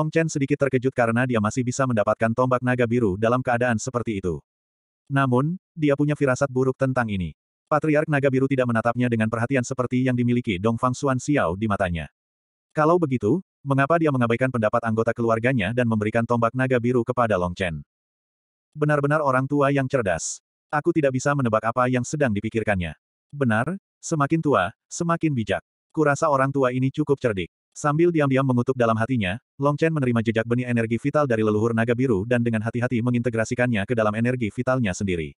Long Chen sedikit terkejut karena dia masih bisa mendapatkan tombak naga biru dalam keadaan seperti itu. Namun, dia punya firasat buruk tentang ini. Patriark Naga Biru tidak menatapnya dengan perhatian seperti yang dimiliki Dong Fang Xuan Xiao di matanya. Kalau begitu, mengapa dia mengabaikan pendapat anggota keluarganya dan memberikan tombak naga biru kepada Long Chen? Benar-benar orang tua yang cerdas. Aku tidak bisa menebak apa yang sedang dipikirkannya. Benar, semakin tua, semakin bijak. Kurasa orang tua ini cukup cerdik. Sambil diam-diam mengutuk dalam hatinya, Long Chen menerima jejak benih energi vital dari leluhur naga biru dan dengan hati-hati mengintegrasikannya ke dalam energi vitalnya sendiri.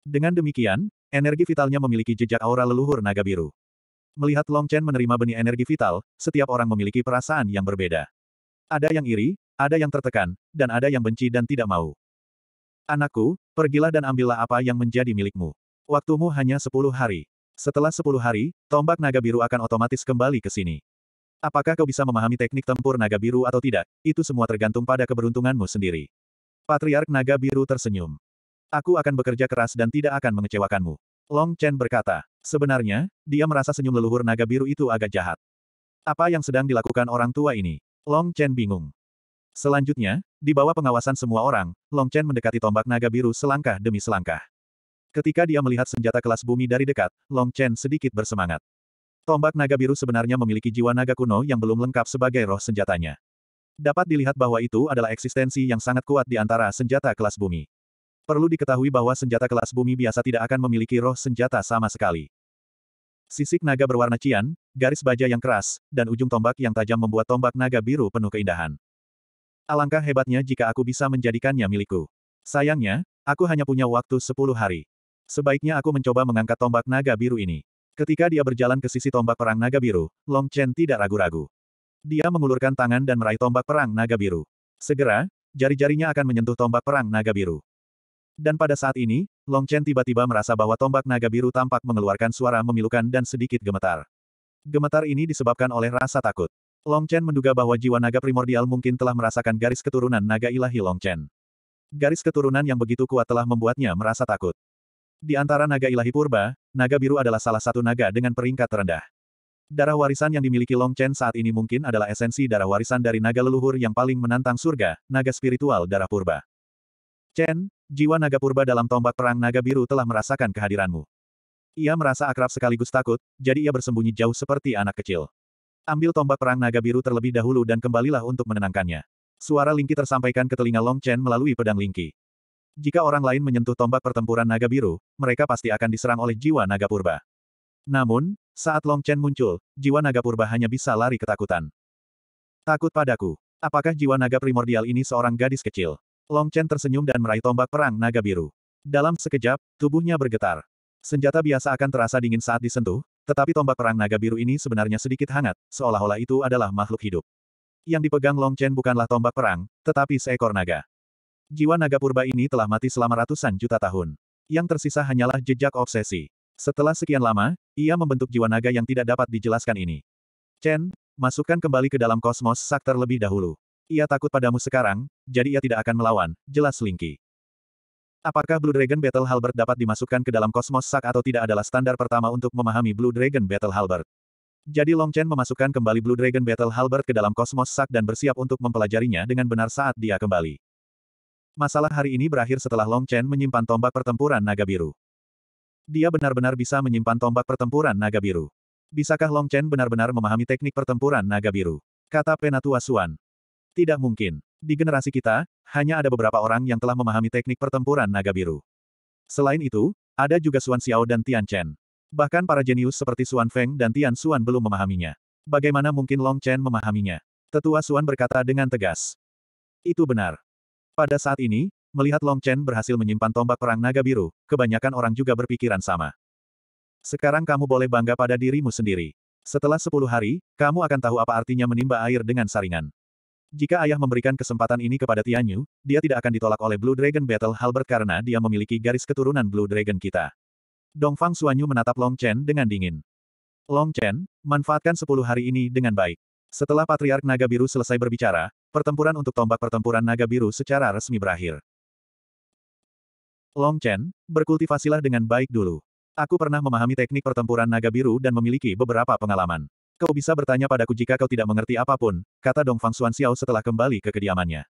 Dengan demikian, energi vitalnya memiliki jejak aura leluhur naga biru. Melihat Long Chen menerima benih energi vital, setiap orang memiliki perasaan yang berbeda. Ada yang iri, ada yang tertekan, dan ada yang benci dan tidak mau. Anakku, pergilah dan ambillah apa yang menjadi milikmu. Waktumu hanya sepuluh hari. Setelah sepuluh hari, tombak naga biru akan otomatis kembali ke sini. Apakah kau bisa memahami teknik tempur naga biru atau tidak, itu semua tergantung pada keberuntunganmu sendiri. Patriark naga biru tersenyum. Aku akan bekerja keras dan tidak akan mengecewakanmu. Long Chen berkata. Sebenarnya, dia merasa senyum leluhur naga biru itu agak jahat. Apa yang sedang dilakukan orang tua ini? Long Chen bingung. Selanjutnya, di bawah pengawasan semua orang, Long Chen mendekati tombak naga biru selangkah demi selangkah. Ketika dia melihat senjata kelas bumi dari dekat, Long Chen sedikit bersemangat. Tombak naga biru sebenarnya memiliki jiwa naga kuno yang belum lengkap sebagai roh senjatanya. Dapat dilihat bahwa itu adalah eksistensi yang sangat kuat di antara senjata kelas bumi. Perlu diketahui bahwa senjata kelas bumi biasa tidak akan memiliki roh senjata sama sekali. Sisik naga berwarna cian, garis baja yang keras, dan ujung tombak yang tajam membuat tombak naga biru penuh keindahan. Alangkah hebatnya jika aku bisa menjadikannya milikku. Sayangnya, aku hanya punya waktu 10 hari. Sebaiknya aku mencoba mengangkat tombak naga biru ini. Ketika dia berjalan ke sisi tombak perang naga biru, Long Chen tidak ragu-ragu. Dia mengulurkan tangan dan meraih tombak perang naga biru. Segera, jari-jarinya akan menyentuh tombak perang naga biru. Dan pada saat ini, Long Chen tiba-tiba merasa bahwa tombak naga biru tampak mengeluarkan suara memilukan dan sedikit gemetar. Gemetar ini disebabkan oleh rasa takut. Long Chen menduga bahwa jiwa naga primordial mungkin telah merasakan garis keturunan naga ilahi Long Chen. Garis keturunan yang begitu kuat telah membuatnya merasa takut. Di antara naga ilahi purba, naga biru adalah salah satu naga dengan peringkat terendah. Darah warisan yang dimiliki Long Chen saat ini mungkin adalah esensi darah warisan dari naga leluhur yang paling menantang surga, naga spiritual darah purba. Chen, jiwa naga purba dalam tombak perang naga biru telah merasakan kehadiranmu. Ia merasa akrab sekaligus takut, jadi ia bersembunyi jauh seperti anak kecil. Ambil tombak perang naga biru terlebih dahulu dan kembalilah untuk menenangkannya. Suara Lingki tersampaikan ke telinga Long Chen melalui pedang Lingki. Jika orang lain menyentuh tombak pertempuran naga biru, mereka pasti akan diserang oleh jiwa naga purba. Namun, saat Long Chen muncul, jiwa naga purba hanya bisa lari ketakutan. Takut padaku. Apakah jiwa naga primordial ini seorang gadis kecil? Long Chen tersenyum dan meraih tombak perang naga biru. Dalam sekejap, tubuhnya bergetar. Senjata biasa akan terasa dingin saat disentuh, tetapi tombak perang naga biru ini sebenarnya sedikit hangat, seolah-olah itu adalah makhluk hidup. Yang dipegang Long Chen bukanlah tombak perang, tetapi seekor naga. Jiwa naga purba ini telah mati selama ratusan juta tahun. Yang tersisa hanyalah jejak obsesi. Setelah sekian lama, ia membentuk jiwa naga yang tidak dapat dijelaskan ini. Chen, masukkan kembali ke dalam kosmos sak terlebih dahulu. Ia takut padamu sekarang, jadi ia tidak akan melawan, jelas Linky. Apakah Blue Dragon Battle Halberd dapat dimasukkan ke dalam kosmos sak atau tidak adalah standar pertama untuk memahami Blue Dragon Battle Halberd. Jadi Long Chen memasukkan kembali Blue Dragon Battle Halberd ke dalam kosmos sak dan bersiap untuk mempelajarinya dengan benar saat dia kembali. Masalah hari ini berakhir setelah Long Chen menyimpan tombak pertempuran naga biru. Dia benar-benar bisa menyimpan tombak pertempuran naga biru. Bisakah Long Chen benar-benar memahami teknik pertempuran naga biru? Kata Penatua Suan. Tidak mungkin. Di generasi kita, hanya ada beberapa orang yang telah memahami teknik pertempuran naga biru. Selain itu, ada juga Suan Xiao dan Tian Chen. Bahkan para jenius seperti Suan Feng dan Tian Suan belum memahaminya. Bagaimana mungkin Long Chen memahaminya? Tetua Suan berkata dengan tegas. Itu benar. Pada saat ini, melihat Long Chen berhasil menyimpan tombak perang naga biru, kebanyakan orang juga berpikiran sama. Sekarang kamu boleh bangga pada dirimu sendiri. Setelah sepuluh hari, kamu akan tahu apa artinya menimba air dengan saringan. Jika ayah memberikan kesempatan ini kepada Tianyu, dia tidak akan ditolak oleh Blue Dragon Battle Halber karena dia memiliki garis keturunan Blue Dragon kita. Dongfang Suanyu menatap Long Chen dengan dingin. Long Chen, manfaatkan sepuluh hari ini dengan baik. Setelah Patriark Naga Biru selesai berbicara, pertempuran untuk tombak pertempuran Naga Biru secara resmi berakhir. Long Chen, berkultivasilah dengan baik dulu. Aku pernah memahami teknik pertempuran Naga Biru dan memiliki beberapa pengalaman. Kau bisa bertanya padaku jika kau tidak mengerti apapun, kata Dong Fang Xuan Xiao setelah kembali ke kediamannya.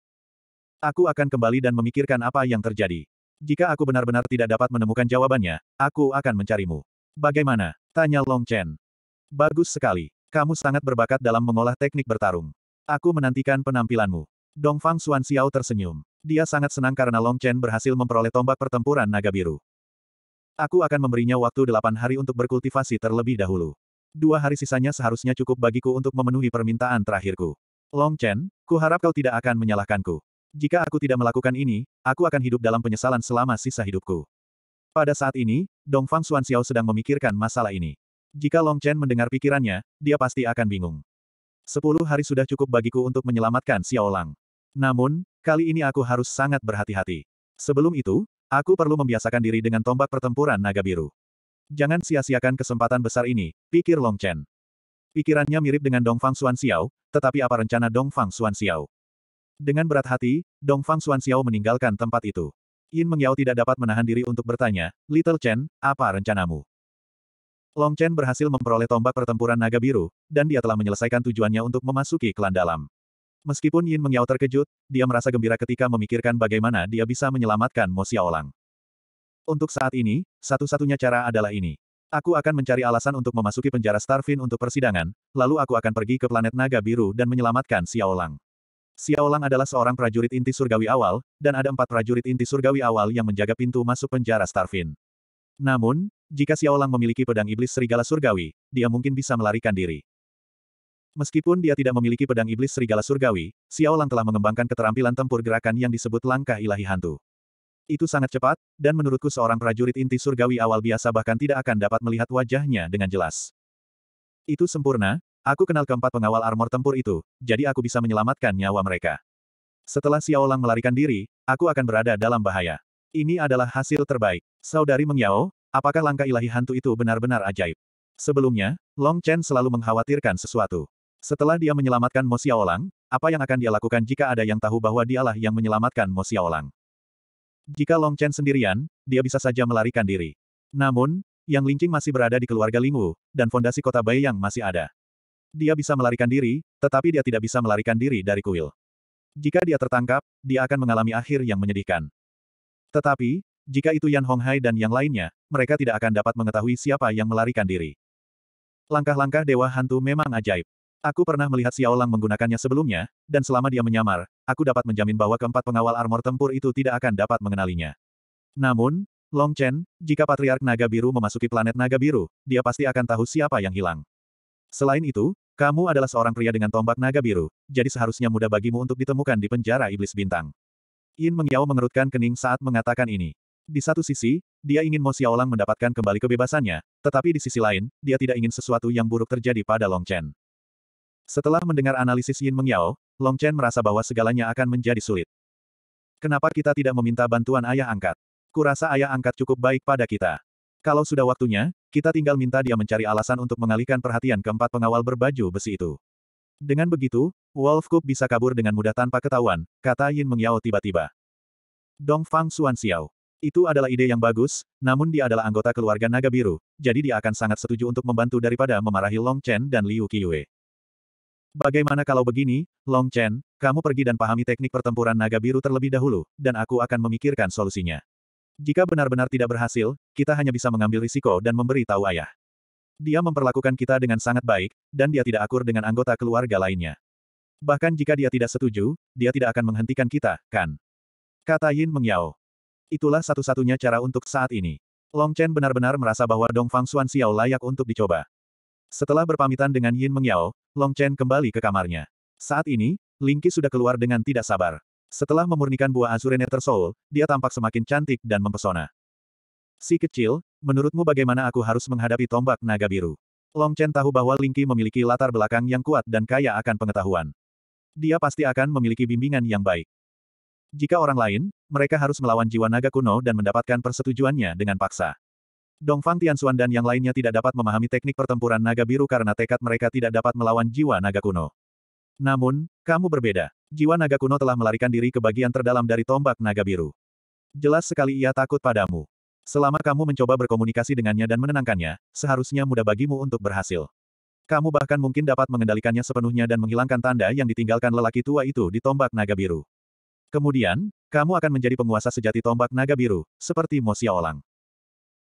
Aku akan kembali dan memikirkan apa yang terjadi. Jika aku benar-benar tidak dapat menemukan jawabannya, aku akan mencarimu. Bagaimana? Tanya Long Chen. Bagus sekali. Kamu sangat berbakat dalam mengolah teknik bertarung. Aku menantikan penampilanmu. Dongfang Xuan Xiao tersenyum. Dia sangat senang karena Long Chen berhasil memperoleh tombak pertempuran naga biru. Aku akan memberinya waktu delapan hari untuk berkultivasi terlebih dahulu. Dua hari sisanya seharusnya cukup bagiku untuk memenuhi permintaan terakhirku. Long Chen, kuharap kau tidak akan menyalahkanku. Jika aku tidak melakukan ini, aku akan hidup dalam penyesalan selama sisa hidupku. Pada saat ini, Dongfang Xiao sedang memikirkan masalah ini. Jika Long Chen mendengar pikirannya, dia pasti akan bingung. Sepuluh hari sudah cukup bagiku untuk menyelamatkan Xiao Lang. Namun, kali ini aku harus sangat berhati-hati. Sebelum itu, aku perlu membiasakan diri dengan tombak pertempuran naga biru. Jangan sia-siakan kesempatan besar ini, pikir Long Chen. Pikirannya mirip dengan Dong Fang Xuan Xiao, tetapi apa rencana Dong Fang Xuan Xiao? Dengan berat hati, Dong Fang Xuan Xiao meninggalkan tempat itu. Yin Mengyao tidak dapat menahan diri untuk bertanya, Little Chen, apa rencanamu? Long Chen berhasil memperoleh tombak pertempuran naga biru, dan dia telah menyelesaikan tujuannya untuk memasuki klan dalam. Meskipun Yin Mengyao terkejut, dia merasa gembira ketika memikirkan bagaimana dia bisa menyelamatkan Mo Xiaolang. Untuk saat ini, satu-satunya cara adalah ini. Aku akan mencari alasan untuk memasuki penjara Starfin untuk persidangan, lalu aku akan pergi ke planet naga biru dan menyelamatkan Xiaolang. Xiaolang adalah seorang prajurit inti surgawi awal, dan ada empat prajurit inti surgawi awal yang menjaga pintu masuk penjara Starfin. Namun, jika Xiaolang memiliki pedang iblis serigala surgawi, dia mungkin bisa melarikan diri. Meskipun dia tidak memiliki pedang iblis serigala surgawi, Xiaolang telah mengembangkan keterampilan tempur gerakan yang disebut langkah ilahi hantu. Itu sangat cepat, dan menurutku seorang prajurit inti surgawi awal biasa bahkan tidak akan dapat melihat wajahnya dengan jelas. Itu sempurna, aku kenal keempat pengawal armor tempur itu, jadi aku bisa menyelamatkan nyawa mereka. Setelah Xiaolang melarikan diri, aku akan berada dalam bahaya. Ini adalah hasil terbaik. Saudari Mengyao, apakah langkah ilahi hantu itu benar-benar ajaib? Sebelumnya, Long Chen selalu mengkhawatirkan sesuatu. Setelah dia menyelamatkan Mo Xiaolang, apa yang akan dia lakukan jika ada yang tahu bahwa dialah yang menyelamatkan Mo Xiaolang? Jika Long Chen sendirian, dia bisa saja melarikan diri. Namun, Yang Lingqing masih berada di keluarga Lingwu, dan fondasi kota Bai Yang masih ada. Dia bisa melarikan diri, tetapi dia tidak bisa melarikan diri dari kuil. Jika dia tertangkap, dia akan mengalami akhir yang menyedihkan. Tetapi, jika itu Yan Honghai dan yang lainnya, mereka tidak akan dapat mengetahui siapa yang melarikan diri. Langkah-langkah Dewa Hantu memang ajaib. Aku pernah melihat Xiao Lang menggunakannya sebelumnya, dan selama dia menyamar, aku dapat menjamin bahwa keempat pengawal armor tempur itu tidak akan dapat mengenalinya. Namun, Long Chen, jika Patriark Naga Biru memasuki planet Naga Biru, dia pasti akan tahu siapa yang hilang. Selain itu, kamu adalah seorang pria dengan tombak naga biru, jadi seharusnya mudah bagimu untuk ditemukan di penjara iblis bintang. Yin Mengyao mengerutkan kening saat mengatakan ini. Di satu sisi, dia ingin Mo Xiaolang mendapatkan kembali kebebasannya, tetapi di sisi lain, dia tidak ingin sesuatu yang buruk terjadi pada Long Chen. Setelah mendengar analisis Yin Mengyao, Long Chen merasa bahwa segalanya akan menjadi sulit. Kenapa kita tidak meminta bantuan ayah angkat? Kurasa ayah angkat cukup baik pada kita. Kalau sudah waktunya, kita tinggal minta dia mencari alasan untuk mengalihkan perhatian keempat pengawal berbaju besi itu. Dengan begitu, Wolf Cup bisa kabur dengan mudah tanpa ketahuan, kata Yin Mengyao tiba-tiba. Dong Fang Xuan Xiao. Itu adalah ide yang bagus, namun dia adalah anggota keluarga Naga Biru, jadi dia akan sangat setuju untuk membantu daripada memarahi Long Chen dan Liu Qiyue. Bagaimana kalau begini, Long Chen, kamu pergi dan pahami teknik pertempuran Naga Biru terlebih dahulu, dan aku akan memikirkan solusinya. Jika benar-benar tidak berhasil, kita hanya bisa mengambil risiko dan memberi tahu ayah. Dia memperlakukan kita dengan sangat baik, dan dia tidak akur dengan anggota keluarga lainnya. Bahkan jika dia tidak setuju, dia tidak akan menghentikan kita, kan? Kata Yin Mengyao. Itulah satu-satunya cara untuk saat ini. Long Chen benar-benar merasa bahwa Dong Fang Xuan Xiao layak untuk dicoba. Setelah berpamitan dengan Yin Mengyao, Long Chen kembali ke kamarnya. Saat ini, Ling Qi sudah keluar dengan tidak sabar. Setelah memurnikan buah Nether Soul, dia tampak semakin cantik dan mempesona. Si kecil, menurutmu bagaimana aku harus menghadapi tombak naga biru? Long Chen tahu bahwa Lingqi memiliki latar belakang yang kuat dan kaya akan pengetahuan. Dia pasti akan memiliki bimbingan yang baik. Jika orang lain, mereka harus melawan jiwa naga kuno dan mendapatkan persetujuannya dengan paksa. Dongfang Tianxuan dan yang lainnya tidak dapat memahami teknik pertempuran naga biru karena tekad mereka tidak dapat melawan jiwa naga kuno. Namun, kamu berbeda. Jiwa naga kuno telah melarikan diri ke bagian terdalam dari tombak naga biru. Jelas sekali ia takut padamu. Selama kamu mencoba berkomunikasi dengannya dan menenangkannya, seharusnya mudah bagimu untuk berhasil. Kamu bahkan mungkin dapat mengendalikannya sepenuhnya dan menghilangkan tanda yang ditinggalkan lelaki tua itu di tombak naga biru. Kemudian, kamu akan menjadi penguasa sejati tombak naga biru, seperti Mo Xiaolang.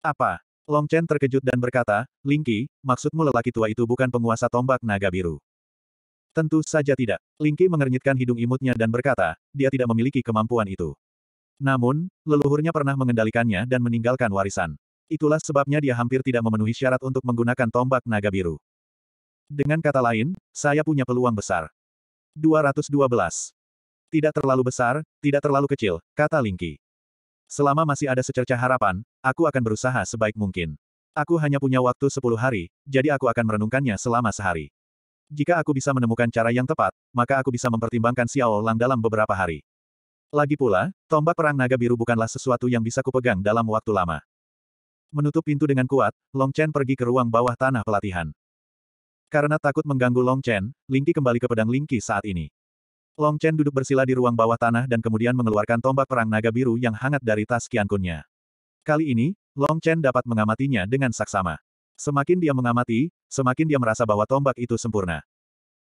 Apa? Long Chen terkejut dan berkata, Lingqi, maksudmu lelaki tua itu bukan penguasa tombak naga biru. Tentu saja tidak. Lingqi mengernyitkan hidung imutnya dan berkata, dia tidak memiliki kemampuan itu. Namun, leluhurnya pernah mengendalikannya dan meninggalkan warisan. Itulah sebabnya dia hampir tidak memenuhi syarat untuk menggunakan tombak naga biru. Dengan kata lain, saya punya peluang besar. 212. Tidak terlalu besar, tidak terlalu kecil, kata Lingki. Selama masih ada secerca harapan, aku akan berusaha sebaik mungkin. Aku hanya punya waktu 10 hari, jadi aku akan merenungkannya selama sehari. Jika aku bisa menemukan cara yang tepat, maka aku bisa mempertimbangkan Xiao Lang dalam beberapa hari. Lagi pula, tombak perang naga biru bukanlah sesuatu yang bisa kupegang dalam waktu lama. Menutup pintu dengan kuat, Long Chen pergi ke ruang bawah tanah pelatihan. Karena takut mengganggu Long Chen, Lingqi kembali ke pedang Lingqi saat ini. Long Chen duduk bersila di ruang bawah tanah dan kemudian mengeluarkan tombak perang naga biru yang hangat dari tas kiankunnya. Kali ini, Long Chen dapat mengamatinya dengan saksama. Semakin dia mengamati, semakin dia merasa bahwa tombak itu sempurna.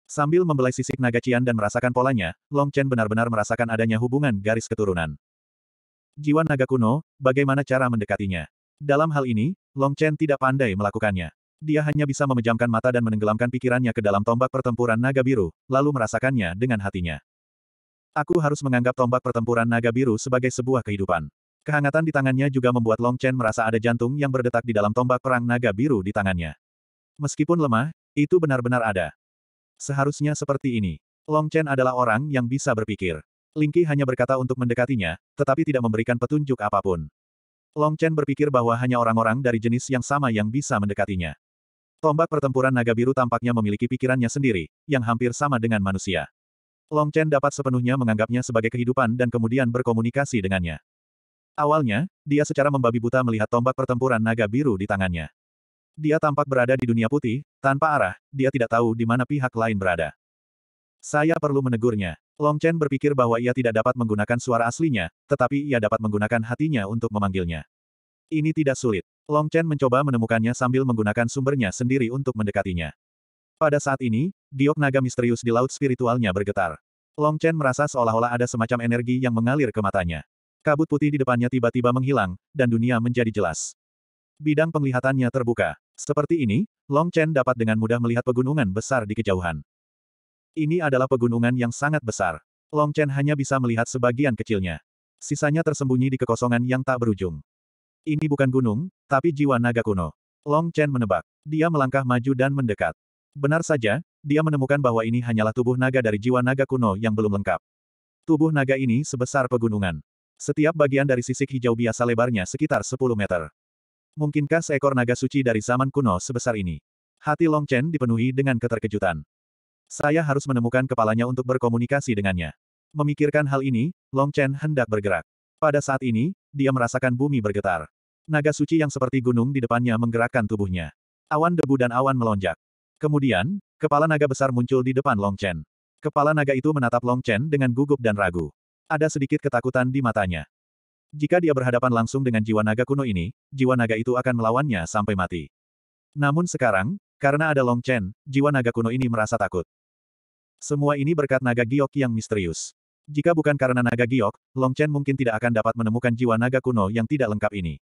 Sambil membelai sisik naga Cian dan merasakan polanya, Long Chen benar-benar merasakan adanya hubungan garis keturunan. Jiwa naga kuno, bagaimana cara mendekatinya? Dalam hal ini, Long Chen tidak pandai melakukannya. Dia hanya bisa memejamkan mata dan menenggelamkan pikirannya ke dalam tombak pertempuran naga biru, lalu merasakannya dengan hatinya. Aku harus menganggap tombak pertempuran naga biru sebagai sebuah kehidupan. Kehangatan di tangannya juga membuat Long Chen merasa ada jantung yang berdetak di dalam tombak perang naga biru di tangannya. Meskipun lemah, itu benar-benar ada. Seharusnya seperti ini. Long Chen adalah orang yang bisa berpikir. Lingqi hanya berkata untuk mendekatinya, tetapi tidak memberikan petunjuk apapun. Long Chen berpikir bahwa hanya orang-orang dari jenis yang sama yang bisa mendekatinya. Tombak pertempuran naga biru tampaknya memiliki pikirannya sendiri, yang hampir sama dengan manusia. Long Chen dapat sepenuhnya menganggapnya sebagai kehidupan dan kemudian berkomunikasi dengannya. Awalnya, dia secara membabi buta melihat tombak pertempuran naga biru di tangannya. Dia tampak berada di dunia putih, tanpa arah, dia tidak tahu di mana pihak lain berada. Saya perlu menegurnya. Long Chen berpikir bahwa ia tidak dapat menggunakan suara aslinya, tetapi ia dapat menggunakan hatinya untuk memanggilnya. Ini tidak sulit. Long Chen mencoba menemukannya sambil menggunakan sumbernya sendiri untuk mendekatinya. Pada saat ini, giok naga misterius di laut spiritualnya bergetar. Long Chen merasa seolah-olah ada semacam energi yang mengalir ke matanya. Kabut putih di depannya tiba-tiba menghilang, dan dunia menjadi jelas. Bidang penglihatannya terbuka. Seperti ini, Long Chen dapat dengan mudah melihat pegunungan besar di kejauhan. Ini adalah pegunungan yang sangat besar. Long Chen hanya bisa melihat sebagian kecilnya. Sisanya tersembunyi di kekosongan yang tak berujung. Ini bukan gunung, tapi jiwa naga kuno. Long Chen menebak. Dia melangkah maju dan mendekat. Benar saja, dia menemukan bahwa ini hanyalah tubuh naga dari jiwa naga kuno yang belum lengkap. Tubuh naga ini sebesar pegunungan. Setiap bagian dari sisik hijau biasa lebarnya sekitar 10 meter. Mungkinkah seekor naga suci dari zaman kuno sebesar ini? Hati Long Chen dipenuhi dengan keterkejutan. Saya harus menemukan kepalanya untuk berkomunikasi dengannya. Memikirkan hal ini, Long Chen hendak bergerak. Pada saat ini, dia merasakan bumi bergetar. Naga suci yang seperti gunung di depannya menggerakkan tubuhnya. Awan debu dan awan melonjak. Kemudian, kepala naga besar muncul di depan Long Chen. Kepala naga itu menatap Long Chen dengan gugup dan ragu. Ada sedikit ketakutan di matanya. Jika dia berhadapan langsung dengan jiwa naga kuno ini, jiwa naga itu akan melawannya sampai mati. Namun sekarang, karena ada Long Chen, jiwa naga kuno ini merasa takut. Semua ini berkat naga giok yang misterius. Jika bukan karena naga giok, Long Chen mungkin tidak akan dapat menemukan jiwa naga kuno yang tidak lengkap ini.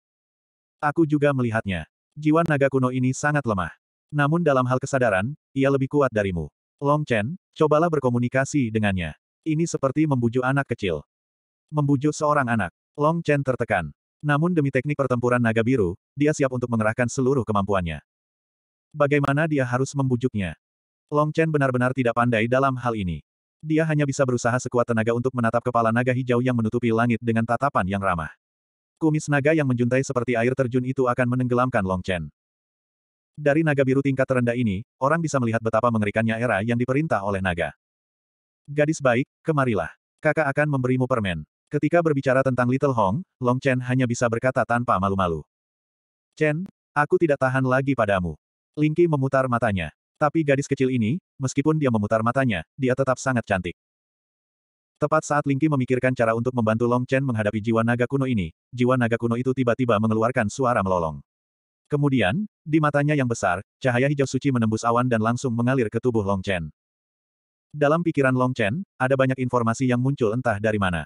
Aku juga melihatnya. Jiwa naga kuno ini sangat lemah. Namun dalam hal kesadaran, ia lebih kuat darimu. Long Chen, cobalah berkomunikasi dengannya. Ini seperti membujuk anak kecil. Membujuk seorang anak. Long Chen tertekan. Namun demi teknik pertempuran naga biru, dia siap untuk mengerahkan seluruh kemampuannya. Bagaimana dia harus membujuknya? Long Chen benar-benar tidak pandai dalam hal ini. Dia hanya bisa berusaha sekuat tenaga untuk menatap kepala naga hijau yang menutupi langit dengan tatapan yang ramah. Kumis naga yang menjuntai seperti air terjun itu akan menenggelamkan Long Chen. Dari naga biru tingkat terendah ini, orang bisa melihat betapa mengerikannya era yang diperintah oleh naga. Gadis baik, kemarilah. Kakak akan memberimu permen. Ketika berbicara tentang Little Hong, Long Chen hanya bisa berkata tanpa malu-malu. Chen, aku tidak tahan lagi padamu. Ling Qi memutar matanya. Tapi gadis kecil ini, meskipun dia memutar matanya, dia tetap sangat cantik. Tepat saat Ling Qi memikirkan cara untuk membantu Long Chen menghadapi jiwa naga kuno ini, jiwa naga kuno itu tiba-tiba mengeluarkan suara melolong. Kemudian, di matanya yang besar, cahaya hijau suci menembus awan dan langsung mengalir ke tubuh Long Chen. Dalam pikiran Long Chen, ada banyak informasi yang muncul entah dari mana.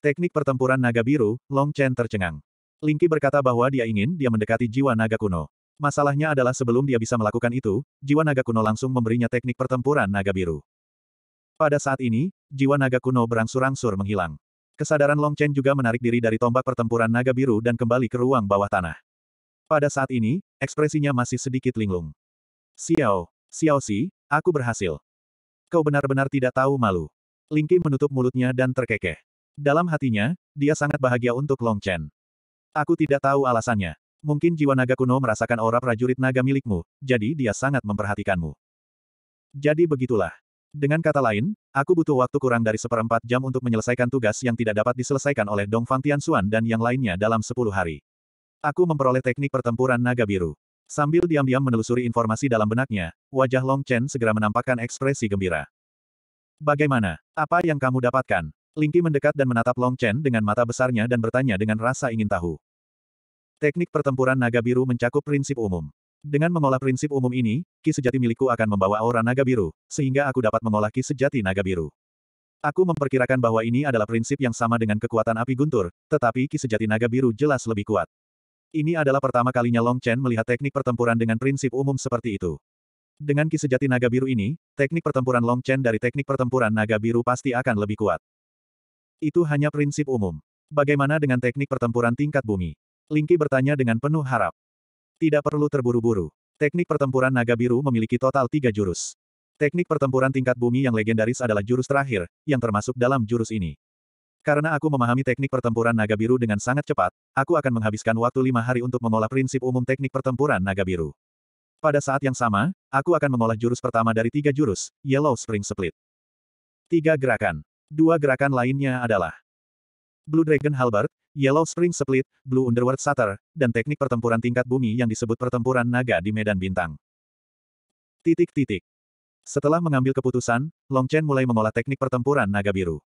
Teknik pertempuran naga biru, Long Chen tercengang. Lingqi berkata bahwa dia ingin dia mendekati jiwa naga kuno. Masalahnya adalah sebelum dia bisa melakukan itu, jiwa naga kuno langsung memberinya teknik pertempuran naga biru. Pada saat ini, jiwa naga kuno berangsur-angsur menghilang. Kesadaran Long Chen juga menarik diri dari tombak pertempuran naga biru dan kembali ke ruang bawah tanah. Pada saat ini, ekspresinya masih sedikit linglung. Xiao, Xiao Si, aku berhasil. Kau benar-benar tidak tahu malu. Lingqi menutup mulutnya dan terkekeh. Dalam hatinya, dia sangat bahagia untuk Long Chen. Aku tidak tahu alasannya. Mungkin jiwa naga kuno merasakan aura prajurit naga milikmu, jadi dia sangat memperhatikanmu. Jadi begitulah. Dengan kata lain, aku butuh waktu kurang dari seperempat jam untuk menyelesaikan tugas yang tidak dapat diselesaikan oleh Dong Fang Tianxuan dan yang lainnya dalam sepuluh hari. Aku memperoleh teknik pertempuran naga biru. Sambil diam-diam menelusuri informasi dalam benaknya, wajah Long Chen segera menampakkan ekspresi gembira. Bagaimana? Apa yang kamu dapatkan? Lingqi mendekat dan menatap Long Chen dengan mata besarnya dan bertanya dengan rasa ingin tahu. Teknik pertempuran naga biru mencakup prinsip umum. Dengan mengolah prinsip umum ini, ki sejati milikku akan membawa aura naga biru, sehingga aku dapat mengolah ki sejati naga biru. Aku memperkirakan bahwa ini adalah prinsip yang sama dengan kekuatan api guntur, tetapi ki sejati naga biru jelas lebih kuat. Ini adalah pertama kalinya Long Chen melihat teknik pertempuran dengan prinsip umum seperti itu. Dengan ki sejati naga biru ini, teknik pertempuran Long Chen dari teknik pertempuran naga biru pasti akan lebih kuat. Itu hanya prinsip umum. Bagaimana dengan teknik pertempuran tingkat bumi? Lingki bertanya dengan penuh harap. Tidak perlu terburu-buru. Teknik pertempuran naga biru memiliki total tiga jurus. Teknik pertempuran tingkat bumi yang legendaris adalah jurus terakhir, yang termasuk dalam jurus ini. Karena aku memahami teknik pertempuran naga biru dengan sangat cepat, aku akan menghabiskan waktu lima hari untuk mengolah prinsip umum teknik pertempuran naga biru. Pada saat yang sama, aku akan mengolah jurus pertama dari tiga jurus, Yellow Spring Split. Tiga gerakan. Dua gerakan lainnya adalah Blue Dragon Halberd, Yellow Spring Split, Blue Underworld Shatter, dan teknik pertempuran tingkat bumi yang disebut pertempuran naga di medan bintang. Titik-titik. Setelah mengambil keputusan, Long Chen mulai mengolah teknik pertempuran naga biru.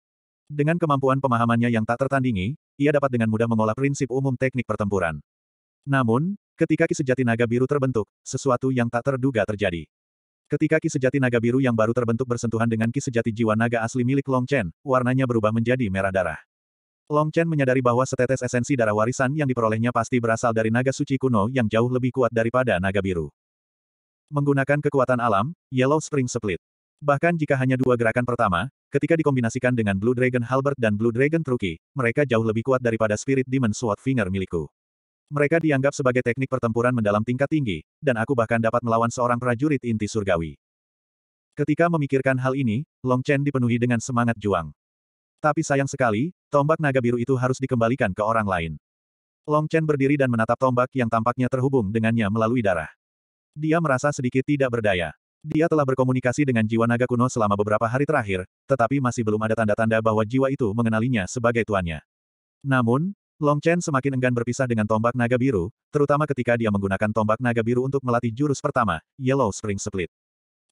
Dengan kemampuan pemahamannya yang tak tertandingi, ia dapat dengan mudah mengolah prinsip umum teknik pertempuran. Namun, ketika kisejati naga biru terbentuk, sesuatu yang tak terduga terjadi. Ketika ki sejati naga biru yang baru terbentuk bersentuhan dengan ki sejati jiwa naga asli milik Long Chen, warnanya berubah menjadi merah darah. Long Chen menyadari bahwa setetes esensi darah warisan yang diperolehnya pasti berasal dari naga suci kuno yang jauh lebih kuat daripada naga biru. Menggunakan kekuatan alam, Yellow Spring Split. Bahkan jika hanya dua gerakan pertama, ketika dikombinasikan dengan Blue Dragon Halbert dan Blue Dragon Truki, mereka jauh lebih kuat daripada Spirit Demon Sword Finger milikku. Mereka dianggap sebagai teknik pertempuran mendalam tingkat tinggi, dan aku bahkan dapat melawan seorang prajurit inti surgawi. Ketika memikirkan hal ini, Long Chen dipenuhi dengan semangat juang. Tapi sayang sekali, tombak naga biru itu harus dikembalikan ke orang lain. Long Chen berdiri dan menatap tombak yang tampaknya terhubung dengannya melalui darah. Dia merasa sedikit tidak berdaya. Dia telah berkomunikasi dengan jiwa naga kuno selama beberapa hari terakhir, tetapi masih belum ada tanda-tanda bahwa jiwa itu mengenalinya sebagai tuannya. Namun, Long Chen semakin enggan berpisah dengan tombak naga biru, terutama ketika dia menggunakan tombak naga biru untuk melatih jurus pertama, Yellow Spring Split.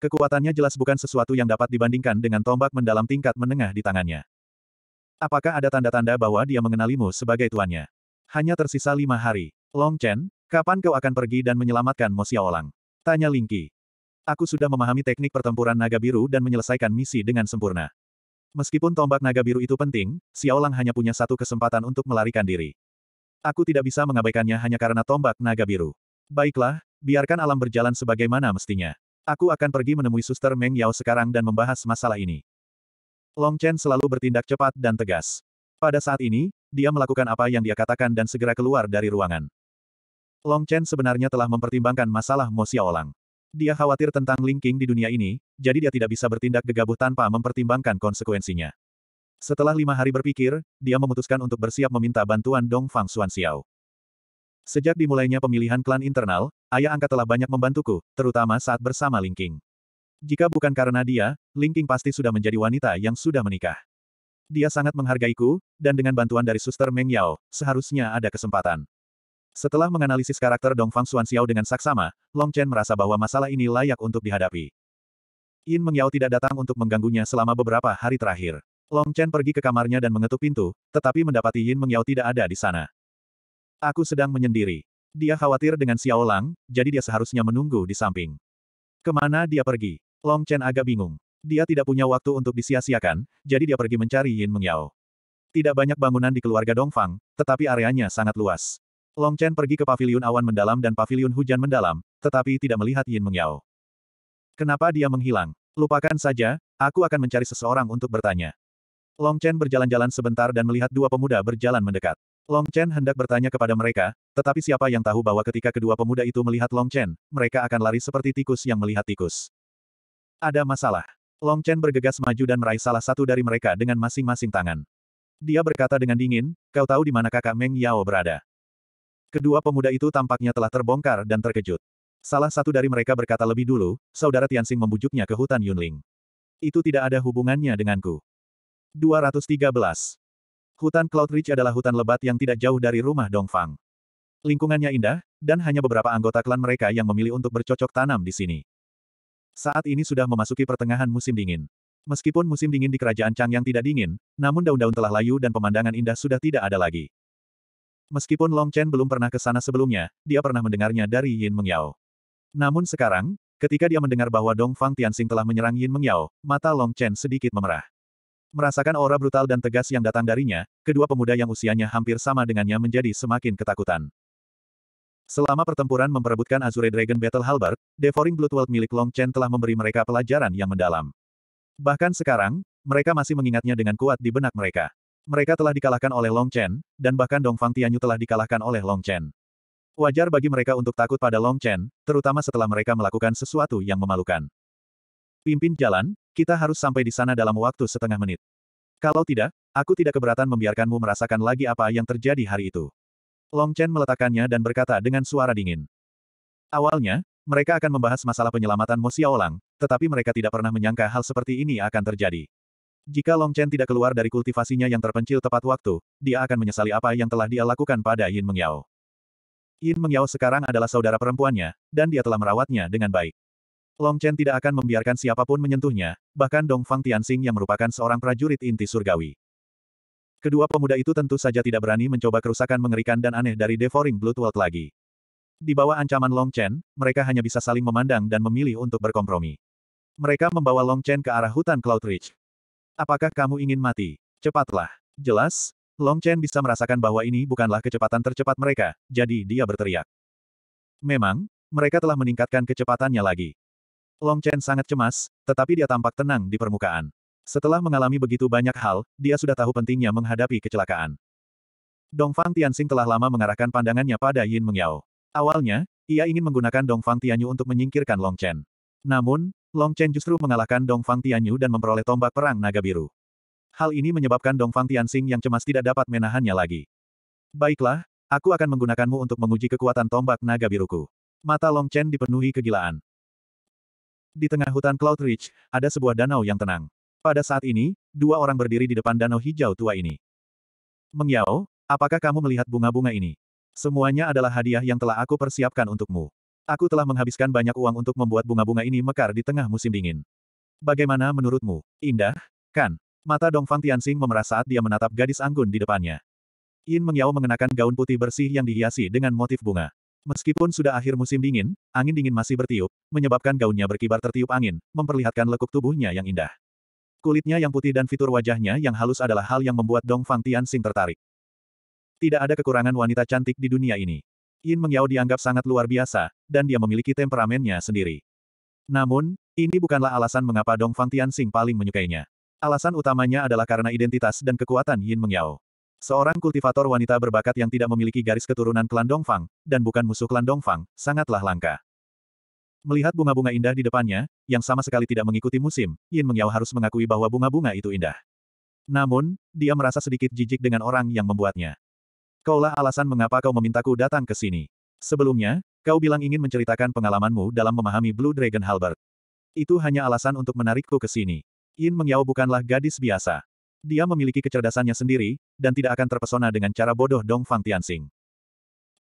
Kekuatannya jelas bukan sesuatu yang dapat dibandingkan dengan tombak mendalam tingkat menengah di tangannya. Apakah ada tanda-tanda bahwa dia mengenalimu sebagai tuannya? Hanya tersisa lima hari. Long Chen, kapan kau akan pergi dan menyelamatkan Mo Xiaolang? Tanya Lingqi. Aku sudah memahami teknik pertempuran naga biru dan menyelesaikan misi dengan sempurna. Meskipun tombak naga biru itu penting, Xiao Lang hanya punya satu kesempatan untuk melarikan diri. Aku tidak bisa mengabaikannya hanya karena tombak naga biru. Baiklah, biarkan alam berjalan sebagaimana mestinya. Aku akan pergi menemui suster Meng Yao sekarang dan membahas masalah ini. Long Chen selalu bertindak cepat dan tegas. Pada saat ini, dia melakukan apa yang dia katakan dan segera keluar dari ruangan. Long Chen sebenarnya telah mempertimbangkan masalah Mo Xiaolang. Dia khawatir tentang linking di dunia ini, jadi dia tidak bisa bertindak gegabah tanpa mempertimbangkan konsekuensinya. Setelah lima hari berpikir, dia memutuskan untuk bersiap meminta bantuan Dong Fang Xuan Xiao. Sejak dimulainya pemilihan klan internal, ayah angkat telah banyak membantuku, terutama saat bersama Linking. Jika bukan karena dia, Linking pasti sudah menjadi wanita yang sudah menikah. Dia sangat menghargaiku, dan dengan bantuan dari suster Meng Yao, seharusnya ada kesempatan. Setelah menganalisis karakter Dongfang Xiao dengan saksama, Long Chen merasa bahwa masalah ini layak untuk dihadapi. Yin Mengyao tidak datang untuk mengganggunya selama beberapa hari terakhir. Long Chen pergi ke kamarnya dan mengetuk pintu, tetapi mendapati Yin Mengyao tidak ada di sana. Aku sedang menyendiri. Dia khawatir dengan Xiao Lang, jadi dia seharusnya menunggu di samping. Kemana dia pergi? Long Chen agak bingung. Dia tidak punya waktu untuk disia-siakan, jadi dia pergi mencari Yin Mengyao. Tidak banyak bangunan di keluarga Dongfang, tetapi areanya sangat luas. Long Chen pergi ke paviliun awan mendalam dan paviliun hujan mendalam, tetapi tidak melihat Yin Mengyao. Kenapa dia menghilang? Lupakan saja, aku akan mencari seseorang untuk bertanya. Long Chen berjalan-jalan sebentar dan melihat dua pemuda berjalan mendekat. Long Chen hendak bertanya kepada mereka, tetapi siapa yang tahu bahwa ketika kedua pemuda itu melihat Long Chen, mereka akan lari seperti tikus yang melihat tikus. Ada masalah. Long Chen bergegas maju dan meraih salah satu dari mereka dengan masing-masing tangan. Dia berkata dengan dingin, kau tahu di mana kakak Meng Yao berada. Kedua pemuda itu tampaknya telah terbongkar dan terkejut. Salah satu dari mereka berkata lebih dulu, saudara Tianxing membujuknya ke hutan Yunling. Itu tidak ada hubungannya denganku. 213. Hutan Cloud Ridge adalah hutan lebat yang tidak jauh dari rumah Dongfang. Lingkungannya indah, dan hanya beberapa anggota klan mereka yang memilih untuk bercocok tanam di sini. Saat ini sudah memasuki pertengahan musim dingin. Meskipun musim dingin di kerajaan Chang yang tidak dingin, namun daun-daun telah layu dan pemandangan indah sudah tidak ada lagi. Meskipun Long Chen belum pernah ke sana sebelumnya, dia pernah mendengarnya dari Yin Mengyao. Namun sekarang, ketika dia mendengar bahwa Dong Fang Tianxing telah menyerang Yin Mengyao, mata Long Chen sedikit memerah. Merasakan aura brutal dan tegas yang datang darinya, kedua pemuda yang usianya hampir sama dengannya menjadi semakin ketakutan. Selama pertempuran memperebutkan Azure Dragon Battle Halberd, Devouring Blood World milik Long Chen telah memberi mereka pelajaran yang mendalam. Bahkan sekarang, mereka masih mengingatnya dengan kuat di benak mereka. Mereka telah dikalahkan oleh Long Chen, dan bahkan Dong Fang Tianyu telah dikalahkan oleh Long Chen. Wajar bagi mereka untuk takut pada Long Chen, terutama setelah mereka melakukan sesuatu yang memalukan. Pimpin jalan, kita harus sampai di sana dalam waktu setengah menit. Kalau tidak, aku tidak keberatan membiarkanmu merasakan lagi apa yang terjadi hari itu. Long Chen meletakkannya dan berkata dengan suara dingin. Awalnya, mereka akan membahas masalah penyelamatan Mo Xiaolang, tetapi mereka tidak pernah menyangka hal seperti ini akan terjadi. Jika Long Chen tidak keluar dari kultivasinya yang terpencil tepat waktu, dia akan menyesali apa yang telah dia lakukan pada Yin Mengyao. Yin Mengyao sekarang adalah saudara perempuannya, dan dia telah merawatnya dengan baik. Long Chen tidak akan membiarkan siapapun menyentuhnya, bahkan Dong Fang Tianxing yang merupakan seorang prajurit inti surgawi. Kedua pemuda itu tentu saja tidak berani mencoba kerusakan mengerikan dan aneh dari Devouring Blood World lagi. Di bawah ancaman Long Chen, mereka hanya bisa saling memandang dan memilih untuk berkompromi. Mereka membawa Long Chen ke arah hutan Cloud Ridge. Apakah kamu ingin mati? Cepatlah. Jelas, Long Chen bisa merasakan bahwa ini bukanlah kecepatan tercepat mereka, jadi dia berteriak. Memang, mereka telah meningkatkan kecepatannya lagi. Long Chen sangat cemas, tetapi dia tampak tenang di permukaan. Setelah mengalami begitu banyak hal, dia sudah tahu pentingnya menghadapi kecelakaan. Dongfang Tianxing telah lama mengarahkan pandangannya pada Yin Mengyao. Awalnya, ia ingin menggunakan Dongfang Tianyu untuk menyingkirkan Long Chen. Namun, Long Chen justru mengalahkan Dong Fang Tianyu dan memperoleh tombak perang naga biru. Hal ini menyebabkan Dong Fang Tianxing yang cemas tidak dapat menahannya lagi. Baiklah, aku akan menggunakanmu untuk menguji kekuatan tombak naga biruku. Mata Long Chen dipenuhi kegilaan. Di tengah hutan Cloud Ridge, ada sebuah danau yang tenang. Pada saat ini, dua orang berdiri di depan danau hijau tua ini. Mengyao, apakah kamu melihat bunga-bunga ini? Semuanya adalah hadiah yang telah aku persiapkan untukmu. Aku telah menghabiskan banyak uang untuk membuat bunga-bunga ini mekar di tengah musim dingin. Bagaimana menurutmu? Indah, kan? Mata Dong Fang Tianxing memerah saat dia menatap gadis anggun di depannya. Yin Mengyao mengenakan gaun putih bersih yang dihiasi dengan motif bunga. Meskipun sudah akhir musim dingin, angin dingin masih bertiup, menyebabkan gaunnya berkibar tertiup angin, memperlihatkan lekuk tubuhnya yang indah. Kulitnya yang putih dan fitur wajahnya yang halus adalah hal yang membuat Dong Fang Tianxing tertarik. Tidak ada kekurangan wanita cantik di dunia ini. Yin Mengyao dianggap sangat luar biasa, dan dia memiliki temperamennya sendiri. Namun, ini bukanlah alasan mengapa Dong Fang Tianxing paling menyukainya. Alasan utamanya adalah karena identitas dan kekuatan Yin Mengyao. Seorang kultivator wanita berbakat yang tidak memiliki garis keturunan klan Dong Fang, dan bukan musuh klan Dong Fang, sangatlah langka. Melihat bunga-bunga indah di depannya, yang sama sekali tidak mengikuti musim, Yin Mengyao harus mengakui bahwa bunga-bunga itu indah. Namun, dia merasa sedikit jijik dengan orang yang membuatnya. Kaulah alasan mengapa kau memintaku datang ke sini. Sebelumnya, kau bilang ingin menceritakan pengalamanmu dalam memahami Blue Dragon Halberd. Itu hanya alasan untuk menarikku ke sini. Yin Mengyao bukanlah gadis biasa. Dia memiliki kecerdasannya sendiri, dan tidak akan terpesona dengan cara bodoh Dong Fang Tianxing.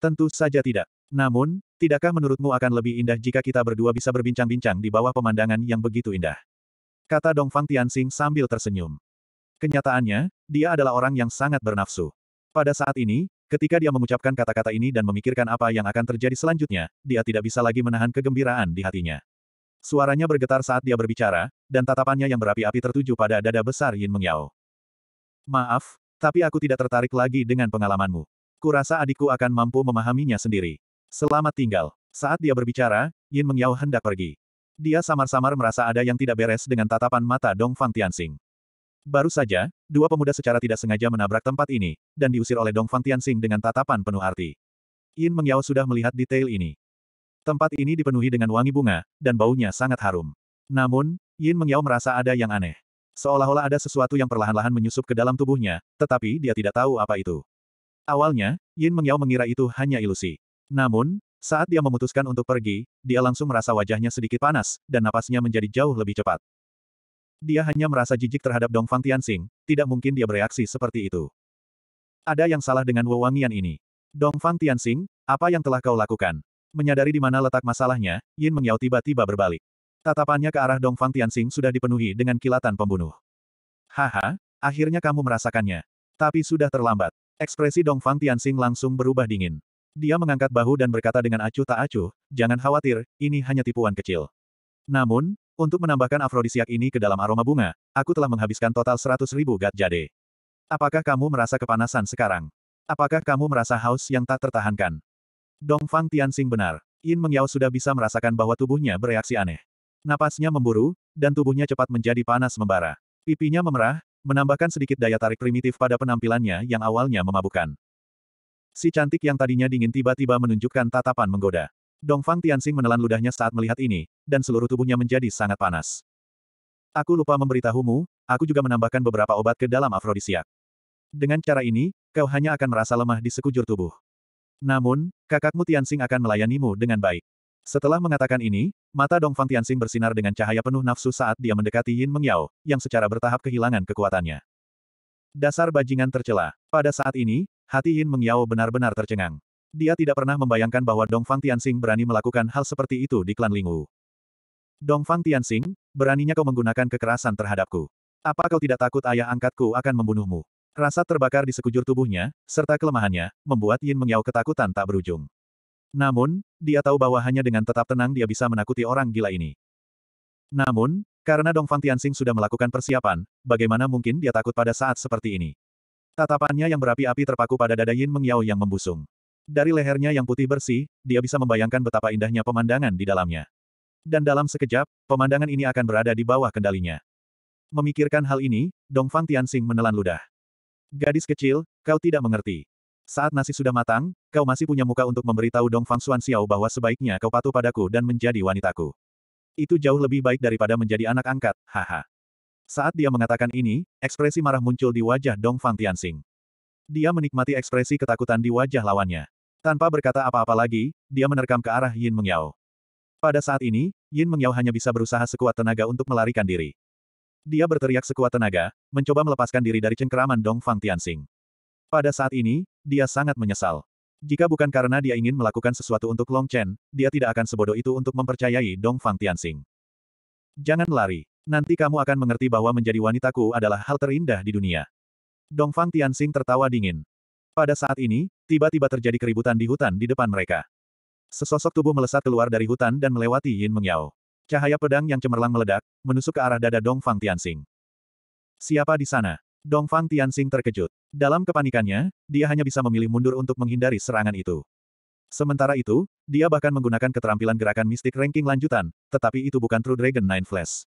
Tentu saja tidak. Namun, tidakkah menurutmu akan lebih indah jika kita berdua bisa berbincang-bincang di bawah pemandangan yang begitu indah? Kata Dong Fang Tianxing sambil tersenyum. Kenyataannya, dia adalah orang yang sangat bernafsu. Pada saat ini, Ketika dia mengucapkan kata-kata ini dan memikirkan apa yang akan terjadi selanjutnya, dia tidak bisa lagi menahan kegembiraan di hatinya. Suaranya bergetar saat dia berbicara, dan tatapannya yang berapi-api tertuju pada dada besar Yin Mengyao. Maaf, tapi aku tidak tertarik lagi dengan pengalamanmu. Kurasa adikku akan mampu memahaminya sendiri. Selamat tinggal. Saat dia berbicara, Yin Mengyao hendak pergi. Dia samar-samar merasa ada yang tidak beres dengan tatapan mata Dong Fang Tianxing. Baru saja, dua pemuda secara tidak sengaja menabrak tempat ini, dan diusir oleh Dong Fan Tianxing dengan tatapan penuh arti. Yin Mengyao sudah melihat detail ini. Tempat ini dipenuhi dengan wangi bunga, dan baunya sangat harum. Namun, Yin Mengyao merasa ada yang aneh. Seolah-olah ada sesuatu yang perlahan-lahan menyusup ke dalam tubuhnya, tetapi dia tidak tahu apa itu. Awalnya, Yin Mengyao mengira itu hanya ilusi. Namun, saat dia memutuskan untuk pergi, dia langsung merasa wajahnya sedikit panas, dan napasnya menjadi jauh lebih cepat. Dia hanya merasa jijik terhadap Dong Fang Tianxing, tidak mungkin dia bereaksi seperti itu. Ada yang salah dengan wewangian ini. Dong Fang Tianxing, apa yang telah kau lakukan? Menyadari di mana letak masalahnya, Yin Mengyao tiba-tiba berbalik. Tatapannya ke arah Dong Fang Tianxing sudah dipenuhi dengan kilatan pembunuh. Haha, akhirnya kamu merasakannya. Tapi sudah terlambat. Ekspresi Dong Fang Tianxing langsung berubah dingin. Dia mengangkat bahu dan berkata dengan acuh tak acuh, jangan khawatir, ini hanya tipuan kecil. Namun, untuk menambahkan afrodisiak ini ke dalam aroma bunga, aku telah menghabiskan total 100 ribu gat jade. Apakah kamu merasa kepanasan sekarang? Apakah kamu merasa haus yang tak tertahankan? Dongfang Tianxing benar. Yin Mengyao sudah bisa merasakan bahwa tubuhnya bereaksi aneh. Napasnya memburu, dan tubuhnya cepat menjadi panas membara. Pipinya memerah, menambahkan sedikit daya tarik primitif pada penampilannya yang awalnya memabukkan. Si cantik yang tadinya dingin tiba-tiba menunjukkan tatapan menggoda. Dongfang Tianxing menelan ludahnya saat melihat ini, dan seluruh tubuhnya menjadi sangat panas. Aku lupa memberitahumu, aku juga menambahkan beberapa obat ke dalam afrodisiak. Dengan cara ini, kau hanya akan merasa lemah di sekujur tubuh. Namun, kakakmu Tianxing akan melayanimu dengan baik. Setelah mengatakan ini, mata Dongfang Tianxing bersinar dengan cahaya penuh nafsu saat dia mendekati Yin Mengyao, yang secara bertahap kehilangan kekuatannya. Dasar bajingan tercela. Pada saat ini, hati Yin Mengyao benar-benar tercengang. Dia tidak pernah membayangkan bahwa Dong Fang Tianxing berani melakukan hal seperti itu di klan Lingwu. Dong Fang Tianxing, beraninya kau menggunakan kekerasan terhadapku. Apa kau tidak takut ayah angkatku akan membunuhmu? Rasa terbakar di sekujur tubuhnya, serta kelemahannya, membuat Yin Mengyao ketakutan tak berujung. Namun, dia tahu bahwa hanya dengan tetap tenang dia bisa menakuti orang gila ini. Namun, karena Dong Fang Tianxing sudah melakukan persiapan, bagaimana mungkin dia takut pada saat seperti ini? Tatapannya yang berapi-api terpaku pada dada Yin Mengyao yang membusung. Dari lehernya yang putih bersih, dia bisa membayangkan betapa indahnya pemandangan di dalamnya. Dan dalam sekejap, pemandangan ini akan berada di bawah kendalinya. Memikirkan hal ini, Dongfang Tianxing menelan ludah. Gadis kecil, kau tidak mengerti. Saat nasi sudah matang, kau masih punya muka untuk memberitahu Dongfang Xuan Xiao bahwa sebaiknya kau patuh padaku dan menjadi wanitaku. Itu jauh lebih baik daripada menjadi anak angkat, haha. Saat dia mengatakan ini, ekspresi marah muncul di wajah Dongfang Tianxing. Dia menikmati ekspresi ketakutan di wajah lawannya. Tanpa berkata apa-apa lagi, dia menerkam ke arah Yin Mengyao. Pada saat ini, Yin Mengyao hanya bisa berusaha sekuat tenaga untuk melarikan diri. Dia berteriak sekuat tenaga, mencoba melepaskan diri dari cengkeraman Dong Fang Tianxing. Pada saat ini, dia sangat menyesal. Jika bukan karena dia ingin melakukan sesuatu untuk Long Chen, dia tidak akan sebodoh itu untuk mempercayai Dong Fang Tianxing. Jangan lari. Nanti kamu akan mengerti bahwa menjadi wanitaku adalah hal terindah di dunia. Dong Fang Tianxing tertawa dingin. Pada saat ini, tiba-tiba terjadi keributan di hutan di depan mereka. Sesosok tubuh melesat keluar dari hutan dan melewati Yin Mengyao. Cahaya pedang yang cemerlang meledak, menusuk ke arah dada Dong Fang Tianxing. Siapa di sana? Dong Fang Tianxing terkejut. Dalam kepanikannya, dia hanya bisa memilih mundur untuk menghindari serangan itu. Sementara itu, dia bahkan menggunakan keterampilan gerakan mistik ranking lanjutan, tetapi itu bukan True Dragon Nine Flash.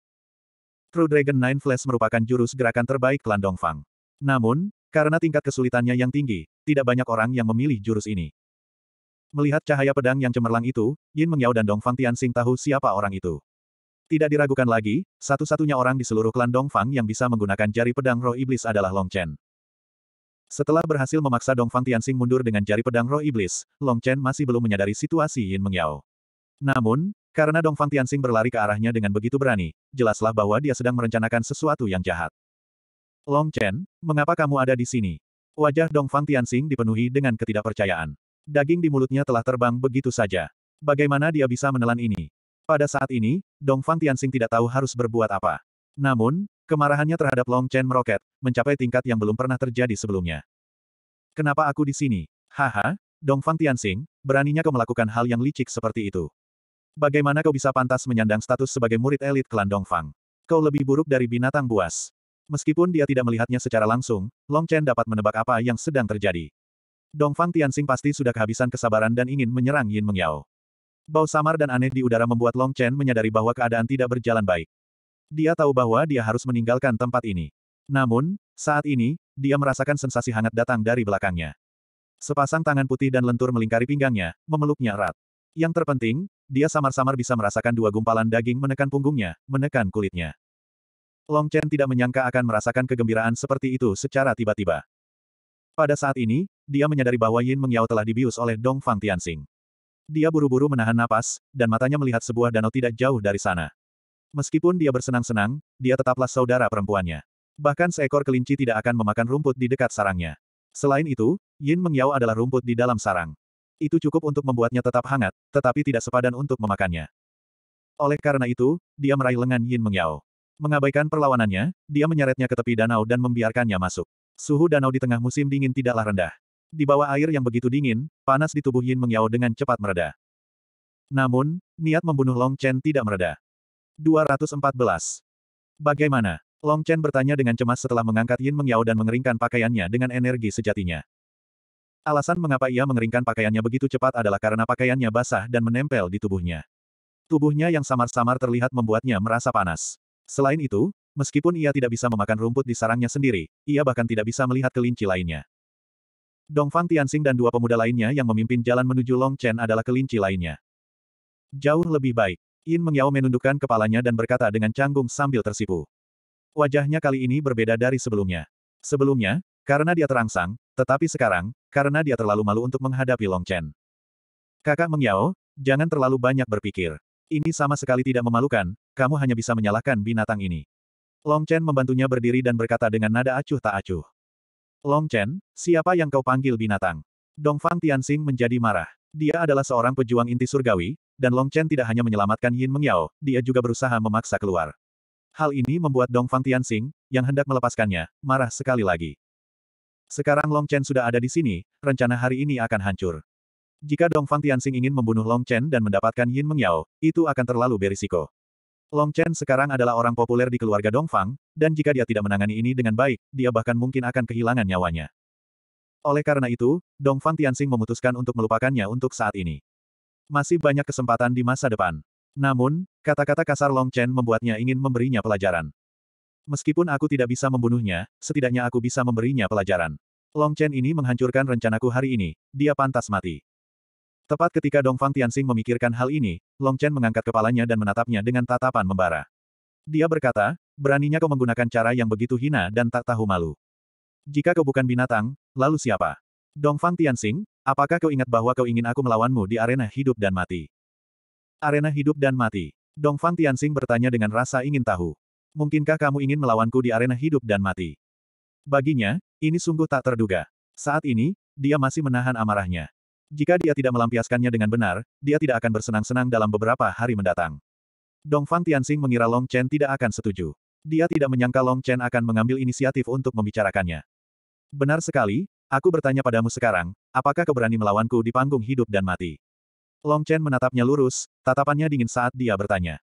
True Dragon Nine Flash merupakan jurus gerakan terbaik klan Fang. Namun, karena tingkat kesulitannya yang tinggi, tidak banyak orang yang memilih jurus ini. Melihat cahaya pedang yang cemerlang itu, Yin Mengyao dan Dong Fang Tianxing tahu siapa orang itu. Tidak diragukan lagi, satu-satunya orang di seluruh klan Dong Fang yang bisa menggunakan jari pedang roh iblis adalah Long Chen. Setelah berhasil memaksa Dong Fang Tianxing mundur dengan jari pedang roh iblis, Long Chen masih belum menyadari situasi Yin Mengyao. Namun, karena Dong Fang Tianxing berlari ke arahnya dengan begitu berani, jelaslah bahwa dia sedang merencanakan sesuatu yang jahat. Long Chen, mengapa kamu ada di sini? Wajah Dong Fang Tianxing dipenuhi dengan ketidakpercayaan. Daging di mulutnya telah terbang begitu saja. Bagaimana dia bisa menelan ini? Pada saat ini, Dong Fang Tianxing tidak tahu harus berbuat apa. Namun, kemarahannya terhadap Long Chen meroket, mencapai tingkat yang belum pernah terjadi sebelumnya. Kenapa aku di sini? Haha, Dong Fang Tianxing, beraninya kau melakukan hal yang licik seperti itu. Bagaimana kau bisa pantas menyandang status sebagai murid elit klan Dong Fang? Kau lebih buruk dari binatang buas. Meskipun dia tidak melihatnya secara langsung, Long Chen dapat menebak apa yang sedang terjadi. Dong Dongfang Tianxing pasti sudah kehabisan kesabaran dan ingin menyerang Yin Meng Yao. Bau samar dan aneh di udara membuat Long Chen menyadari bahwa keadaan tidak berjalan baik. Dia tahu bahwa dia harus meninggalkan tempat ini. Namun, saat ini, dia merasakan sensasi hangat datang dari belakangnya. Sepasang tangan putih dan lentur melingkari pinggangnya, memeluknya erat. Yang terpenting, dia samar-samar bisa merasakan dua gumpalan daging menekan punggungnya, menekan kulitnya. Long Chen tidak menyangka akan merasakan kegembiraan seperti itu secara tiba-tiba. Pada saat ini, dia menyadari bahwa Yin Mengyao telah dibius oleh Dong Fang Tianxing. Dia buru-buru menahan napas, dan matanya melihat sebuah danau tidak jauh dari sana. Meskipun dia bersenang-senang, dia tetaplah saudara perempuannya. Bahkan seekor kelinci tidak akan memakan rumput di dekat sarangnya. Selain itu, Yin Mengyao adalah rumput di dalam sarang. Itu cukup untuk membuatnya tetap hangat, tetapi tidak sepadan untuk memakannya. Oleh karena itu, dia meraih lengan Yin Mengyao. Mengabaikan perlawanannya, dia menyeretnya ke tepi danau dan membiarkannya masuk. Suhu danau di tengah musim dingin tidaklah rendah. Di bawah air yang begitu dingin, panas di tubuh Yin Mengyao dengan cepat mereda. Namun, niat membunuh Long Chen tidak mereda. 214. Bagaimana? Long Chen bertanya dengan cemas setelah mengangkat Yin Mengyao dan mengeringkan pakaiannya dengan energi sejatinya. Alasan mengapa ia mengeringkan pakaiannya begitu cepat adalah karena pakaiannya basah dan menempel di tubuhnya. Tubuhnya yang samar-samar terlihat membuatnya merasa panas. Selain itu, meskipun ia tidak bisa memakan rumput di sarangnya sendiri, ia bahkan tidak bisa melihat kelinci lainnya. Dongfang Tianxing dan dua pemuda lainnya yang memimpin jalan menuju Long Chen adalah kelinci lainnya. Jauh lebih baik. Yin Mengyao menundukkan kepalanya dan berkata dengan canggung sambil tersipu. Wajahnya kali ini berbeda dari sebelumnya. Sebelumnya, karena dia terangsang, tetapi sekarang, karena dia terlalu malu untuk menghadapi Long Chen. Kakak Mengyao, jangan terlalu banyak berpikir. Ini sama sekali tidak memalukan, kamu hanya bisa menyalahkan binatang ini. Long Chen membantunya berdiri dan berkata dengan nada acuh tak acuh. Long Chen, siapa yang kau panggil binatang? Dongfang Tianxing menjadi marah. Dia adalah seorang pejuang inti surgawi, dan Long Chen tidak hanya menyelamatkan Yin Mengyao, dia juga berusaha memaksa keluar. Hal ini membuat Dongfang Tianxing, yang hendak melepaskannya, marah sekali lagi. Sekarang Long Chen sudah ada di sini, rencana hari ini akan hancur. Jika Dongfang Tianxing ingin membunuh Long Chen dan mendapatkan Yin Mengyao, itu akan terlalu berisiko. Long Chen sekarang adalah orang populer di keluarga Dongfang, dan jika dia tidak menangani ini dengan baik, dia bahkan mungkin akan kehilangan nyawanya. Oleh karena itu, Dongfang Tianxing memutuskan untuk melupakannya untuk saat ini. Masih banyak kesempatan di masa depan. Namun, kata-kata kasar Long Chen membuatnya ingin memberinya pelajaran. Meskipun aku tidak bisa membunuhnya, setidaknya aku bisa memberinya pelajaran. Long Chen ini menghancurkan rencanaku hari ini, dia pantas mati. Tepat ketika Dong Fang Tianxing memikirkan hal ini, Long Chen mengangkat kepalanya dan menatapnya dengan tatapan membara. Dia berkata, beraninya kau menggunakan cara yang begitu hina dan tak tahu malu. Jika kau bukan binatang, lalu siapa? Dong Fang Tianxing, apakah kau ingat bahwa kau ingin aku melawanmu di arena hidup dan mati? Arena hidup dan mati. Dong Fang Tianxing bertanya dengan rasa ingin tahu. Mungkinkah kamu ingin melawanku di arena hidup dan mati? Baginya, ini sungguh tak terduga. Saat ini, dia masih menahan amarahnya. Jika dia tidak melampiaskannya dengan benar, dia tidak akan bersenang-senang dalam beberapa hari mendatang. Dongfang Tianxing mengira Long Chen tidak akan setuju. Dia tidak menyangka Long Chen akan mengambil inisiatif untuk membicarakannya. Benar sekali, aku bertanya padamu sekarang, apakah keberani melawanku di panggung hidup dan mati? Long Chen menatapnya lurus, tatapannya dingin saat dia bertanya.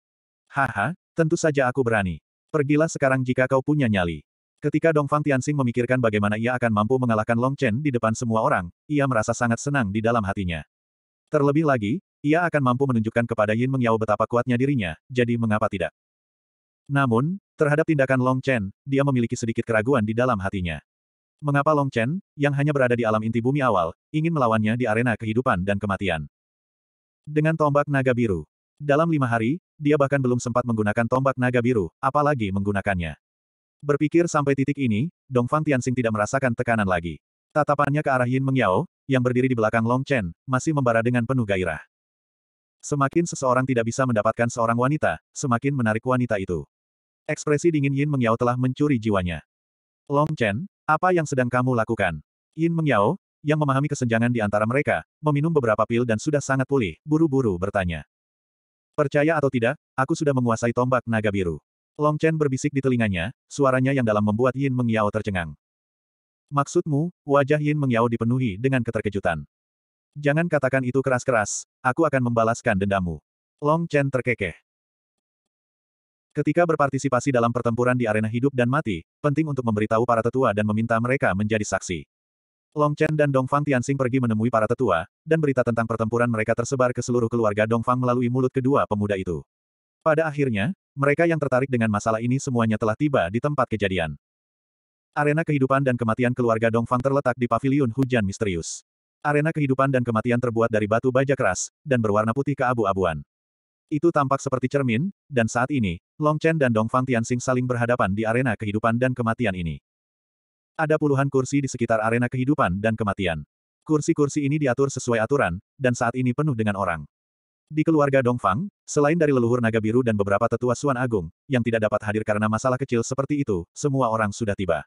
Haha, tentu saja aku berani. Pergilah sekarang jika kau punya nyali. Ketika Dong Dongfang Tianxing memikirkan bagaimana ia akan mampu mengalahkan Long Chen di depan semua orang, ia merasa sangat senang di dalam hatinya. Terlebih lagi, ia akan mampu menunjukkan kepada Yin Mengyao betapa kuatnya dirinya, jadi mengapa tidak. Namun, terhadap tindakan Long Chen, dia memiliki sedikit keraguan di dalam hatinya. Mengapa Long Chen, yang hanya berada di alam inti bumi awal, ingin melawannya di arena kehidupan dan kematian? Dengan tombak naga biru, dalam lima hari, dia bahkan belum sempat menggunakan tombak naga biru, apalagi menggunakannya. Berpikir sampai titik ini, Dong Dongfang Tianxing tidak merasakan tekanan lagi. Tatapannya ke arah Yin Mengyao, yang berdiri di belakang Long Chen, masih membara dengan penuh gairah. Semakin seseorang tidak bisa mendapatkan seorang wanita, semakin menarik wanita itu. Ekspresi dingin Yin Mengyao telah mencuri jiwanya. Long Chen, apa yang sedang kamu lakukan? Yin Mengyao, yang memahami kesenjangan di antara mereka, meminum beberapa pil dan sudah sangat pulih, buru-buru bertanya. Percaya atau tidak, aku sudah menguasai tombak naga biru. Long Chen berbisik di telinganya, suaranya yang dalam membuat Yin Mengyao tercengang. Maksudmu, wajah Yin Mengyao dipenuhi dengan keterkejutan. Jangan katakan itu keras-keras, aku akan membalaskan dendamu. Long Chen terkekeh. Ketika berpartisipasi dalam pertempuran di arena hidup dan mati, penting untuk memberitahu para tetua dan meminta mereka menjadi saksi. Long Chen dan Dong Dongfang Tianxing pergi menemui para tetua, dan berita tentang pertempuran mereka tersebar ke seluruh keluarga Dong Fang melalui mulut kedua pemuda itu. Pada akhirnya, mereka yang tertarik dengan masalah ini semuanya telah tiba di tempat kejadian. Arena kehidupan dan kematian keluarga Dongfang terletak di paviliun hujan misterius. Arena kehidupan dan kematian terbuat dari batu baja keras, dan berwarna putih keabu-abuan. Itu tampak seperti cermin, dan saat ini, Long Chen dan Dongfang Tianxing saling berhadapan di arena kehidupan dan kematian ini. Ada puluhan kursi di sekitar arena kehidupan dan kematian. Kursi-kursi ini diatur sesuai aturan, dan saat ini penuh dengan orang. Di keluarga Dongfang, selain dari leluhur naga biru dan beberapa tetua Suan Agung, yang tidak dapat hadir karena masalah kecil seperti itu, semua orang sudah tiba.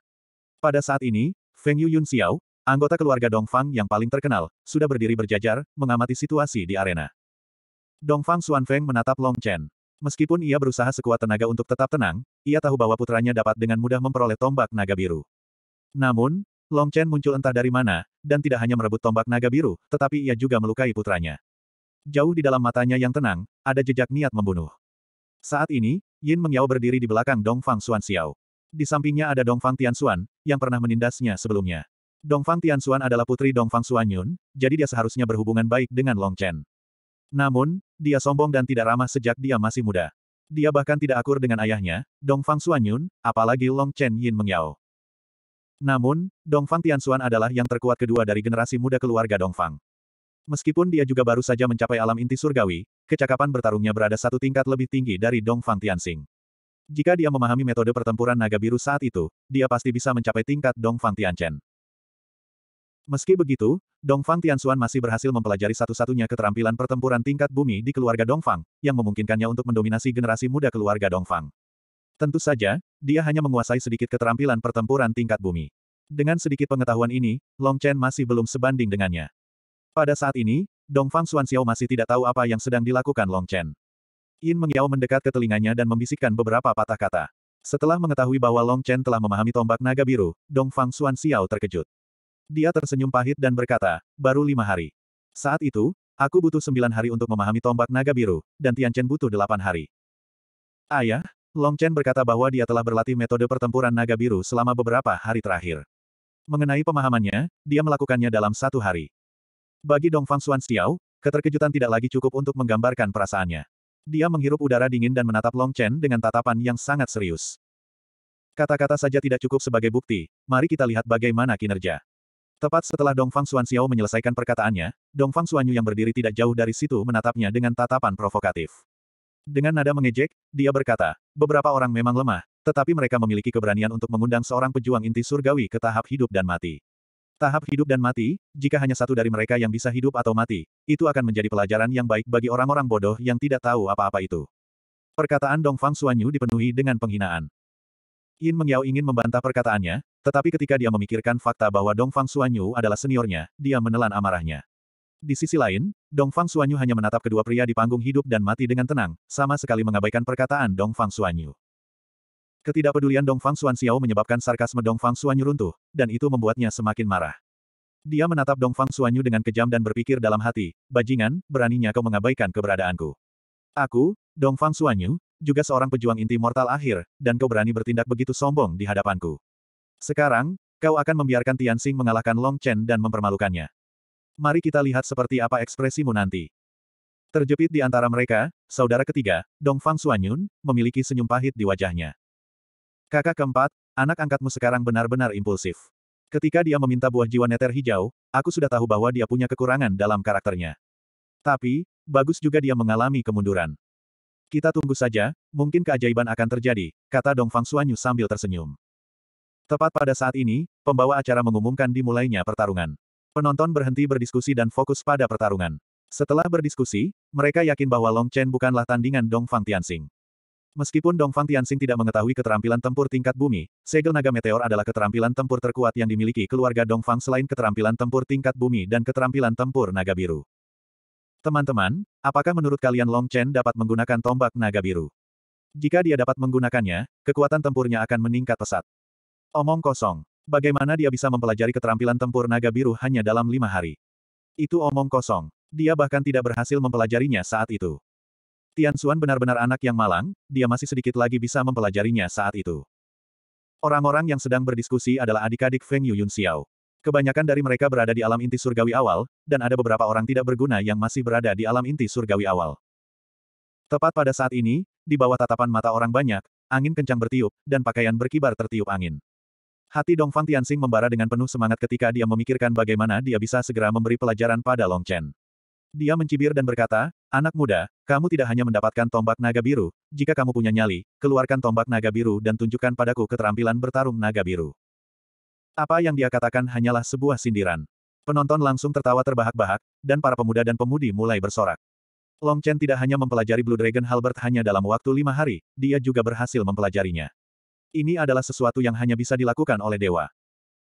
Pada saat ini, Feng Yu Yun Xiao, anggota keluarga Dongfang yang paling terkenal, sudah berdiri berjajar, mengamati situasi di arena. Dongfang Suan Feng menatap Long Chen. Meskipun ia berusaha sekuat tenaga untuk tetap tenang, ia tahu bahwa putranya dapat dengan mudah memperoleh tombak naga biru. Namun, Long Chen muncul entah dari mana, dan tidak hanya merebut tombak naga biru, tetapi ia juga melukai putranya. Jauh di dalam matanya yang tenang, ada jejak niat membunuh. Saat ini, Yin Mengyao berdiri di belakang Dongfang Xuan Xiao. Di sampingnya ada Dongfang Tianxuan, yang pernah menindasnya sebelumnya. Dongfang Tianxuan adalah putri Dongfang Yun, jadi dia seharusnya berhubungan baik dengan Long Chen. Namun, dia sombong dan tidak ramah sejak dia masih muda. Dia bahkan tidak akur dengan ayahnya, Dongfang Yun, apalagi Long Chen Yin Mengyao. Namun, Dongfang Tianxuan adalah yang terkuat kedua dari generasi muda keluarga Dongfang. Meskipun dia juga baru saja mencapai alam inti surgawi, kecakapan bertarungnya berada satu tingkat lebih tinggi dari Dong Fang Tianxing. Jika dia memahami metode pertempuran naga biru saat itu, dia pasti bisa mencapai tingkat Dong Fang Tianchen. Meski begitu, Dong Fang Tianxuan masih berhasil mempelajari satu-satunya keterampilan pertempuran tingkat bumi di keluarga Dong Fang, yang memungkinkannya untuk mendominasi generasi muda keluarga Dong Fang. Tentu saja, dia hanya menguasai sedikit keterampilan pertempuran tingkat bumi. Dengan sedikit pengetahuan ini, Long Chen masih belum sebanding dengannya. Pada saat ini, Dongfang Xuanxiao masih tidak tahu apa yang sedang dilakukan Long Chen. Yin Mengyao mendekat ke telinganya dan membisikkan beberapa patah kata. Setelah mengetahui bahwa Long Chen telah memahami tombak naga biru, Dongfang Xuanxiao terkejut. Dia tersenyum pahit dan berkata, baru lima hari. Saat itu, aku butuh sembilan hari untuk memahami tombak naga biru, dan Tian Chen butuh delapan hari. Ayah, Long Chen berkata bahwa dia telah berlatih metode pertempuran naga biru selama beberapa hari terakhir. Mengenai pemahamannya, dia melakukannya dalam satu hari. Bagi Dong Fang Xuan Xiao, keterkejutan tidak lagi cukup untuk menggambarkan perasaannya. Dia menghirup udara dingin dan menatap Long Chen dengan tatapan yang sangat serius. Kata-kata saja tidak cukup sebagai bukti, mari kita lihat bagaimana kinerja. Tepat setelah Dong Fang Xuan Xiao menyelesaikan perkataannya, Dong Fang Xuan Yu yang berdiri tidak jauh dari situ menatapnya dengan tatapan provokatif. Dengan nada mengejek, dia berkata, beberapa orang memang lemah, tetapi mereka memiliki keberanian untuk mengundang seorang pejuang inti surgawi ke tahap hidup dan mati. Tahap hidup dan mati, jika hanya satu dari mereka yang bisa hidup atau mati, itu akan menjadi pelajaran yang baik bagi orang-orang bodoh yang tidak tahu apa-apa itu. Perkataan Dong Fang Suanyu dipenuhi dengan penghinaan. Yin Mengyao ingin membantah perkataannya, tetapi ketika dia memikirkan fakta bahwa Dong Fang Suanyu adalah seniornya, dia menelan amarahnya. Di sisi lain, Dong Fang Suanyu hanya menatap kedua pria di panggung hidup dan mati dengan tenang, sama sekali mengabaikan perkataan Dong Fang Suanyu. Ketidakpedulian Dong Fang Xuan Xiao menyebabkan sarkasme Dong Fang Yu runtuh, dan itu membuatnya semakin marah. Dia menatap Dong Fang Yu dengan kejam dan berpikir dalam hati, bajingan, beraninya kau mengabaikan keberadaanku. Aku, Dong Fang Yu, juga seorang pejuang inti mortal akhir, dan kau berani bertindak begitu sombong di hadapanku. Sekarang, kau akan membiarkan Tian Xing mengalahkan Long Chen dan mempermalukannya. Mari kita lihat seperti apa ekspresimu nanti. Terjepit di antara mereka, saudara ketiga, Dong Fang Yun, memiliki senyum pahit di wajahnya. Kakak keempat, anak angkatmu sekarang benar-benar impulsif. Ketika dia meminta buah jiwa neter hijau, aku sudah tahu bahwa dia punya kekurangan dalam karakternya. Tapi, bagus juga dia mengalami kemunduran. Kita tunggu saja, mungkin keajaiban akan terjadi, kata Dong Fang Suanyu sambil tersenyum. Tepat pada saat ini, pembawa acara mengumumkan dimulainya pertarungan. Penonton berhenti berdiskusi dan fokus pada pertarungan. Setelah berdiskusi, mereka yakin bahwa Long Chen bukanlah tandingan Dong Fang Tianxing. Meskipun Dongfang Tianxing tidak mengetahui keterampilan tempur tingkat bumi, segel naga meteor adalah keterampilan tempur terkuat yang dimiliki keluarga Dongfang selain keterampilan tempur tingkat bumi dan keterampilan tempur naga biru. Teman-teman, apakah menurut kalian Long Chen dapat menggunakan tombak naga biru? Jika dia dapat menggunakannya, kekuatan tempurnya akan meningkat pesat. Omong kosong. Bagaimana dia bisa mempelajari keterampilan tempur naga biru hanya dalam lima hari? Itu omong kosong. Dia bahkan tidak berhasil mempelajarinya saat itu. Tian Xuan benar-benar anak yang malang, dia masih sedikit lagi bisa mempelajarinya saat itu. Orang-orang yang sedang berdiskusi adalah adik-adik Feng Yu Yun Xiao. Kebanyakan dari mereka berada di alam inti surgawi awal, dan ada beberapa orang tidak berguna yang masih berada di alam inti surgawi awal. Tepat pada saat ini, di bawah tatapan mata orang banyak, angin kencang bertiup, dan pakaian berkibar tertiup angin. Hati Dong Dongfang Tianxing membara dengan penuh semangat ketika dia memikirkan bagaimana dia bisa segera memberi pelajaran pada Long Chen. Dia mencibir dan berkata, Anak muda, kamu tidak hanya mendapatkan tombak naga biru, jika kamu punya nyali, keluarkan tombak naga biru dan tunjukkan padaku keterampilan bertarung naga biru. Apa yang dia katakan hanyalah sebuah sindiran. Penonton langsung tertawa terbahak-bahak, dan para pemuda dan pemudi mulai bersorak. Long Chen tidak hanya mempelajari Blue Dragon Halbert hanya dalam waktu lima hari, dia juga berhasil mempelajarinya. Ini adalah sesuatu yang hanya bisa dilakukan oleh dewa.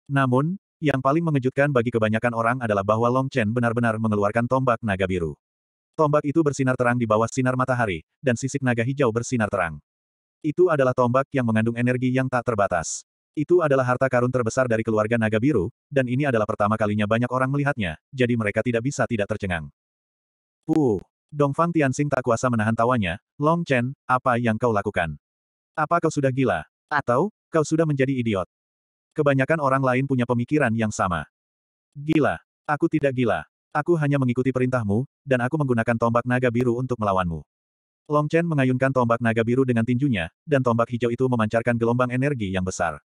Namun, yang paling mengejutkan bagi kebanyakan orang adalah bahwa Long Chen benar-benar mengeluarkan tombak naga biru. Tombak itu bersinar terang di bawah sinar matahari, dan sisik naga hijau bersinar terang. Itu adalah tombak yang mengandung energi yang tak terbatas. Itu adalah harta karun terbesar dari keluarga naga biru, dan ini adalah pertama kalinya banyak orang melihatnya, jadi mereka tidak bisa tidak tercengang. Uh, Dongfang Tianxing tak kuasa menahan tawanya, Long Chen, apa yang kau lakukan? Apa kau sudah gila? Atau, kau sudah menjadi idiot? Kebanyakan orang lain punya pemikiran yang sama. Gila. Aku tidak gila. Aku hanya mengikuti perintahmu, dan aku menggunakan tombak naga biru untuk melawanmu. Long Chen mengayunkan tombak naga biru dengan tinjunya, dan tombak hijau itu memancarkan gelombang energi yang besar.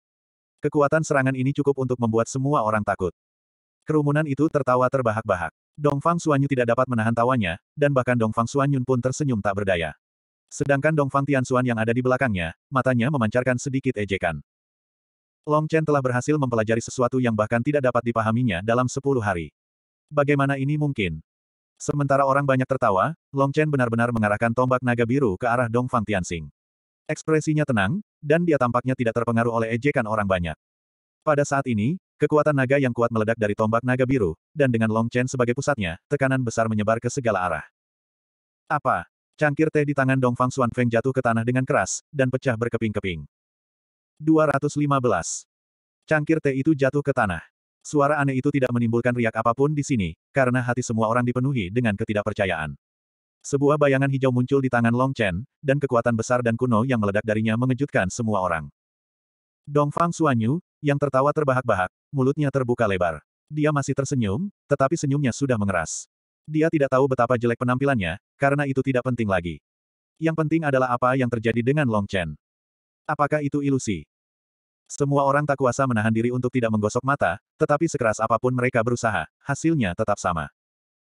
Kekuatan serangan ini cukup untuk membuat semua orang takut. Kerumunan itu tertawa terbahak-bahak. Dong Fang Suanyu tidak dapat menahan tawanya, dan bahkan Dong Fang Suanyun pun tersenyum tak berdaya. Sedangkan Dong Fang Tianxuan yang ada di belakangnya, matanya memancarkan sedikit ejekan. Long Chen telah berhasil mempelajari sesuatu yang bahkan tidak dapat dipahaminya dalam sepuluh hari. Bagaimana ini mungkin? Sementara orang banyak tertawa, Long Chen benar-benar mengarahkan tombak naga biru ke arah Dong Fang Tianxing. Ekspresinya tenang, dan dia tampaknya tidak terpengaruh oleh ejekan orang banyak. Pada saat ini, kekuatan naga yang kuat meledak dari tombak naga biru, dan dengan Long Chen sebagai pusatnya, tekanan besar menyebar ke segala arah. Apa? Cangkir teh di tangan Dong Fang Xuan Feng jatuh ke tanah dengan keras, dan pecah berkeping-keping. 215. Cangkir teh itu jatuh ke tanah. Suara aneh itu tidak menimbulkan riak apapun di sini, karena hati semua orang dipenuhi dengan ketidakpercayaan. Sebuah bayangan hijau muncul di tangan Long Chen, dan kekuatan besar dan kuno yang meledak darinya mengejutkan semua orang. Dongfang Suanyu, yang tertawa terbahak-bahak, mulutnya terbuka lebar. Dia masih tersenyum, tetapi senyumnya sudah mengeras. Dia tidak tahu betapa jelek penampilannya, karena itu tidak penting lagi. Yang penting adalah apa yang terjadi dengan Long Chen. Apakah itu ilusi? Semua orang tak kuasa menahan diri untuk tidak menggosok mata, tetapi sekeras apapun mereka berusaha, hasilnya tetap sama.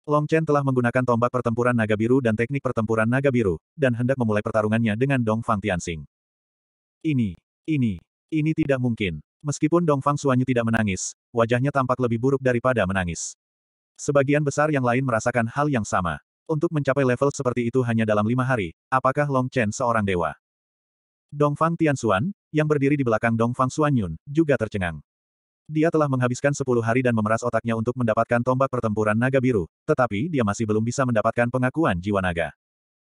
Long Chen telah menggunakan tombak pertempuran naga biru dan teknik pertempuran naga biru, dan hendak memulai pertarungannya dengan Dong Fang Tianxing. Ini, ini, ini tidak mungkin. Meskipun Dong Fang Suanyu tidak menangis, wajahnya tampak lebih buruk daripada menangis. Sebagian besar yang lain merasakan hal yang sama. Untuk mencapai level seperti itu hanya dalam lima hari, apakah Long Chen seorang dewa? Dongfang Tianxuan, yang berdiri di belakang Dongfang Xuanyun, juga tercengang. Dia telah menghabiskan sepuluh hari dan memeras otaknya untuk mendapatkan tombak pertempuran naga biru, tetapi dia masih belum bisa mendapatkan pengakuan jiwa naga.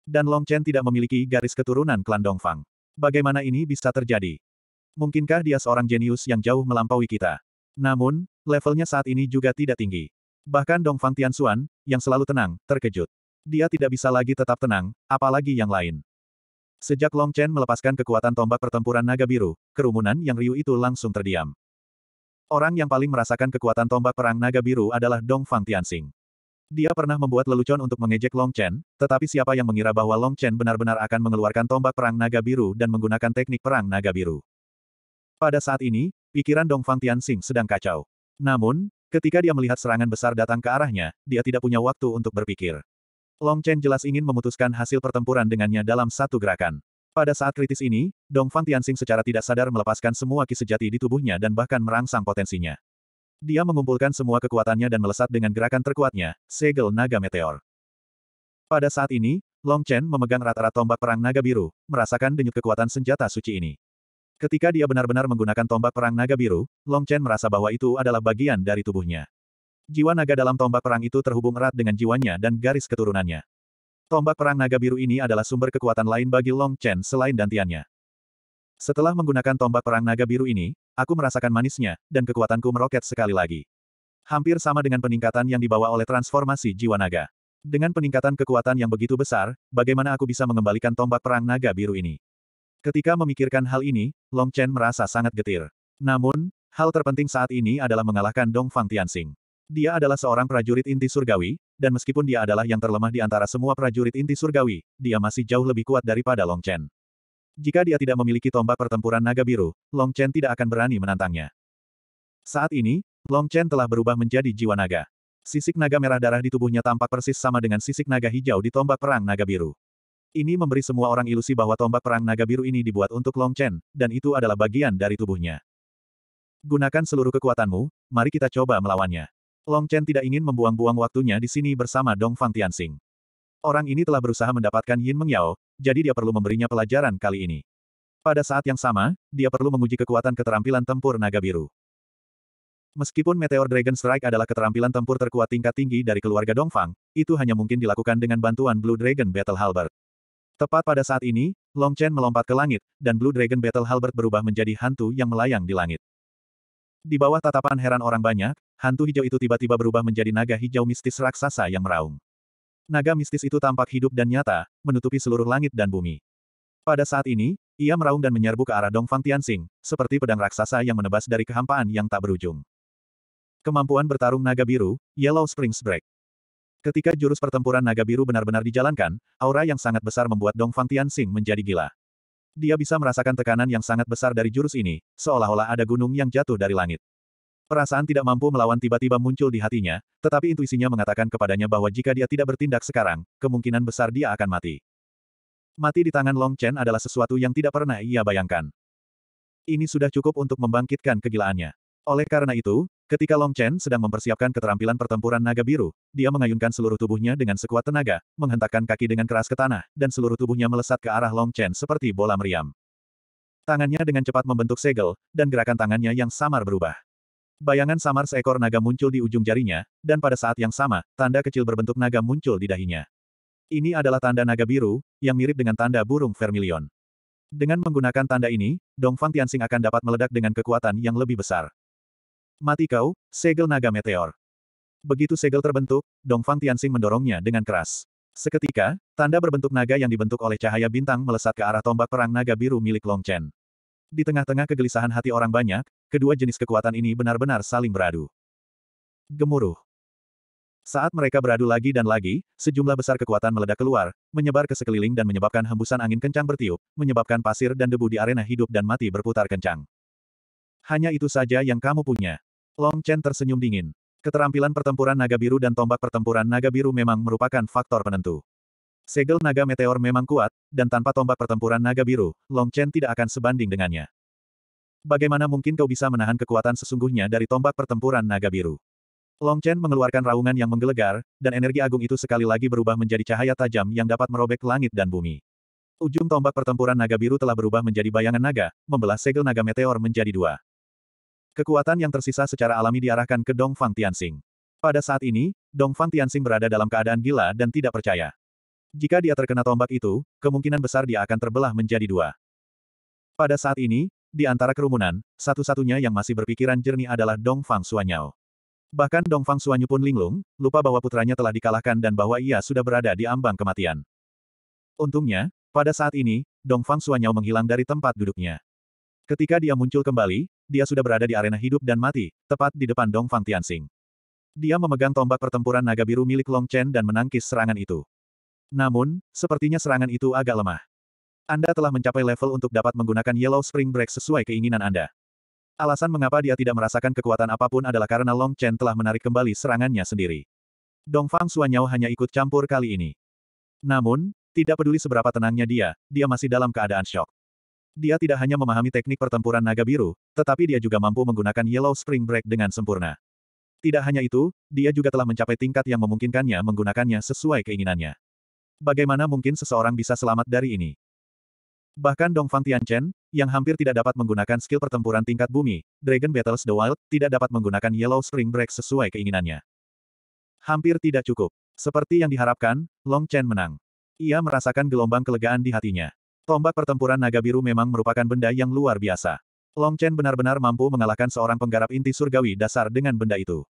Dan Long Chen tidak memiliki garis keturunan klan Dongfang. Bagaimana ini bisa terjadi? Mungkinkah dia seorang jenius yang jauh melampaui kita? Namun, levelnya saat ini juga tidak tinggi. Bahkan Dongfang Tianxuan, yang selalu tenang, terkejut. Dia tidak bisa lagi tetap tenang, apalagi yang lain. Sejak Long Chen melepaskan kekuatan tombak pertempuran naga biru, kerumunan yang riuh itu langsung terdiam. Orang yang paling merasakan kekuatan tombak perang naga biru adalah Dong Fang Tianxing. Dia pernah membuat lelucon untuk mengejek Long Chen, tetapi siapa yang mengira bahwa Long Chen benar-benar akan mengeluarkan tombak perang naga biru dan menggunakan teknik perang naga biru. Pada saat ini, pikiran Dong Fang Tianxing sedang kacau. Namun, ketika dia melihat serangan besar datang ke arahnya, dia tidak punya waktu untuk berpikir. Long Chen jelas ingin memutuskan hasil pertempuran dengannya dalam satu gerakan. Pada saat kritis ini, Dong Fang Tianxing secara tidak sadar melepaskan semua ki sejati di tubuhnya dan bahkan merangsang potensinya. Dia mengumpulkan semua kekuatannya dan melesat dengan gerakan terkuatnya, segel naga meteor. Pada saat ini, Long Chen memegang rata-rata tombak perang naga biru, merasakan denyut kekuatan senjata suci ini. Ketika dia benar-benar menggunakan tombak perang naga biru, Long Chen merasa bahwa itu adalah bagian dari tubuhnya. Jiwa naga dalam tombak perang itu terhubung erat dengan jiwanya dan garis keturunannya. Tombak perang naga biru ini adalah sumber kekuatan lain bagi Long Chen selain dantiannya. Setelah menggunakan tombak perang naga biru ini, aku merasakan manisnya, dan kekuatanku meroket sekali lagi. Hampir sama dengan peningkatan yang dibawa oleh transformasi jiwa naga. Dengan peningkatan kekuatan yang begitu besar, bagaimana aku bisa mengembalikan tombak perang naga biru ini? Ketika memikirkan hal ini, Long Chen merasa sangat getir. Namun, hal terpenting saat ini adalah mengalahkan Dong Fang Tianxing. Dia adalah seorang prajurit inti surgawi, dan meskipun dia adalah yang terlemah di antara semua prajurit inti surgawi, dia masih jauh lebih kuat daripada Long Chen. Jika dia tidak memiliki tombak pertempuran naga biru, Long Chen tidak akan berani menantangnya. Saat ini, Long Chen telah berubah menjadi jiwa naga. Sisik naga merah darah di tubuhnya tampak persis sama dengan sisik naga hijau di tombak perang naga biru. Ini memberi semua orang ilusi bahwa tombak perang naga biru ini dibuat untuk Long Chen, dan itu adalah bagian dari tubuhnya. Gunakan seluruh kekuatanmu, mari kita coba melawannya. Long Chen tidak ingin membuang-buang waktunya di sini bersama Dong Fang Tianxing. Orang ini telah berusaha mendapatkan Yin Meng Yao, jadi dia perlu memberinya pelajaran kali ini. Pada saat yang sama, dia perlu menguji kekuatan keterampilan tempur naga biru. Meskipun Meteor Dragon Strike adalah keterampilan tempur terkuat tingkat tinggi dari keluarga Dong Fang, itu hanya mungkin dilakukan dengan bantuan Blue Dragon Battle Halberd. Tepat pada saat ini, Long Chen melompat ke langit, dan Blue Dragon Battle Halberd berubah menjadi hantu yang melayang di langit. Di bawah tatapan heran orang banyak, hantu hijau itu tiba-tiba berubah menjadi naga hijau mistis raksasa yang meraung. Naga mistis itu tampak hidup dan nyata, menutupi seluruh langit dan bumi. Pada saat ini, ia meraung dan menyerbu ke arah Dongfang Tianxing, seperti pedang raksasa yang menebas dari kehampaan yang tak berujung. Kemampuan bertarung naga biru, Yellow Springs Break. Ketika jurus pertempuran naga biru benar-benar dijalankan, aura yang sangat besar membuat Dongfang Tianxing menjadi gila. Dia bisa merasakan tekanan yang sangat besar dari jurus ini, seolah-olah ada gunung yang jatuh dari langit. Perasaan tidak mampu melawan tiba-tiba muncul di hatinya, tetapi intuisinya mengatakan kepadanya bahwa jika dia tidak bertindak sekarang, kemungkinan besar dia akan mati. Mati di tangan Long Chen adalah sesuatu yang tidak pernah ia bayangkan. Ini sudah cukup untuk membangkitkan kegilaannya. Oleh karena itu, ketika Long Chen sedang mempersiapkan keterampilan pertempuran naga biru, dia mengayunkan seluruh tubuhnya dengan sekuat tenaga, menghentakkan kaki dengan keras ke tanah, dan seluruh tubuhnya melesat ke arah Long Chen seperti bola meriam. Tangannya dengan cepat membentuk segel, dan gerakan tangannya yang samar berubah. Bayangan samar seekor naga muncul di ujung jarinya, dan pada saat yang sama, tanda kecil berbentuk naga muncul di dahinya. Ini adalah tanda naga biru, yang mirip dengan tanda burung vermilion. Dengan menggunakan tanda ini, Dongfang Tianxing akan dapat meledak dengan kekuatan yang lebih besar. Mati kau, segel naga meteor. Begitu segel terbentuk, Dongfang Tianxing mendorongnya dengan keras. Seketika, tanda berbentuk naga yang dibentuk oleh cahaya bintang melesat ke arah tombak perang naga biru milik Long Chen. Di tengah-tengah kegelisahan hati orang banyak, kedua jenis kekuatan ini benar-benar saling beradu. Gemuruh. Saat mereka beradu lagi dan lagi, sejumlah besar kekuatan meledak keluar, menyebar ke sekeliling dan menyebabkan hembusan angin kencang bertiup, menyebabkan pasir dan debu di arena hidup dan mati berputar kencang. Hanya itu saja yang kamu punya. Long Chen tersenyum dingin. Keterampilan pertempuran naga biru dan tombak pertempuran naga biru memang merupakan faktor penentu. Segel naga meteor memang kuat, dan tanpa tombak pertempuran naga biru, Long Chen tidak akan sebanding dengannya. Bagaimana mungkin kau bisa menahan kekuatan sesungguhnya dari tombak pertempuran naga biru? Long Chen mengeluarkan raungan yang menggelegar, dan energi agung itu sekali lagi berubah menjadi cahaya tajam yang dapat merobek langit dan bumi. Ujung tombak pertempuran naga biru telah berubah menjadi bayangan naga, membelah segel naga meteor menjadi dua. Kekuatan yang tersisa secara alami diarahkan ke Dong Fang Tianxing. Pada saat ini, Dong Fang Tianxing berada dalam keadaan gila dan tidak percaya. Jika dia terkena tombak itu, kemungkinan besar dia akan terbelah menjadi dua. Pada saat ini, di antara kerumunan, satu-satunya yang masih berpikiran jernih adalah Dong Fang Suanyao. Bahkan Dong Fang Suanyu pun linglung, lupa bahwa putranya telah dikalahkan dan bahwa ia sudah berada di ambang kematian. Untungnya, pada saat ini, Dong Fang Suanyao menghilang dari tempat duduknya. Ketika dia muncul kembali, dia sudah berada di arena hidup dan mati, tepat di depan Dong Fang Tianxing. Dia memegang tombak pertempuran naga biru milik Long Chen dan menangkis serangan itu. Namun, sepertinya serangan itu agak lemah. Anda telah mencapai level untuk dapat menggunakan Yellow Spring Break sesuai keinginan Anda. Alasan mengapa dia tidak merasakan kekuatan apapun adalah karena Long Chen telah menarik kembali serangannya sendiri. Dong Fang Suanyao hanya ikut campur kali ini. Namun, tidak peduli seberapa tenangnya dia, dia masih dalam keadaan shock. Dia tidak hanya memahami teknik pertempuran naga biru, tetapi dia juga mampu menggunakan Yellow Spring Break dengan sempurna. Tidak hanya itu, dia juga telah mencapai tingkat yang memungkinkannya menggunakannya sesuai keinginannya. Bagaimana mungkin seseorang bisa selamat dari ini? Bahkan Dong Dongfang Tianchen, yang hampir tidak dapat menggunakan skill pertempuran tingkat bumi, Dragon Battles the Wild, tidak dapat menggunakan Yellow Spring Break sesuai keinginannya. Hampir tidak cukup. Seperti yang diharapkan, Long Chen menang. Ia merasakan gelombang kelegaan di hatinya. Tombak pertempuran naga biru memang merupakan benda yang luar biasa. Long Chen benar-benar mampu mengalahkan seorang penggarap inti surgawi dasar dengan benda itu.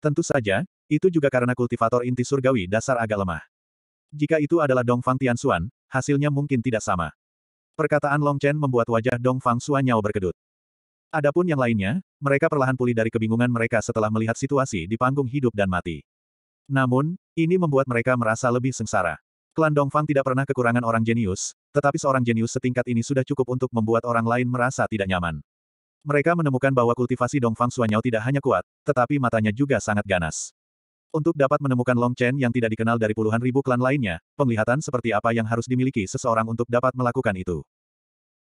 Tentu saja, itu juga karena kultivator inti surgawi dasar agak lemah. Jika itu adalah Dong Dongfang Xuan hasilnya mungkin tidak sama. Perkataan Long Chen membuat wajah Dong Fang Suanyao berkedut. Adapun yang lainnya, mereka perlahan pulih dari kebingungan mereka setelah melihat situasi di panggung hidup dan mati. Namun, ini membuat mereka merasa lebih sengsara. Klan Dong Fang tidak pernah kekurangan orang jenius, tetapi seorang jenius setingkat ini sudah cukup untuk membuat orang lain merasa tidak nyaman. Mereka menemukan bahwa kultivasi Dong Fang Suanyao tidak hanya kuat, tetapi matanya juga sangat ganas. Untuk dapat menemukan Long Chen yang tidak dikenal dari puluhan ribu klan lainnya, penglihatan seperti apa yang harus dimiliki seseorang untuk dapat melakukan itu.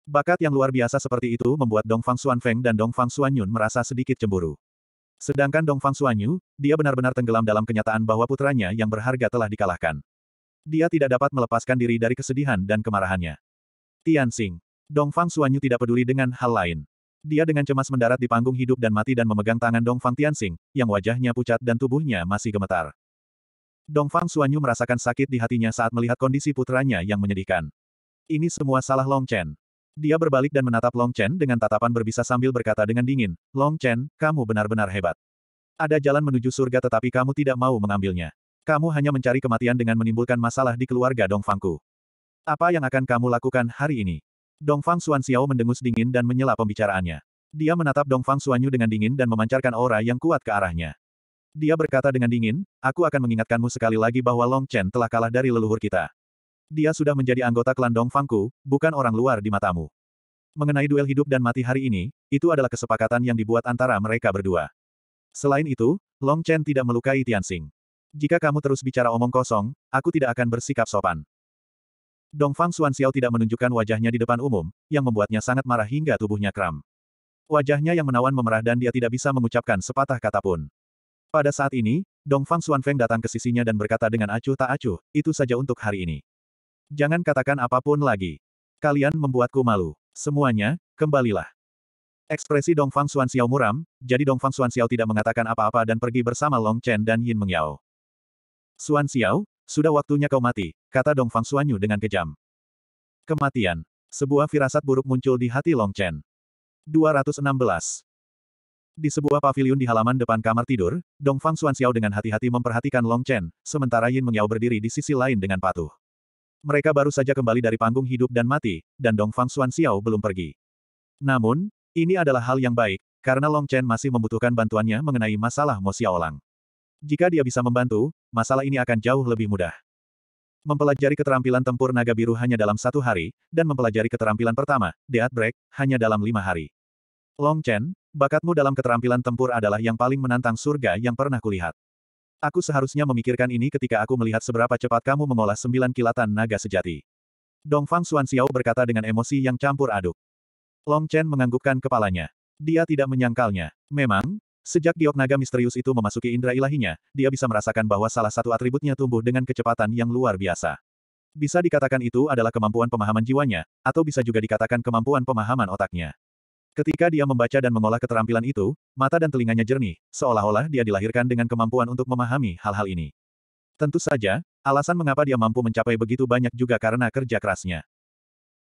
Bakat yang luar biasa seperti itu membuat Dong Fang Xuan Feng dan Dong Fang Xuan Yun merasa sedikit cemburu. Sedangkan Dong Fang Xuan Xuanyu, dia benar-benar tenggelam dalam kenyataan bahwa putranya yang berharga telah dikalahkan. Dia tidak dapat melepaskan diri dari kesedihan dan kemarahannya. Tian Xing. Dong Fang Xuan Xuanyu tidak peduli dengan hal lain. Dia dengan cemas mendarat di panggung hidup dan mati dan memegang tangan Dong Fang Tianxing, yang wajahnya pucat dan tubuhnya masih gemetar. Dong Fang Suanyu merasakan sakit di hatinya saat melihat kondisi putranya yang menyedihkan. Ini semua salah Long Chen. Dia berbalik dan menatap Long Chen dengan tatapan berbisa sambil berkata dengan dingin, Long Chen, kamu benar-benar hebat. Ada jalan menuju surga tetapi kamu tidak mau mengambilnya. Kamu hanya mencari kematian dengan menimbulkan masalah di keluarga Dong Fangku. Apa yang akan kamu lakukan hari ini? Dongfang Xiao mendengus dingin dan menyela pembicaraannya. Dia menatap Dongfang Xuanyu dengan dingin dan memancarkan aura yang kuat ke arahnya. Dia berkata dengan dingin, aku akan mengingatkanmu sekali lagi bahwa Long Chen telah kalah dari leluhur kita. Dia sudah menjadi anggota klan Dongfangku, bukan orang luar di matamu. Mengenai duel hidup dan mati hari ini, itu adalah kesepakatan yang dibuat antara mereka berdua. Selain itu, Long Chen tidak melukai Tianxing. Jika kamu terus bicara omong kosong, aku tidak akan bersikap sopan. Dongfang Xiao tidak menunjukkan wajahnya di depan umum, yang membuatnya sangat marah hingga tubuhnya kram. Wajahnya yang menawan memerah dan dia tidak bisa mengucapkan sepatah kata pun. Pada saat ini, Dongfang Feng datang ke sisinya dan berkata dengan acuh tak acuh, itu saja untuk hari ini. Jangan katakan apapun lagi. Kalian membuatku malu. Semuanya, kembalilah. Ekspresi Dongfang Xiao muram, jadi Dongfang Xiao tidak mengatakan apa-apa dan pergi bersama Long Chen dan Yin Mengyao. Xiao, sudah waktunya kau mati, kata Dong Fang Xuanyu dengan kejam. Kematian. Sebuah firasat buruk muncul di hati Long Chen. 216. Di sebuah pavilion di halaman depan kamar tidur, Dong Fang Xuanxiao dengan hati-hati memperhatikan Long Chen, sementara Yin Mengyao berdiri di sisi lain dengan patuh. Mereka baru saja kembali dari panggung hidup dan mati, dan Dong Fang Xuanxiao belum pergi. Namun, ini adalah hal yang baik, karena Long Chen masih membutuhkan bantuannya mengenai masalah Mo Xiaolang. Jika dia bisa membantu, masalah ini akan jauh lebih mudah. Mempelajari keterampilan tempur naga biru hanya dalam satu hari, dan mempelajari keterampilan pertama, Death Break, hanya dalam lima hari. Long Chen, bakatmu dalam keterampilan tempur adalah yang paling menantang surga yang pernah kulihat. Aku seharusnya memikirkan ini ketika aku melihat seberapa cepat kamu mengolah sembilan kilatan naga sejati. Dongfang Xiao berkata dengan emosi yang campur aduk. Long Chen menganggukkan kepalanya. Dia tidak menyangkalnya. Memang, Sejak giok naga misterius itu memasuki indera ilahinya, dia bisa merasakan bahwa salah satu atributnya tumbuh dengan kecepatan yang luar biasa. Bisa dikatakan itu adalah kemampuan pemahaman jiwanya, atau bisa juga dikatakan kemampuan pemahaman otaknya. Ketika dia membaca dan mengolah keterampilan itu, mata dan telinganya jernih, seolah-olah dia dilahirkan dengan kemampuan untuk memahami hal-hal ini. Tentu saja, alasan mengapa dia mampu mencapai begitu banyak juga karena kerja kerasnya.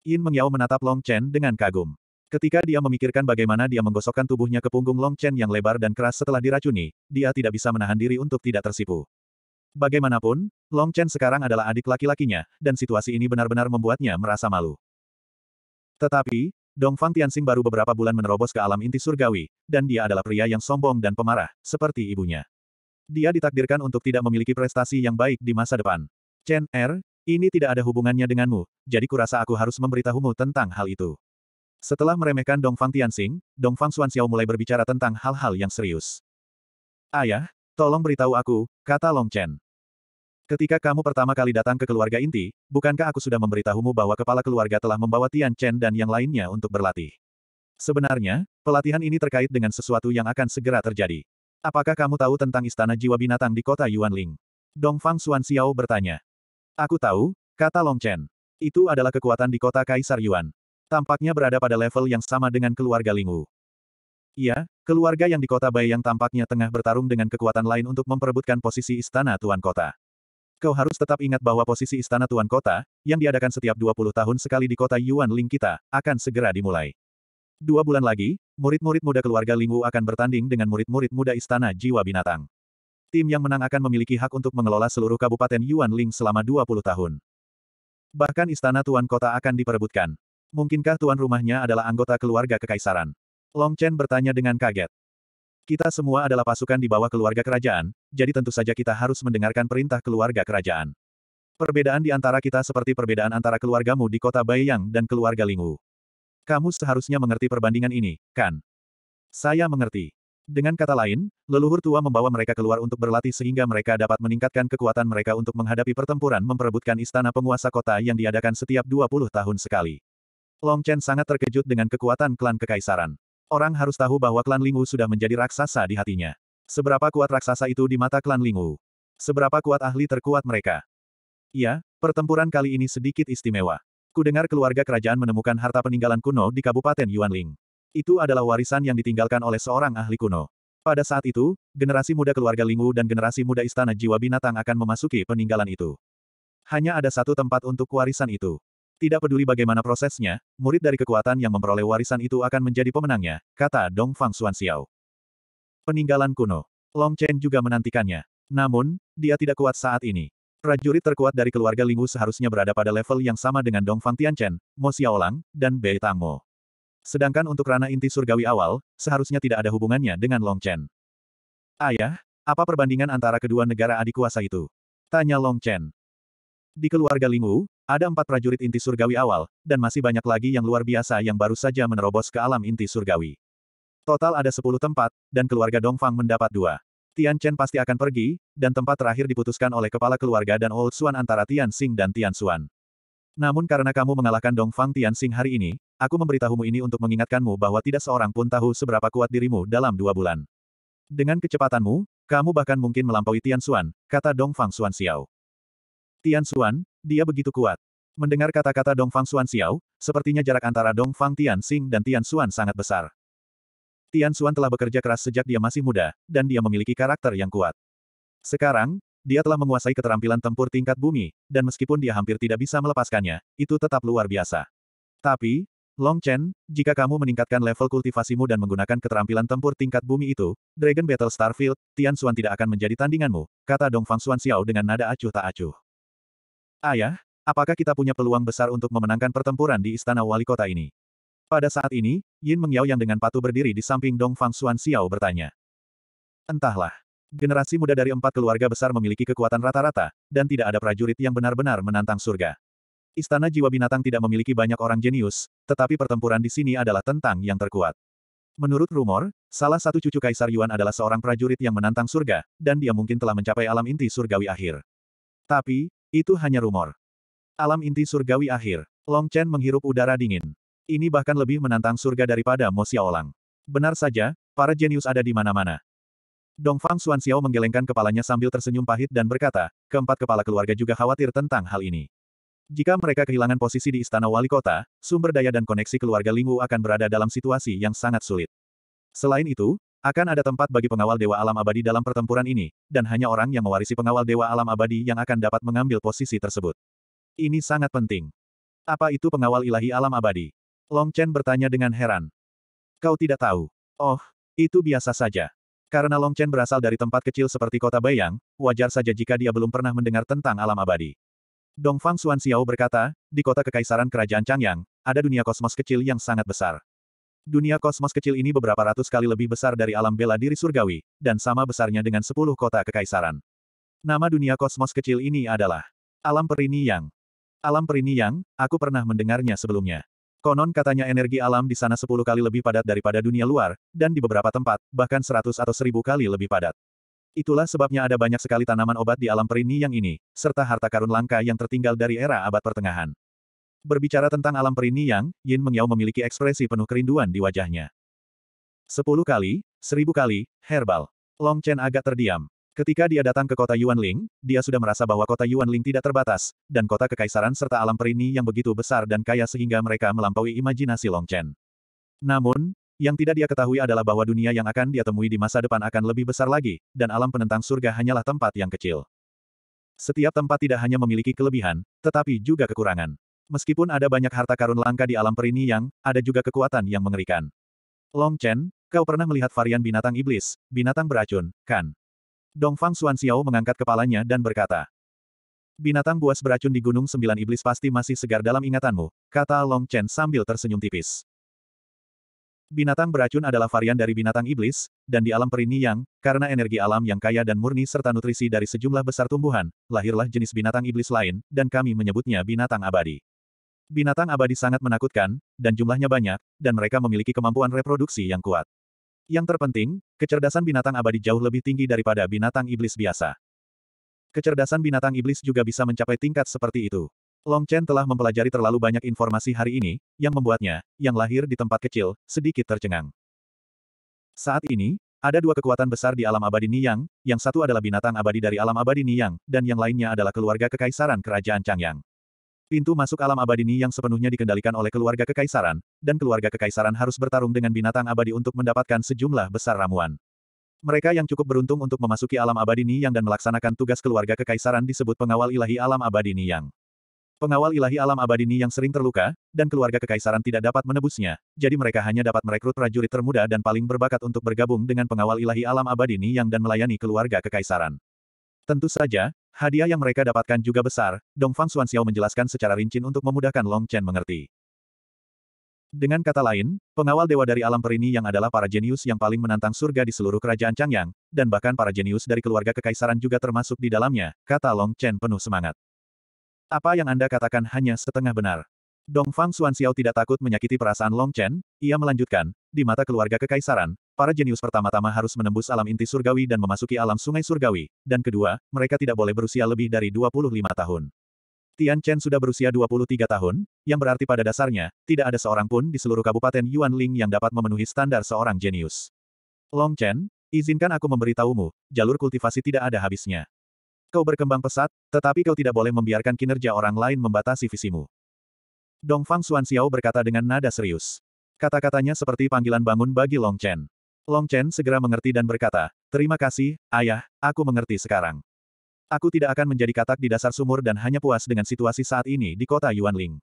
Yin Mengyao menatap Long Chen dengan kagum. Ketika dia memikirkan bagaimana dia menggosokkan tubuhnya ke punggung Long Chen yang lebar dan keras setelah diracuni, dia tidak bisa menahan diri untuk tidak tersipu. Bagaimanapun, Long Chen sekarang adalah adik laki-lakinya, dan situasi ini benar-benar membuatnya merasa malu. Tetapi, Dong Fang Tianxing baru beberapa bulan menerobos ke alam inti surgawi, dan dia adalah pria yang sombong dan pemarah, seperti ibunya. Dia ditakdirkan untuk tidak memiliki prestasi yang baik di masa depan. Chen Er, ini tidak ada hubungannya denganmu, jadi kurasa aku harus memberitahumu tentang hal itu. Setelah meremehkan Dong Fang Tianxing, Dong Xuan Xuanxiao mulai berbicara tentang hal-hal yang serius. Ayah, tolong beritahu aku, kata Long Chen. Ketika kamu pertama kali datang ke keluarga inti, bukankah aku sudah memberitahumu bahwa kepala keluarga telah membawa Tian Chen dan yang lainnya untuk berlatih? Sebenarnya, pelatihan ini terkait dengan sesuatu yang akan segera terjadi. Apakah kamu tahu tentang istana jiwa binatang di kota Yuanling? Dong Xuan Xuanxiao bertanya. Aku tahu, kata Long Chen. Itu adalah kekuatan di kota Kaisar Yuan. Tampaknya berada pada level yang sama dengan keluarga Lingwu. Iya, keluarga yang di kota Bai yang tampaknya tengah bertarung dengan kekuatan lain untuk memperebutkan posisi istana Tuan Kota. Kau harus tetap ingat bahwa posisi istana Tuan Kota, yang diadakan setiap 20 tahun sekali di kota Yuan Ling kita, akan segera dimulai. Dua bulan lagi, murid-murid muda keluarga Lingwu akan bertanding dengan murid-murid muda istana Jiwa Binatang. Tim yang menang akan memiliki hak untuk mengelola seluruh kabupaten Yuan Ling selama 20 tahun. Bahkan istana Tuan Kota akan diperebutkan. Mungkinkah tuan rumahnya adalah anggota keluarga kekaisaran? Long Chen bertanya dengan kaget. Kita semua adalah pasukan di bawah keluarga kerajaan, jadi tentu saja kita harus mendengarkan perintah keluarga kerajaan. Perbedaan di antara kita seperti perbedaan antara keluargamu di kota Baiyang dan keluarga Lingwu. Kamu seharusnya mengerti perbandingan ini, kan? Saya mengerti. Dengan kata lain, leluhur tua membawa mereka keluar untuk berlatih sehingga mereka dapat meningkatkan kekuatan mereka untuk menghadapi pertempuran memperebutkan istana penguasa kota yang diadakan setiap 20 tahun sekali. Long Chen sangat terkejut dengan kekuatan klan kekaisaran. Orang harus tahu bahwa klan Lingwu sudah menjadi raksasa di hatinya. Seberapa kuat raksasa itu di mata klan Lingwu? Seberapa kuat ahli terkuat mereka? Ya, pertempuran kali ini sedikit istimewa. Kudengar keluarga kerajaan menemukan harta peninggalan kuno di Kabupaten Yuanling. Itu adalah warisan yang ditinggalkan oleh seorang ahli kuno. Pada saat itu, generasi muda keluarga Lingwu dan generasi muda istana jiwa binatang akan memasuki peninggalan itu. Hanya ada satu tempat untuk warisan itu. Tidak peduli bagaimana prosesnya, murid dari kekuatan yang memperoleh warisan itu akan menjadi pemenangnya, kata Dong Fang Xuan Xiao. Peninggalan kuno. Long Chen juga menantikannya. Namun, dia tidak kuat saat ini. Prajurit terkuat dari keluarga Lingwu seharusnya berada pada level yang sama dengan Dong Fang Tianchen, Mo Xiaolang, dan Bei Tangmo. Sedangkan untuk Rana Inti Surgawi awal, seharusnya tidak ada hubungannya dengan Long Chen. Ayah, apa perbandingan antara kedua negara adik kuasa itu? Tanya Long Chen. Di keluarga Lingwu, ada empat prajurit inti surgawi awal, dan masih banyak lagi yang luar biasa yang baru saja menerobos ke alam inti surgawi. Total ada sepuluh tempat, dan keluarga Dongfang mendapat dua. Tian Chen pasti akan pergi, dan tempat terakhir diputuskan oleh kepala keluarga dan Old Xuan antara Tian Xing dan Tian Xuan. Namun karena kamu mengalahkan Dongfang Tian Xing hari ini, aku memberitahumu ini untuk mengingatkanmu bahwa tidak seorang pun tahu seberapa kuat dirimu dalam dua bulan. Dengan kecepatanmu, kamu bahkan mungkin melampaui Tian Xuan, kata Dongfang Xuan Xiao. Tian Xuan, dia begitu kuat. Mendengar kata-kata Dong Fang Xuan Xiao, sepertinya jarak antara Dong Fang Tian Xing dan Tian Xuan sangat besar. Tian Xuan telah bekerja keras sejak dia masih muda, dan dia memiliki karakter yang kuat. Sekarang, dia telah menguasai keterampilan tempur tingkat bumi, dan meskipun dia hampir tidak bisa melepaskannya, itu tetap luar biasa. Tapi, Long Chen, jika kamu meningkatkan level kultivasimu dan menggunakan keterampilan tempur tingkat bumi itu, Dragon Battle Starfield, Tian Xuan tidak akan menjadi tandinganmu, kata Dong Fang Xuan Xiao dengan nada acuh tak acuh. Ayah, apakah kita punya peluang besar untuk memenangkan pertempuran di istana wali kota ini? Pada saat ini, Yin Mengyao yang dengan patuh berdiri di samping Dong Fang Xuan Xiao bertanya. Entahlah. Generasi muda dari empat keluarga besar memiliki kekuatan rata-rata, dan tidak ada prajurit yang benar-benar menantang surga. Istana jiwa binatang tidak memiliki banyak orang jenius, tetapi pertempuran di sini adalah tentang yang terkuat. Menurut rumor, salah satu cucu Kaisar Yuan adalah seorang prajurit yang menantang surga, dan dia mungkin telah mencapai alam inti surgawi akhir. Tapi, itu hanya rumor. Alam inti surgawi akhir. Long Chen menghirup udara dingin. Ini bahkan lebih menantang surga daripada Mo Xiaolang. Benar saja, para jenius ada di mana-mana. Dongfang Xuan Xiao menggelengkan kepalanya sambil tersenyum pahit dan berkata, keempat kepala keluarga juga khawatir tentang hal ini. Jika mereka kehilangan posisi di istana wali kota, sumber daya dan koneksi keluarga Lingwu akan berada dalam situasi yang sangat sulit. Selain itu, akan ada tempat bagi pengawal Dewa Alam Abadi dalam pertempuran ini, dan hanya orang yang mewarisi pengawal Dewa Alam Abadi yang akan dapat mengambil posisi tersebut. Ini sangat penting. Apa itu pengawal ilahi alam abadi? Long Chen bertanya dengan heran. Kau tidak tahu? Oh, itu biasa saja. Karena Long Chen berasal dari tempat kecil seperti kota Bayang, wajar saja jika dia belum pernah mendengar tentang alam abadi. Dong Fang Xuan Xiao berkata, di kota kekaisaran kerajaan Changyang, ada dunia kosmos kecil yang sangat besar. Dunia kosmos kecil ini beberapa ratus kali lebih besar dari alam bela diri surgawi, dan sama besarnya dengan sepuluh kota kekaisaran. Nama dunia kosmos kecil ini adalah Alam Perini Yang. Alam Perini Yang, aku pernah mendengarnya sebelumnya. Konon katanya energi alam di sana sepuluh kali lebih padat daripada dunia luar, dan di beberapa tempat, bahkan seratus atau seribu kali lebih padat. Itulah sebabnya ada banyak sekali tanaman obat di alam Perini Yang ini, serta harta karun langka yang tertinggal dari era abad pertengahan. Berbicara tentang alam perini yang, Yin Mengyao memiliki ekspresi penuh kerinduan di wajahnya. Sepuluh kali, seribu kali, herbal. Long Chen agak terdiam. Ketika dia datang ke kota Yuanling, dia sudah merasa bahwa kota Yuanling tidak terbatas, dan kota kekaisaran serta alam perini yang begitu besar dan kaya sehingga mereka melampaui imajinasi Long Chen. Namun, yang tidak dia ketahui adalah bahwa dunia yang akan dia temui di masa depan akan lebih besar lagi, dan alam penentang surga hanyalah tempat yang kecil. Setiap tempat tidak hanya memiliki kelebihan, tetapi juga kekurangan. Meskipun ada banyak harta karun langka di alam perini yang, ada juga kekuatan yang mengerikan. Long Chen, kau pernah melihat varian binatang iblis, binatang beracun, kan? Dongfang Xiao mengangkat kepalanya dan berkata. Binatang buas beracun di Gunung Sembilan Iblis pasti masih segar dalam ingatanmu, kata Long Chen sambil tersenyum tipis. Binatang beracun adalah varian dari binatang iblis, dan di alam perini yang, karena energi alam yang kaya dan murni serta nutrisi dari sejumlah besar tumbuhan, lahirlah jenis binatang iblis lain, dan kami menyebutnya binatang abadi. Binatang abadi sangat menakutkan, dan jumlahnya banyak, dan mereka memiliki kemampuan reproduksi yang kuat. Yang terpenting, kecerdasan binatang abadi jauh lebih tinggi daripada binatang iblis biasa. Kecerdasan binatang iblis juga bisa mencapai tingkat seperti itu. Long Chen telah mempelajari terlalu banyak informasi hari ini, yang membuatnya, yang lahir di tempat kecil, sedikit tercengang. Saat ini, ada dua kekuatan besar di alam abadi Niyang, yang satu adalah binatang abadi dari alam abadi Niyang, dan yang lainnya adalah keluarga kekaisaran kerajaan Changyang. Pintu masuk alam abadi ini yang sepenuhnya dikendalikan oleh keluarga kekaisaran, dan keluarga kekaisaran harus bertarung dengan binatang abadi untuk mendapatkan sejumlah besar ramuan. Mereka yang cukup beruntung untuk memasuki alam abadi ini yang dan melaksanakan tugas keluarga kekaisaran disebut pengawal ilahi alam abadi ini yang. Pengawal ilahi alam abadi ini yang sering terluka, dan keluarga kekaisaran tidak dapat menebusnya, jadi mereka hanya dapat merekrut prajurit termuda dan paling berbakat untuk bergabung dengan pengawal ilahi alam abadi ini yang dan melayani keluarga kekaisaran. Tentu saja, Hadiah yang mereka dapatkan juga besar, Dong Fang Dongfang Xiao menjelaskan secara rinci untuk memudahkan Long Chen mengerti. Dengan kata lain, pengawal dewa dari alam perini yang adalah para jenius yang paling menantang surga di seluruh kerajaan Changyang, dan bahkan para jenius dari keluarga kekaisaran juga termasuk di dalamnya, kata Long Chen penuh semangat. Apa yang Anda katakan hanya setengah benar. Dong Fang Dongfang Xiao tidak takut menyakiti perasaan Long Chen, ia melanjutkan, di mata keluarga kekaisaran, para jenius pertama-tama harus menembus alam inti surgawi dan memasuki alam sungai surgawi, dan kedua, mereka tidak boleh berusia lebih dari 25 tahun. Tian Chen sudah berusia 23 tahun, yang berarti pada dasarnya, tidak ada seorang pun di seluruh kabupaten Yuan Ling yang dapat memenuhi standar seorang jenius. Long Chen, izinkan aku memberitahumu, jalur kultivasi tidak ada habisnya. Kau berkembang pesat, tetapi kau tidak boleh membiarkan kinerja orang lain membatasi visimu. Dong Fang Xuan Xiao berkata dengan nada serius. Kata-katanya seperti panggilan bangun bagi Long Chen. Long Chen segera mengerti dan berkata, Terima kasih, ayah, aku mengerti sekarang. Aku tidak akan menjadi katak di dasar sumur dan hanya puas dengan situasi saat ini di kota Yuanling.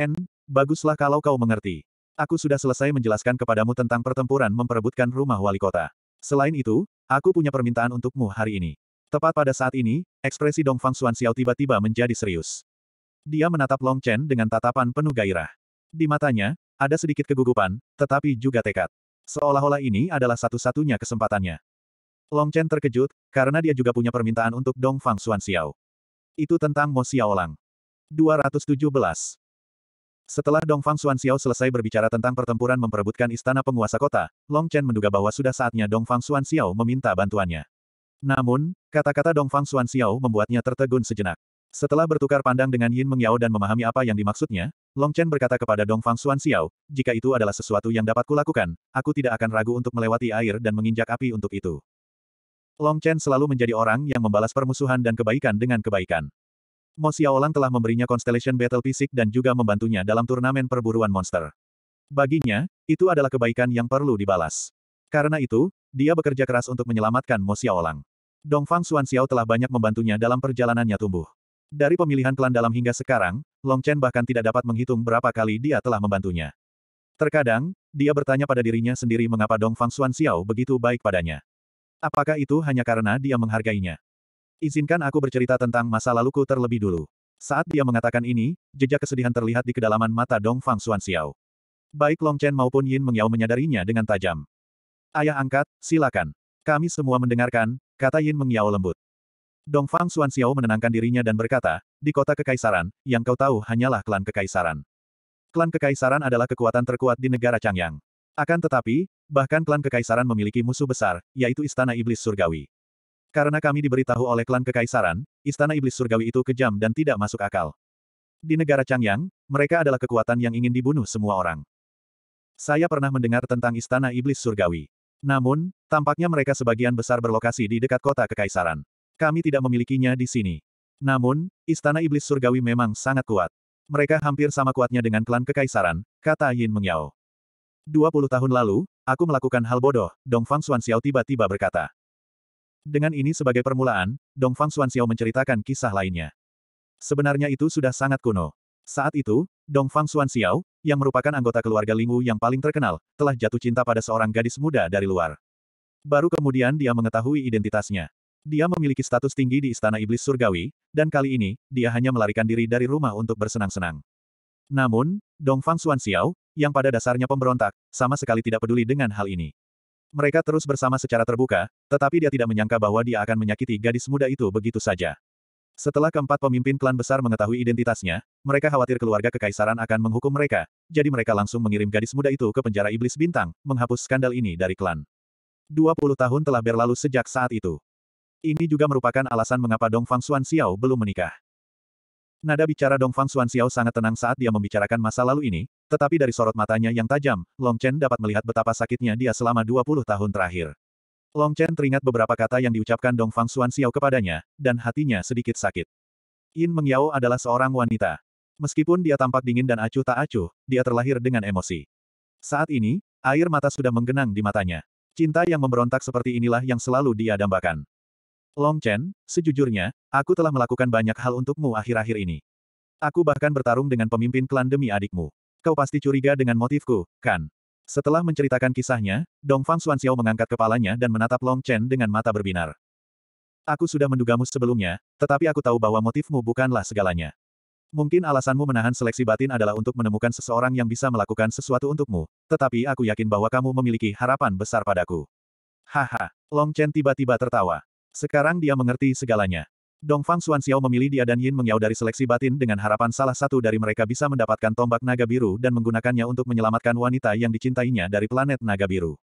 N, baguslah kalau kau mengerti. Aku sudah selesai menjelaskan kepadamu tentang pertempuran memperebutkan rumah wali kota. Selain itu, aku punya permintaan untukmu hari ini. Tepat pada saat ini, ekspresi Dong Fang Xuan Xiao tiba-tiba menjadi serius. Dia menatap Long Chen dengan tatapan penuh gairah. Di matanya, ada sedikit kegugupan, tetapi juga tekad. Seolah-olah ini adalah satu-satunya kesempatannya. Long Chen terkejut, karena dia juga punya permintaan untuk Dong Fang Xuan Xiao. Itu tentang Mo Xiaolang. 217. Setelah Dong Fang Xuan Xiao selesai berbicara tentang pertempuran memperebutkan istana penguasa kota, Long Chen menduga bahwa sudah saatnya Dong Fang Xuan Xiao meminta bantuannya. Namun, kata-kata Dong Fang Xuan Xiao membuatnya tertegun sejenak. Setelah bertukar pandang dengan Yin Mengyao dan memahami apa yang dimaksudnya, Long Chen berkata kepada Dong Fang Xuan Xiao, jika itu adalah sesuatu yang dapat kulakukan, aku tidak akan ragu untuk melewati air dan menginjak api untuk itu. Long Chen selalu menjadi orang yang membalas permusuhan dan kebaikan dengan kebaikan. Mo Xiaolang telah memberinya Constellation Battle Fisik dan juga membantunya dalam turnamen perburuan monster. Baginya, itu adalah kebaikan yang perlu dibalas. Karena itu, dia bekerja keras untuk menyelamatkan Mo Xiaolang. Fang Xuan Xiao telah banyak membantunya dalam perjalanannya tumbuh. Dari pemilihan klan dalam hingga sekarang, Long Chen bahkan tidak dapat menghitung berapa kali dia telah membantunya. Terkadang, dia bertanya pada dirinya sendiri mengapa Dong Fang Xuan Xiao begitu baik padanya. Apakah itu hanya karena dia menghargainya? Izinkan aku bercerita tentang masa laluku terlebih dulu. Saat dia mengatakan ini, jejak kesedihan terlihat di kedalaman mata Dong Fang Xuan Xiao. Baik Long Chen maupun Yin Mengyao menyadarinya dengan tajam. Ayah angkat, silakan. Kami semua mendengarkan, kata Yin Mengyao lembut. Dongfang Xiao menenangkan dirinya dan berkata, di kota kekaisaran, yang kau tahu hanyalah klan kekaisaran. Klan kekaisaran adalah kekuatan terkuat di negara Changyang. Akan tetapi, bahkan klan kekaisaran memiliki musuh besar, yaitu Istana Iblis Surgawi. Karena kami diberitahu oleh klan kekaisaran, Istana Iblis Surgawi itu kejam dan tidak masuk akal. Di negara Changyang, mereka adalah kekuatan yang ingin dibunuh semua orang. Saya pernah mendengar tentang Istana Iblis Surgawi. Namun, tampaknya mereka sebagian besar berlokasi di dekat kota kekaisaran. Kami tidak memilikinya di sini. Namun, istana iblis surgawi memang sangat kuat. Mereka hampir sama kuatnya dengan klan kekaisaran, kata Yin Mengyao. 20 tahun lalu, aku melakukan hal bodoh, Dong Fang Xuan Xiao tiba-tiba berkata. Dengan ini sebagai permulaan, Dong Fang Xuan Xiao menceritakan kisah lainnya. Sebenarnya itu sudah sangat kuno. Saat itu, Dong Fang Xuan Xiao, yang merupakan anggota keluarga Lingwu yang paling terkenal, telah jatuh cinta pada seorang gadis muda dari luar. Baru kemudian dia mengetahui identitasnya. Dia memiliki status tinggi di Istana Iblis Surgawi, dan kali ini, dia hanya melarikan diri dari rumah untuk bersenang-senang. Namun, Dongfang Xiao, yang pada dasarnya pemberontak, sama sekali tidak peduli dengan hal ini. Mereka terus bersama secara terbuka, tetapi dia tidak menyangka bahwa dia akan menyakiti gadis muda itu begitu saja. Setelah keempat pemimpin klan besar mengetahui identitasnya, mereka khawatir keluarga kekaisaran akan menghukum mereka, jadi mereka langsung mengirim gadis muda itu ke penjara iblis bintang, menghapus skandal ini dari klan. 20 tahun telah berlalu sejak saat itu. Ini juga merupakan alasan mengapa Dong Fang Xuan Xiao belum menikah. Nada bicara Dong Fang Xuan Xiao sangat tenang saat dia membicarakan masa lalu ini, tetapi dari sorot matanya yang tajam, Long Chen dapat melihat betapa sakitnya dia selama 20 tahun terakhir. Long Chen teringat beberapa kata yang diucapkan Dong Fang Xuan Xiao kepadanya, dan hatinya sedikit sakit. Yin Meng Yao adalah seorang wanita. Meskipun dia tampak dingin dan acuh tak acuh, dia terlahir dengan emosi. Saat ini, air mata sudah menggenang di matanya. Cinta yang memberontak seperti inilah yang selalu dia dambakan. Long Chen, sejujurnya, aku telah melakukan banyak hal untukmu akhir-akhir ini. Aku bahkan bertarung dengan pemimpin klan demi adikmu. Kau pasti curiga dengan motifku, kan? Setelah menceritakan kisahnya, Dong Fang Xuanxiao mengangkat kepalanya dan menatap Long Chen dengan mata berbinar. Aku sudah mendugamu sebelumnya, tetapi aku tahu bahwa motifmu bukanlah segalanya. Mungkin alasanmu menahan seleksi batin adalah untuk menemukan seseorang yang bisa melakukan sesuatu untukmu, tetapi aku yakin bahwa kamu memiliki harapan besar padaku. Haha, Long Chen tiba-tiba tertawa. Sekarang dia mengerti segalanya. Dongfang Xiao memilih dia dan Yin Mengyao dari seleksi batin dengan harapan salah satu dari mereka bisa mendapatkan tombak naga biru dan menggunakannya untuk menyelamatkan wanita yang dicintainya dari planet naga biru.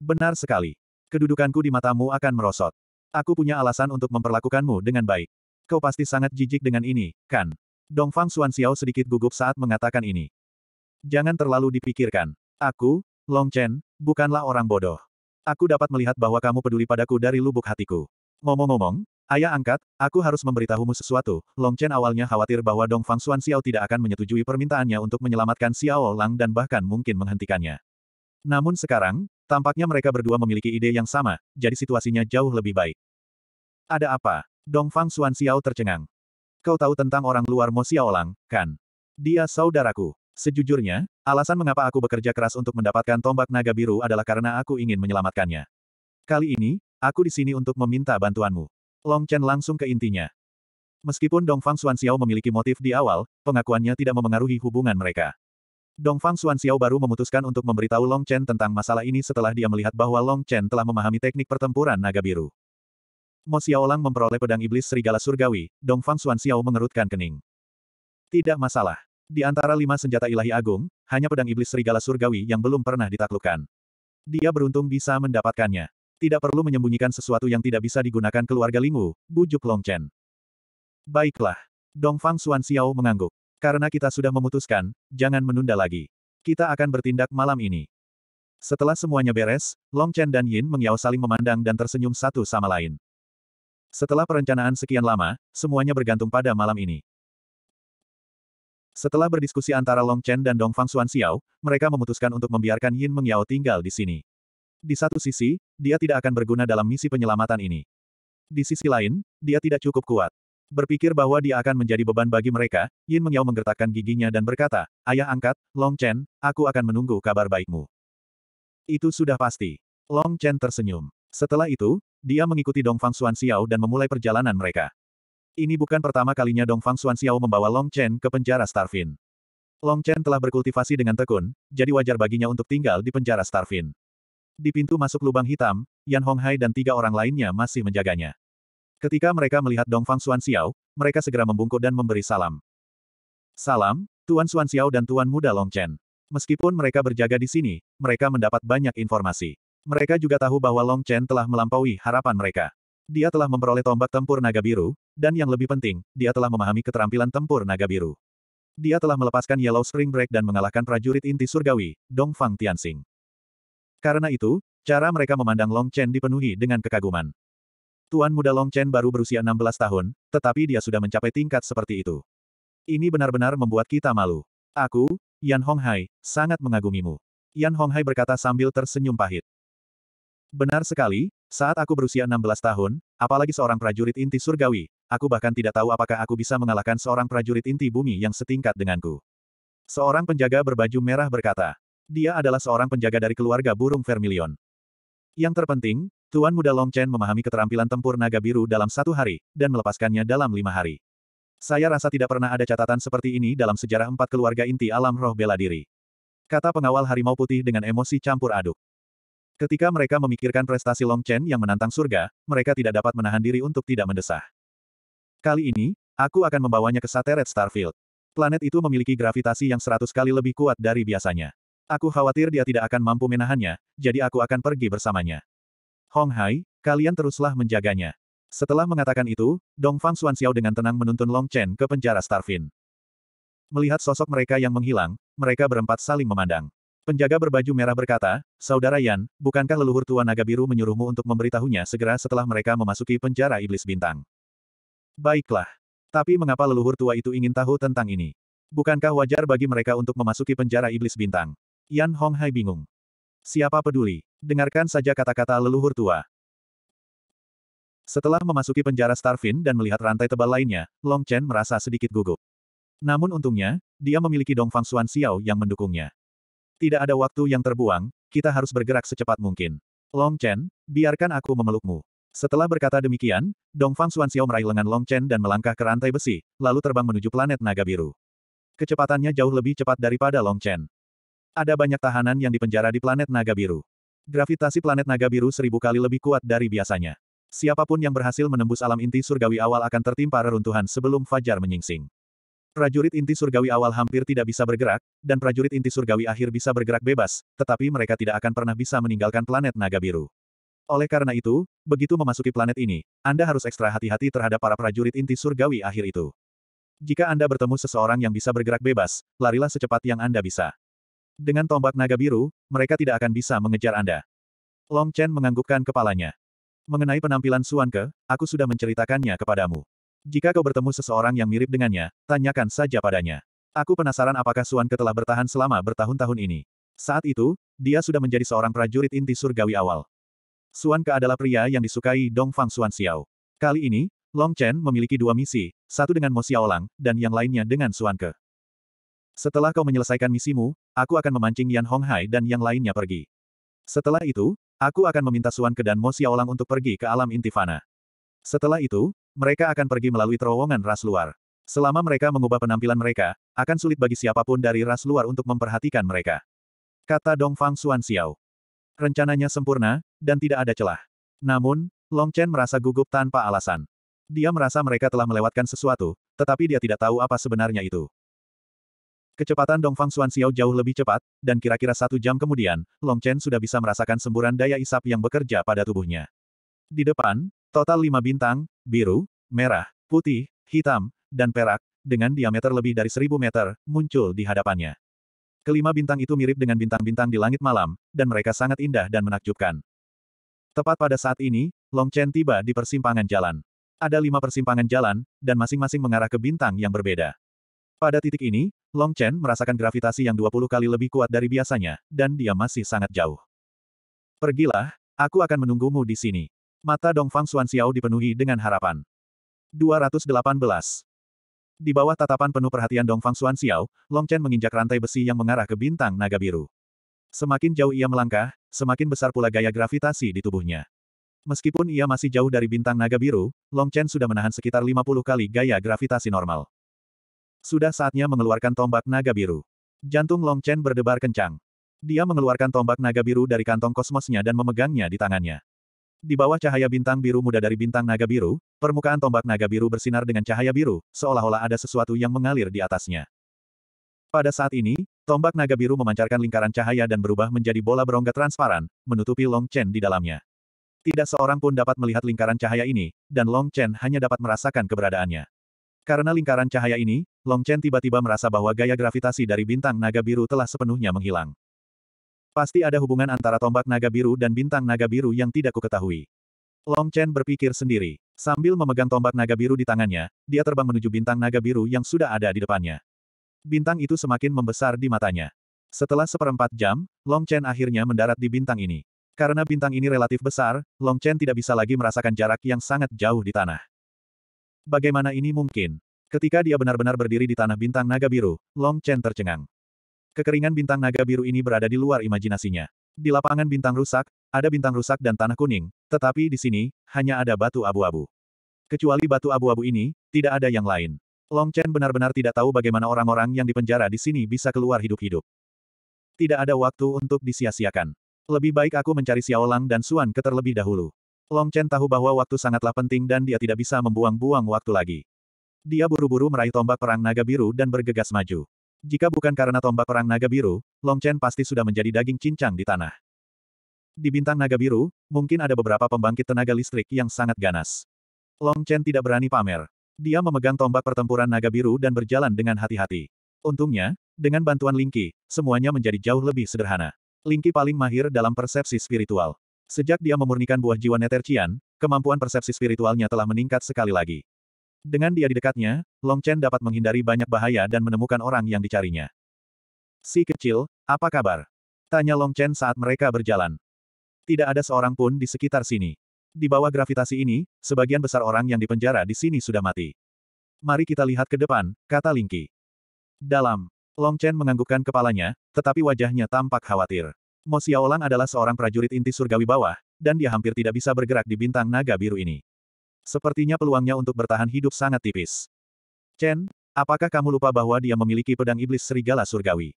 Benar sekali. Kedudukanku di matamu akan merosot. Aku punya alasan untuk memperlakukanmu dengan baik. Kau pasti sangat jijik dengan ini, kan? Dongfang Xiao sedikit gugup saat mengatakan ini. Jangan terlalu dipikirkan. Aku, Long Chen, bukanlah orang bodoh. Aku dapat melihat bahwa kamu peduli padaku dari lubuk hatiku. Ngomong-ngomong, ayah angkat, aku harus memberitahumu sesuatu. Long Chen awalnya khawatir bahwa Dong Fang Xuan Xiao tidak akan menyetujui permintaannya untuk menyelamatkan Xiao Lang dan bahkan mungkin menghentikannya. Namun sekarang, tampaknya mereka berdua memiliki ide yang sama, jadi situasinya jauh lebih baik. Ada apa? Dong Fang Xuan Xiao tercengang. Kau tahu tentang orang luar Mo Xiao Lang, kan? Dia saudaraku. Sejujurnya, alasan mengapa aku bekerja keras untuk mendapatkan tombak naga biru adalah karena aku ingin menyelamatkannya. Kali ini, aku di sini untuk meminta bantuanmu. Long Chen langsung ke intinya. Meskipun Dong Fang Xuan Xiao memiliki motif di awal, pengakuannya tidak memengaruhi hubungan mereka. Dong Fang Xuan Xiao baru memutuskan untuk memberitahu Long Chen tentang masalah ini setelah dia melihat bahwa Long Chen telah memahami teknik pertempuran naga biru. Mo Xiaolang memperoleh pedang iblis serigala surgawi, Dong Fang Xuan Xiao mengerutkan kening. Tidak masalah. Di antara lima senjata ilahi agung, hanya pedang iblis serigala surgawi yang belum pernah ditaklukkan. Dia beruntung bisa mendapatkannya. Tidak perlu menyembunyikan sesuatu yang tidak bisa digunakan keluarga Lingwu, bujuk Long Chen. Baiklah. Dongfang Xuan Xiao mengangguk. Karena kita sudah memutuskan, jangan menunda lagi. Kita akan bertindak malam ini. Setelah semuanya beres, Long Chen dan Yin Mengyao saling memandang dan tersenyum satu sama lain. Setelah perencanaan sekian lama, semuanya bergantung pada malam ini. Setelah berdiskusi antara Long Chen dan Dong Fang Xuan Xiao, mereka memutuskan untuk membiarkan Yin Meng Yao tinggal di sini. Di satu sisi, dia tidak akan berguna dalam misi penyelamatan ini. Di sisi lain, dia tidak cukup kuat. Berpikir bahwa dia akan menjadi beban bagi mereka, Yin Meng Yao menggertakkan giginya dan berkata, Ayah angkat, Long Chen, aku akan menunggu kabar baikmu. Itu sudah pasti. Long Chen tersenyum. Setelah itu, dia mengikuti Dong Fang Xuan Xiao dan memulai perjalanan mereka. Ini bukan pertama kalinya Dong Fang Xuan Xiao membawa Long Chen ke penjara Starfin. Long Chen telah berkultivasi dengan tekun, jadi wajar baginya untuk tinggal di penjara Starfin. Di pintu masuk lubang hitam, Yan Honghai dan tiga orang lainnya masih menjaganya. Ketika mereka melihat Dong Fang Xuan Xiao, mereka segera membungkuk dan memberi salam. Salam, Tuan Xuan Xiao dan Tuan Muda Long Chen. Meskipun mereka berjaga di sini, mereka mendapat banyak informasi. Mereka juga tahu bahwa Long Chen telah melampaui harapan mereka. Dia telah memperoleh tombak tempur naga biru, dan yang lebih penting, dia telah memahami keterampilan tempur naga biru. Dia telah melepaskan Yellow Spring Break dan mengalahkan prajurit inti surgawi, Dong Dongfang Tianxing. Karena itu, cara mereka memandang Long Chen dipenuhi dengan kekaguman. Tuan muda Long Chen baru berusia 16 tahun, tetapi dia sudah mencapai tingkat seperti itu. Ini benar-benar membuat kita malu. Aku, Yan Honghai, sangat mengagumimu. Yan Honghai berkata sambil tersenyum pahit. Benar sekali, saat aku berusia 16 tahun, apalagi seorang prajurit inti surgawi, aku bahkan tidak tahu apakah aku bisa mengalahkan seorang prajurit inti bumi yang setingkat denganku. Seorang penjaga berbaju merah berkata, dia adalah seorang penjaga dari keluarga burung vermilion. Yang terpenting, Tuan Muda Long Chen memahami keterampilan tempur naga biru dalam satu hari, dan melepaskannya dalam lima hari. Saya rasa tidak pernah ada catatan seperti ini dalam sejarah empat keluarga inti alam roh bela diri. Kata pengawal harimau putih dengan emosi campur aduk. Ketika mereka memikirkan prestasi Long Chen yang menantang surga, mereka tidak dapat menahan diri untuk tidak mendesah. Kali ini, aku akan membawanya ke Sateret Starfield. Planet itu memiliki gravitasi yang seratus kali lebih kuat dari biasanya. Aku khawatir dia tidak akan mampu menahannya, jadi aku akan pergi bersamanya. Hong Hai, kalian teruslah menjaganya. Setelah mengatakan itu, Dong Fang Xuan Xiao dengan tenang menuntun Long Chen ke penjara Starfin. Melihat sosok mereka yang menghilang, mereka berempat saling memandang. Penjaga berbaju merah berkata, Saudara Yan, bukankah leluhur tua naga biru menyuruhmu untuk memberitahunya segera setelah mereka memasuki penjara iblis bintang? Baiklah. Tapi mengapa leluhur tua itu ingin tahu tentang ini? Bukankah wajar bagi mereka untuk memasuki penjara iblis bintang? Yan Hai bingung. Siapa peduli? Dengarkan saja kata-kata leluhur tua. Setelah memasuki penjara Starfin dan melihat rantai tebal lainnya, Long Chen merasa sedikit gugup. Namun untungnya, dia memiliki Dong Fang Xuan Xiao yang mendukungnya. Tidak ada waktu yang terbuang, kita harus bergerak secepat mungkin. Long Chen, biarkan aku memelukmu. Setelah berkata demikian, Dongfang Xuanxiao meraih lengan Long Chen dan melangkah ke rantai besi, lalu terbang menuju planet naga biru. Kecepatannya jauh lebih cepat daripada Long Chen. Ada banyak tahanan yang dipenjara di planet naga biru. Gravitasi planet naga biru seribu kali lebih kuat dari biasanya. Siapapun yang berhasil menembus alam inti surgawi awal akan tertimpa reruntuhan sebelum fajar menyingsing. Prajurit inti surgawi awal hampir tidak bisa bergerak, dan prajurit inti surgawi akhir bisa bergerak bebas, tetapi mereka tidak akan pernah bisa meninggalkan planet naga biru. Oleh karena itu, begitu memasuki planet ini, Anda harus ekstra hati-hati terhadap para prajurit inti surgawi akhir itu. Jika Anda bertemu seseorang yang bisa bergerak bebas, larilah secepat yang Anda bisa. Dengan tombak naga biru, mereka tidak akan bisa mengejar Anda. Long Chen menganggukkan kepalanya. Mengenai penampilan Suan Ke, aku sudah menceritakannya kepadamu. Jika kau bertemu seseorang yang mirip dengannya, tanyakan saja padanya. Aku penasaran apakah Suan Ke telah bertahan selama bertahun-tahun ini. Saat itu, dia sudah menjadi seorang prajurit inti surgawi awal. Suan Ke adalah pria yang disukai Dong Fang Suan Xiao. Kali ini, Long Chen memiliki dua misi, satu dengan Mo Xiaolang, dan yang lainnya dengan Suan Ke. Setelah kau menyelesaikan misimu, aku akan memancing Yan Hong Hai dan yang lainnya pergi. Setelah itu, aku akan meminta Suan Ke dan Mo Xiaolang untuk pergi ke alam intifana. Setelah itu, mereka akan pergi melalui terowongan ras luar. Selama mereka mengubah penampilan mereka, akan sulit bagi siapapun dari ras luar untuk memperhatikan mereka. Kata Dong Fang Suan Xiao. Rencananya sempurna, dan tidak ada celah. Namun, Long Chen merasa gugup tanpa alasan. Dia merasa mereka telah melewatkan sesuatu, tetapi dia tidak tahu apa sebenarnya itu. Kecepatan Dongfang Xuan Xiao jauh lebih cepat, dan kira-kira satu jam kemudian, Long Chen sudah bisa merasakan semburan daya isap yang bekerja pada tubuhnya. Di depan, total lima bintang, biru, merah, putih, hitam, dan perak, dengan diameter lebih dari seribu meter, muncul di hadapannya. Kelima bintang itu mirip dengan bintang-bintang di langit malam, dan mereka sangat indah dan menakjubkan. Tepat pada saat ini, Long Chen tiba di persimpangan jalan. Ada lima persimpangan jalan, dan masing-masing mengarah ke bintang yang berbeda. Pada titik ini, Long Chen merasakan gravitasi yang 20 kali lebih kuat dari biasanya, dan dia masih sangat jauh. Pergilah, aku akan menunggumu di sini. Mata Dongfang Xuan Xiao dipenuhi dengan harapan. 218. Di bawah tatapan penuh perhatian Dongfang Xuan Xiao, Long Chen menginjak rantai besi yang mengarah ke bintang naga biru. Semakin jauh ia melangkah, semakin besar pula gaya gravitasi di tubuhnya. Meskipun ia masih jauh dari bintang naga biru, Long Chen sudah menahan sekitar 50 kali gaya gravitasi normal. Sudah saatnya mengeluarkan tombak naga biru. Jantung Long Chen berdebar kencang. Dia mengeluarkan tombak naga biru dari kantong kosmosnya dan memegangnya di tangannya. Di bawah cahaya bintang biru muda dari bintang naga biru, permukaan tombak naga biru bersinar dengan cahaya biru, seolah-olah ada sesuatu yang mengalir di atasnya. Pada saat ini, Tombak naga biru memancarkan lingkaran cahaya dan berubah menjadi bola berongga transparan, menutupi Long Chen di dalamnya. Tidak seorang pun dapat melihat lingkaran cahaya ini, dan Long Chen hanya dapat merasakan keberadaannya. Karena lingkaran cahaya ini, Long Chen tiba-tiba merasa bahwa gaya gravitasi dari bintang naga biru telah sepenuhnya menghilang. Pasti ada hubungan antara tombak naga biru dan bintang naga biru yang tidak kuketahui. Long Chen berpikir sendiri. Sambil memegang tombak naga biru di tangannya, dia terbang menuju bintang naga biru yang sudah ada di depannya. Bintang itu semakin membesar di matanya. Setelah seperempat jam, Long Chen akhirnya mendarat di bintang ini. Karena bintang ini relatif besar, Long Chen tidak bisa lagi merasakan jarak yang sangat jauh di tanah. Bagaimana ini mungkin? Ketika dia benar-benar berdiri di tanah bintang naga biru, Long Chen tercengang. Kekeringan bintang naga biru ini berada di luar imajinasinya. Di lapangan bintang rusak, ada bintang rusak dan tanah kuning, tetapi di sini, hanya ada batu abu-abu. Kecuali batu abu-abu ini, tidak ada yang lain. Long Chen benar-benar tidak tahu bagaimana orang-orang yang dipenjara di sini bisa keluar hidup-hidup. Tidak ada waktu untuk disia-siakan. Lebih baik aku mencari Xiao Lang dan Suan ke terlebih dahulu. Long Chen tahu bahwa waktu sangatlah penting dan dia tidak bisa membuang-buang waktu lagi. Dia buru-buru meraih tombak perang naga biru dan bergegas maju. Jika bukan karena tombak perang naga biru, Long Chen pasti sudah menjadi daging cincang di tanah. Di bintang naga biru, mungkin ada beberapa pembangkit tenaga listrik yang sangat ganas. Long Chen tidak berani pamer. Dia memegang tombak pertempuran naga biru dan berjalan dengan hati-hati. Untungnya, dengan bantuan Lingki, semuanya menjadi jauh lebih sederhana. Lingki paling mahir dalam persepsi spiritual. Sejak dia memurnikan buah jiwa Netercian, kemampuan persepsi spiritualnya telah meningkat sekali lagi. Dengan dia di dekatnya, Long Chen dapat menghindari banyak bahaya dan menemukan orang yang dicarinya. Si kecil, apa kabar? Tanya Long Chen saat mereka berjalan. Tidak ada seorang pun di sekitar sini. Di bawah gravitasi ini, sebagian besar orang yang dipenjara di sini sudah mati. Mari kita lihat ke depan, kata Lingqi. Dalam, Long Chen menganggukkan kepalanya, tetapi wajahnya tampak khawatir. Mo Xiaolang adalah seorang prajurit inti surgawi bawah, dan dia hampir tidak bisa bergerak di bintang naga biru ini. Sepertinya peluangnya untuk bertahan hidup sangat tipis. Chen, apakah kamu lupa bahwa dia memiliki pedang iblis serigala surgawi?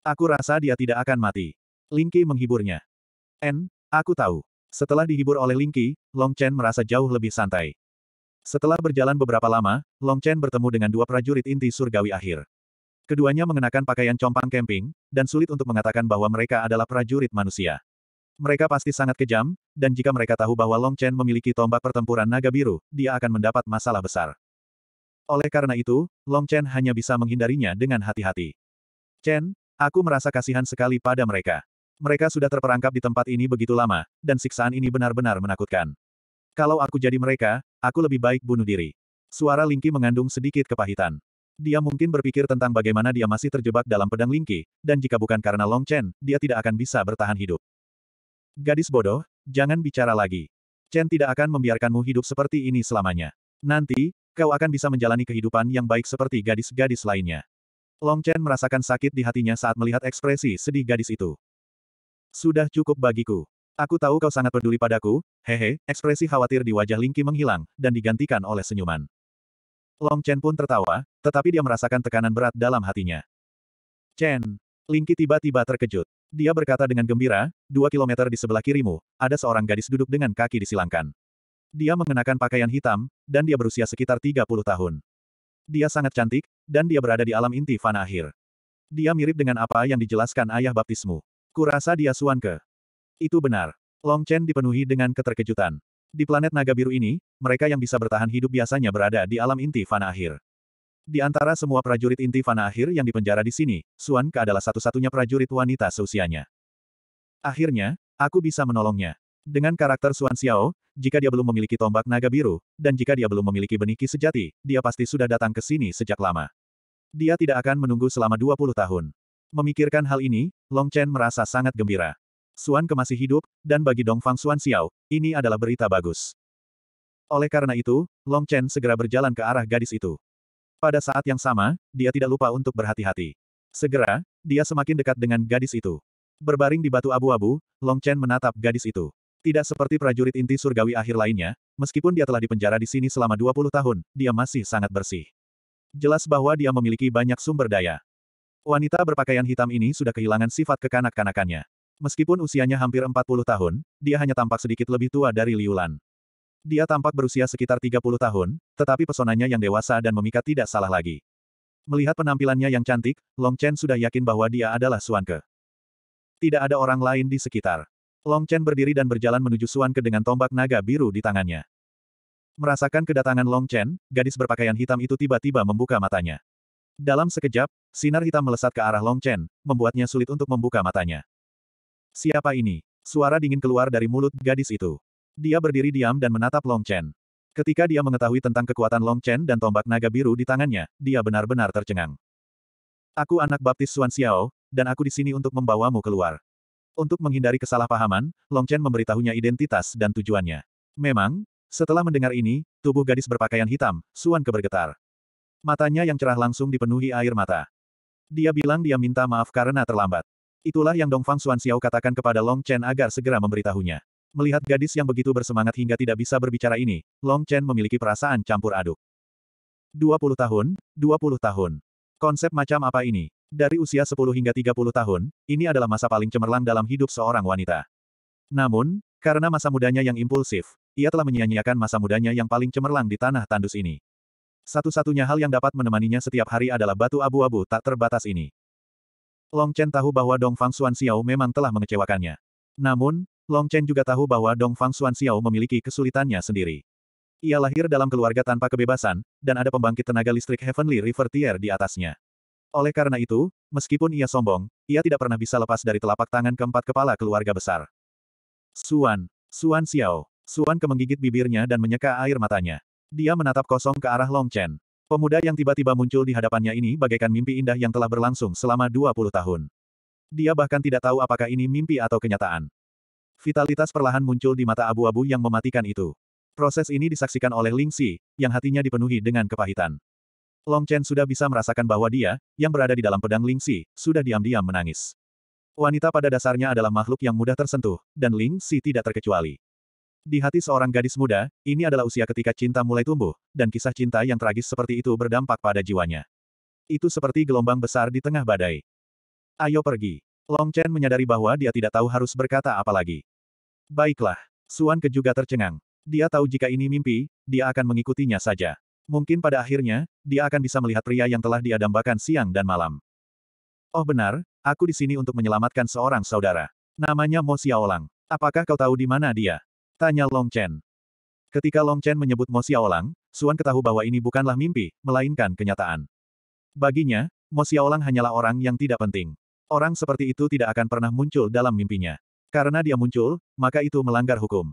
Aku rasa dia tidak akan mati. Lingqi menghiburnya. En, aku tahu. Setelah dihibur oleh Lingqi, Long Chen merasa jauh lebih santai. Setelah berjalan beberapa lama, Long Chen bertemu dengan dua prajurit inti surgawi akhir. Keduanya mengenakan pakaian compang camping, dan sulit untuk mengatakan bahwa mereka adalah prajurit manusia. Mereka pasti sangat kejam, dan jika mereka tahu bahwa Long Chen memiliki tombak pertempuran naga biru, dia akan mendapat masalah besar. Oleh karena itu, Long Chen hanya bisa menghindarinya dengan hati-hati. Chen, aku merasa kasihan sekali pada mereka. Mereka sudah terperangkap di tempat ini begitu lama, dan siksaan ini benar-benar menakutkan. Kalau aku jadi mereka, aku lebih baik bunuh diri. Suara Lingki mengandung sedikit kepahitan. Dia mungkin berpikir tentang bagaimana dia masih terjebak dalam pedang Lingki, dan jika bukan karena Long Chen, dia tidak akan bisa bertahan hidup. Gadis bodoh, jangan bicara lagi. Chen tidak akan membiarkanmu hidup seperti ini selamanya. Nanti, kau akan bisa menjalani kehidupan yang baik seperti gadis-gadis lainnya. Long Chen merasakan sakit di hatinya saat melihat ekspresi sedih gadis itu. Sudah cukup bagiku. Aku tahu kau sangat peduli padaku, hehe, ekspresi khawatir di wajah Lingqi menghilang, dan digantikan oleh senyuman. Long Chen pun tertawa, tetapi dia merasakan tekanan berat dalam hatinya. Chen, Lingqi tiba-tiba terkejut. Dia berkata dengan gembira, dua kilometer di sebelah kirimu, ada seorang gadis duduk dengan kaki disilangkan. Dia mengenakan pakaian hitam, dan dia berusia sekitar 30 tahun. Dia sangat cantik, dan dia berada di alam inti fana akhir. Dia mirip dengan apa yang dijelaskan ayah baptismu. Kurasa dia Suanke. Itu benar. Long Chen dipenuhi dengan keterkejutan. Di planet naga biru ini, mereka yang bisa bertahan hidup biasanya berada di alam inti fana akhir. Di antara semua prajurit inti fana akhir yang dipenjara di sini, Suan Ke adalah satu-satunya prajurit wanita seusianya. Akhirnya, aku bisa menolongnya. Dengan karakter Suan Xiao, jika dia belum memiliki tombak naga biru, dan jika dia belum memiliki benih sejati, dia pasti sudah datang ke sini sejak lama. Dia tidak akan menunggu selama 20 tahun. Memikirkan hal ini, Long Chen merasa sangat gembira. Xuan Ke masih hidup, dan bagi Dongfang Xuan Xiao, ini adalah berita bagus. Oleh karena itu, Long Chen segera berjalan ke arah gadis itu. Pada saat yang sama, dia tidak lupa untuk berhati-hati. Segera, dia semakin dekat dengan gadis itu. Berbaring di batu abu-abu, Long Chen menatap gadis itu. Tidak seperti prajurit inti surgawi akhir lainnya, meskipun dia telah dipenjara di sini selama 20 tahun, dia masih sangat bersih. Jelas bahwa dia memiliki banyak sumber daya. Wanita berpakaian hitam ini sudah kehilangan sifat kekanak-kanakannya. Meskipun usianya hampir 40 tahun, dia hanya tampak sedikit lebih tua dari Liulan. Dia tampak berusia sekitar 30 tahun, tetapi pesonanya yang dewasa dan memikat tidak salah lagi. Melihat penampilannya yang cantik, Long Chen sudah yakin bahwa dia adalah Suan Ke. Tidak ada orang lain di sekitar. Long Chen berdiri dan berjalan menuju Suan Ke dengan tombak naga biru di tangannya. Merasakan kedatangan Long Chen, gadis berpakaian hitam itu tiba-tiba membuka matanya. Dalam sekejap, sinar hitam melesat ke arah Long Chen, membuatnya sulit untuk membuka matanya. Siapa ini? Suara dingin keluar dari mulut gadis itu. Dia berdiri diam dan menatap Long Chen. Ketika dia mengetahui tentang kekuatan Long Chen dan tombak naga biru di tangannya, dia benar-benar tercengang. Aku anak baptis Suan Xiao, dan aku di sini untuk membawamu keluar. Untuk menghindari kesalahpahaman, Long Chen memberitahunya identitas dan tujuannya. Memang, setelah mendengar ini, tubuh gadis berpakaian hitam, Suan kebergetar. Matanya yang cerah langsung dipenuhi air mata. Dia bilang dia minta maaf karena terlambat. Itulah yang Dongfang Xuanxiao katakan kepada Long Chen agar segera memberitahunya. Melihat gadis yang begitu bersemangat hingga tidak bisa berbicara ini, Long Chen memiliki perasaan campur aduk. 20 tahun, 20 tahun. Konsep macam apa ini? Dari usia 10 hingga 30 tahun, ini adalah masa paling cemerlang dalam hidup seorang wanita. Namun, karena masa mudanya yang impulsif, ia telah menyia-nyiakan masa mudanya yang paling cemerlang di tanah tandus ini. Satu-satunya hal yang dapat menemaninya setiap hari adalah batu abu-abu tak terbatas ini. Long Chen tahu bahwa Dong Fang Xuan Xiao memang telah mengecewakannya. Namun, Long Chen juga tahu bahwa Dong Fang Xuan Xiao memiliki kesulitannya sendiri. Ia lahir dalam keluarga tanpa kebebasan, dan ada pembangkit tenaga listrik Heavenly River Tier di atasnya. Oleh karena itu, meskipun ia sombong, ia tidak pernah bisa lepas dari telapak tangan keempat kepala keluarga besar. Xuan, Suan Xiao, Suan kemenggigit bibirnya dan menyeka air matanya. Dia menatap kosong ke arah Long Chen. Pemuda yang tiba-tiba muncul di hadapannya ini bagaikan mimpi indah yang telah berlangsung selama 20 tahun. Dia bahkan tidak tahu apakah ini mimpi atau kenyataan. Vitalitas perlahan muncul di mata abu-abu yang mematikan itu. Proses ini disaksikan oleh Ling Xi, yang hatinya dipenuhi dengan kepahitan. Long Chen sudah bisa merasakan bahwa dia, yang berada di dalam pedang Ling Xi, sudah diam-diam menangis. Wanita pada dasarnya adalah makhluk yang mudah tersentuh, dan Ling Xi tidak terkecuali. Di hati seorang gadis muda, ini adalah usia ketika cinta mulai tumbuh, dan kisah cinta yang tragis seperti itu berdampak pada jiwanya. Itu seperti gelombang besar di tengah badai. Ayo pergi. Long Chen menyadari bahwa dia tidak tahu harus berkata apa lagi. Baiklah. Suan Ke juga tercengang. Dia tahu jika ini mimpi, dia akan mengikutinya saja. Mungkin pada akhirnya, dia akan bisa melihat pria yang telah dia dambakan siang dan malam. Oh benar, aku di sini untuk menyelamatkan seorang saudara. Namanya Mo Xiaolang. Apakah kau tahu di mana dia? Tanya Long Chen. Ketika Long Chen menyebut Mo Xiaolang, Suan ketahui bahwa ini bukanlah mimpi, melainkan kenyataan. Baginya, Mo Xiaolang hanyalah orang yang tidak penting. Orang seperti itu tidak akan pernah muncul dalam mimpinya. Karena dia muncul, maka itu melanggar hukum.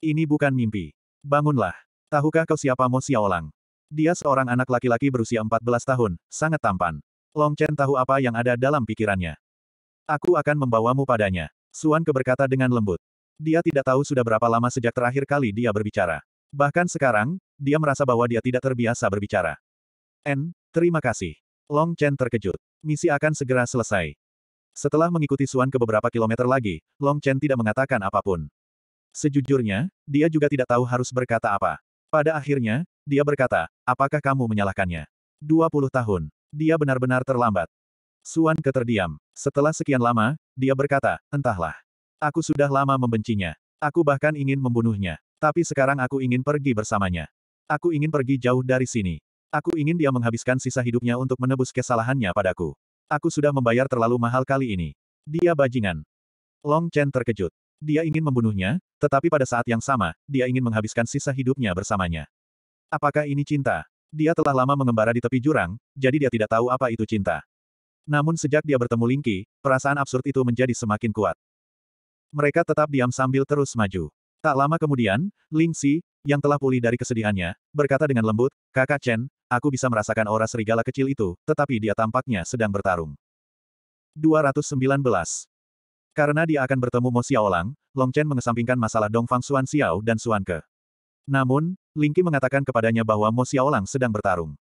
Ini bukan mimpi. Bangunlah. Tahukah kau siapa Mo Xiaolang? Dia seorang anak laki-laki berusia 14 tahun, sangat tampan. Long Chen tahu apa yang ada dalam pikirannya. Aku akan membawamu padanya. Suan keberkata dengan lembut. Dia tidak tahu sudah berapa lama sejak terakhir kali dia berbicara. Bahkan sekarang, dia merasa bahwa dia tidak terbiasa berbicara. N, terima kasih. Long Chen terkejut. Misi akan segera selesai. Setelah mengikuti Suan ke beberapa kilometer lagi, Long Chen tidak mengatakan apapun. Sejujurnya, dia juga tidak tahu harus berkata apa. Pada akhirnya, dia berkata, apakah kamu menyalahkannya? 20 tahun. Dia benar-benar terlambat. Suan keterdiam. Setelah sekian lama, dia berkata, entahlah. Aku sudah lama membencinya. Aku bahkan ingin membunuhnya. Tapi sekarang aku ingin pergi bersamanya. Aku ingin pergi jauh dari sini. Aku ingin dia menghabiskan sisa hidupnya untuk menebus kesalahannya padaku. Aku sudah membayar terlalu mahal kali ini. Dia bajingan. Long Chen terkejut. Dia ingin membunuhnya, tetapi pada saat yang sama, dia ingin menghabiskan sisa hidupnya bersamanya. Apakah ini cinta? Dia telah lama mengembara di tepi jurang, jadi dia tidak tahu apa itu cinta. Namun sejak dia bertemu Lingqi, perasaan absurd itu menjadi semakin kuat. Mereka tetap diam sambil terus maju. Tak lama kemudian, Ling Si, yang telah pulih dari kesedihannya, berkata dengan lembut, Kakak Chen, aku bisa merasakan aura serigala kecil itu, tetapi dia tampaknya sedang bertarung. 219. Karena dia akan bertemu Mo Xiaolang, Long Chen mengesampingkan masalah Dongfang Xuan Xiao dan Xuan Ke. Namun, Qi mengatakan kepadanya bahwa Mo Xiaolang sedang bertarung.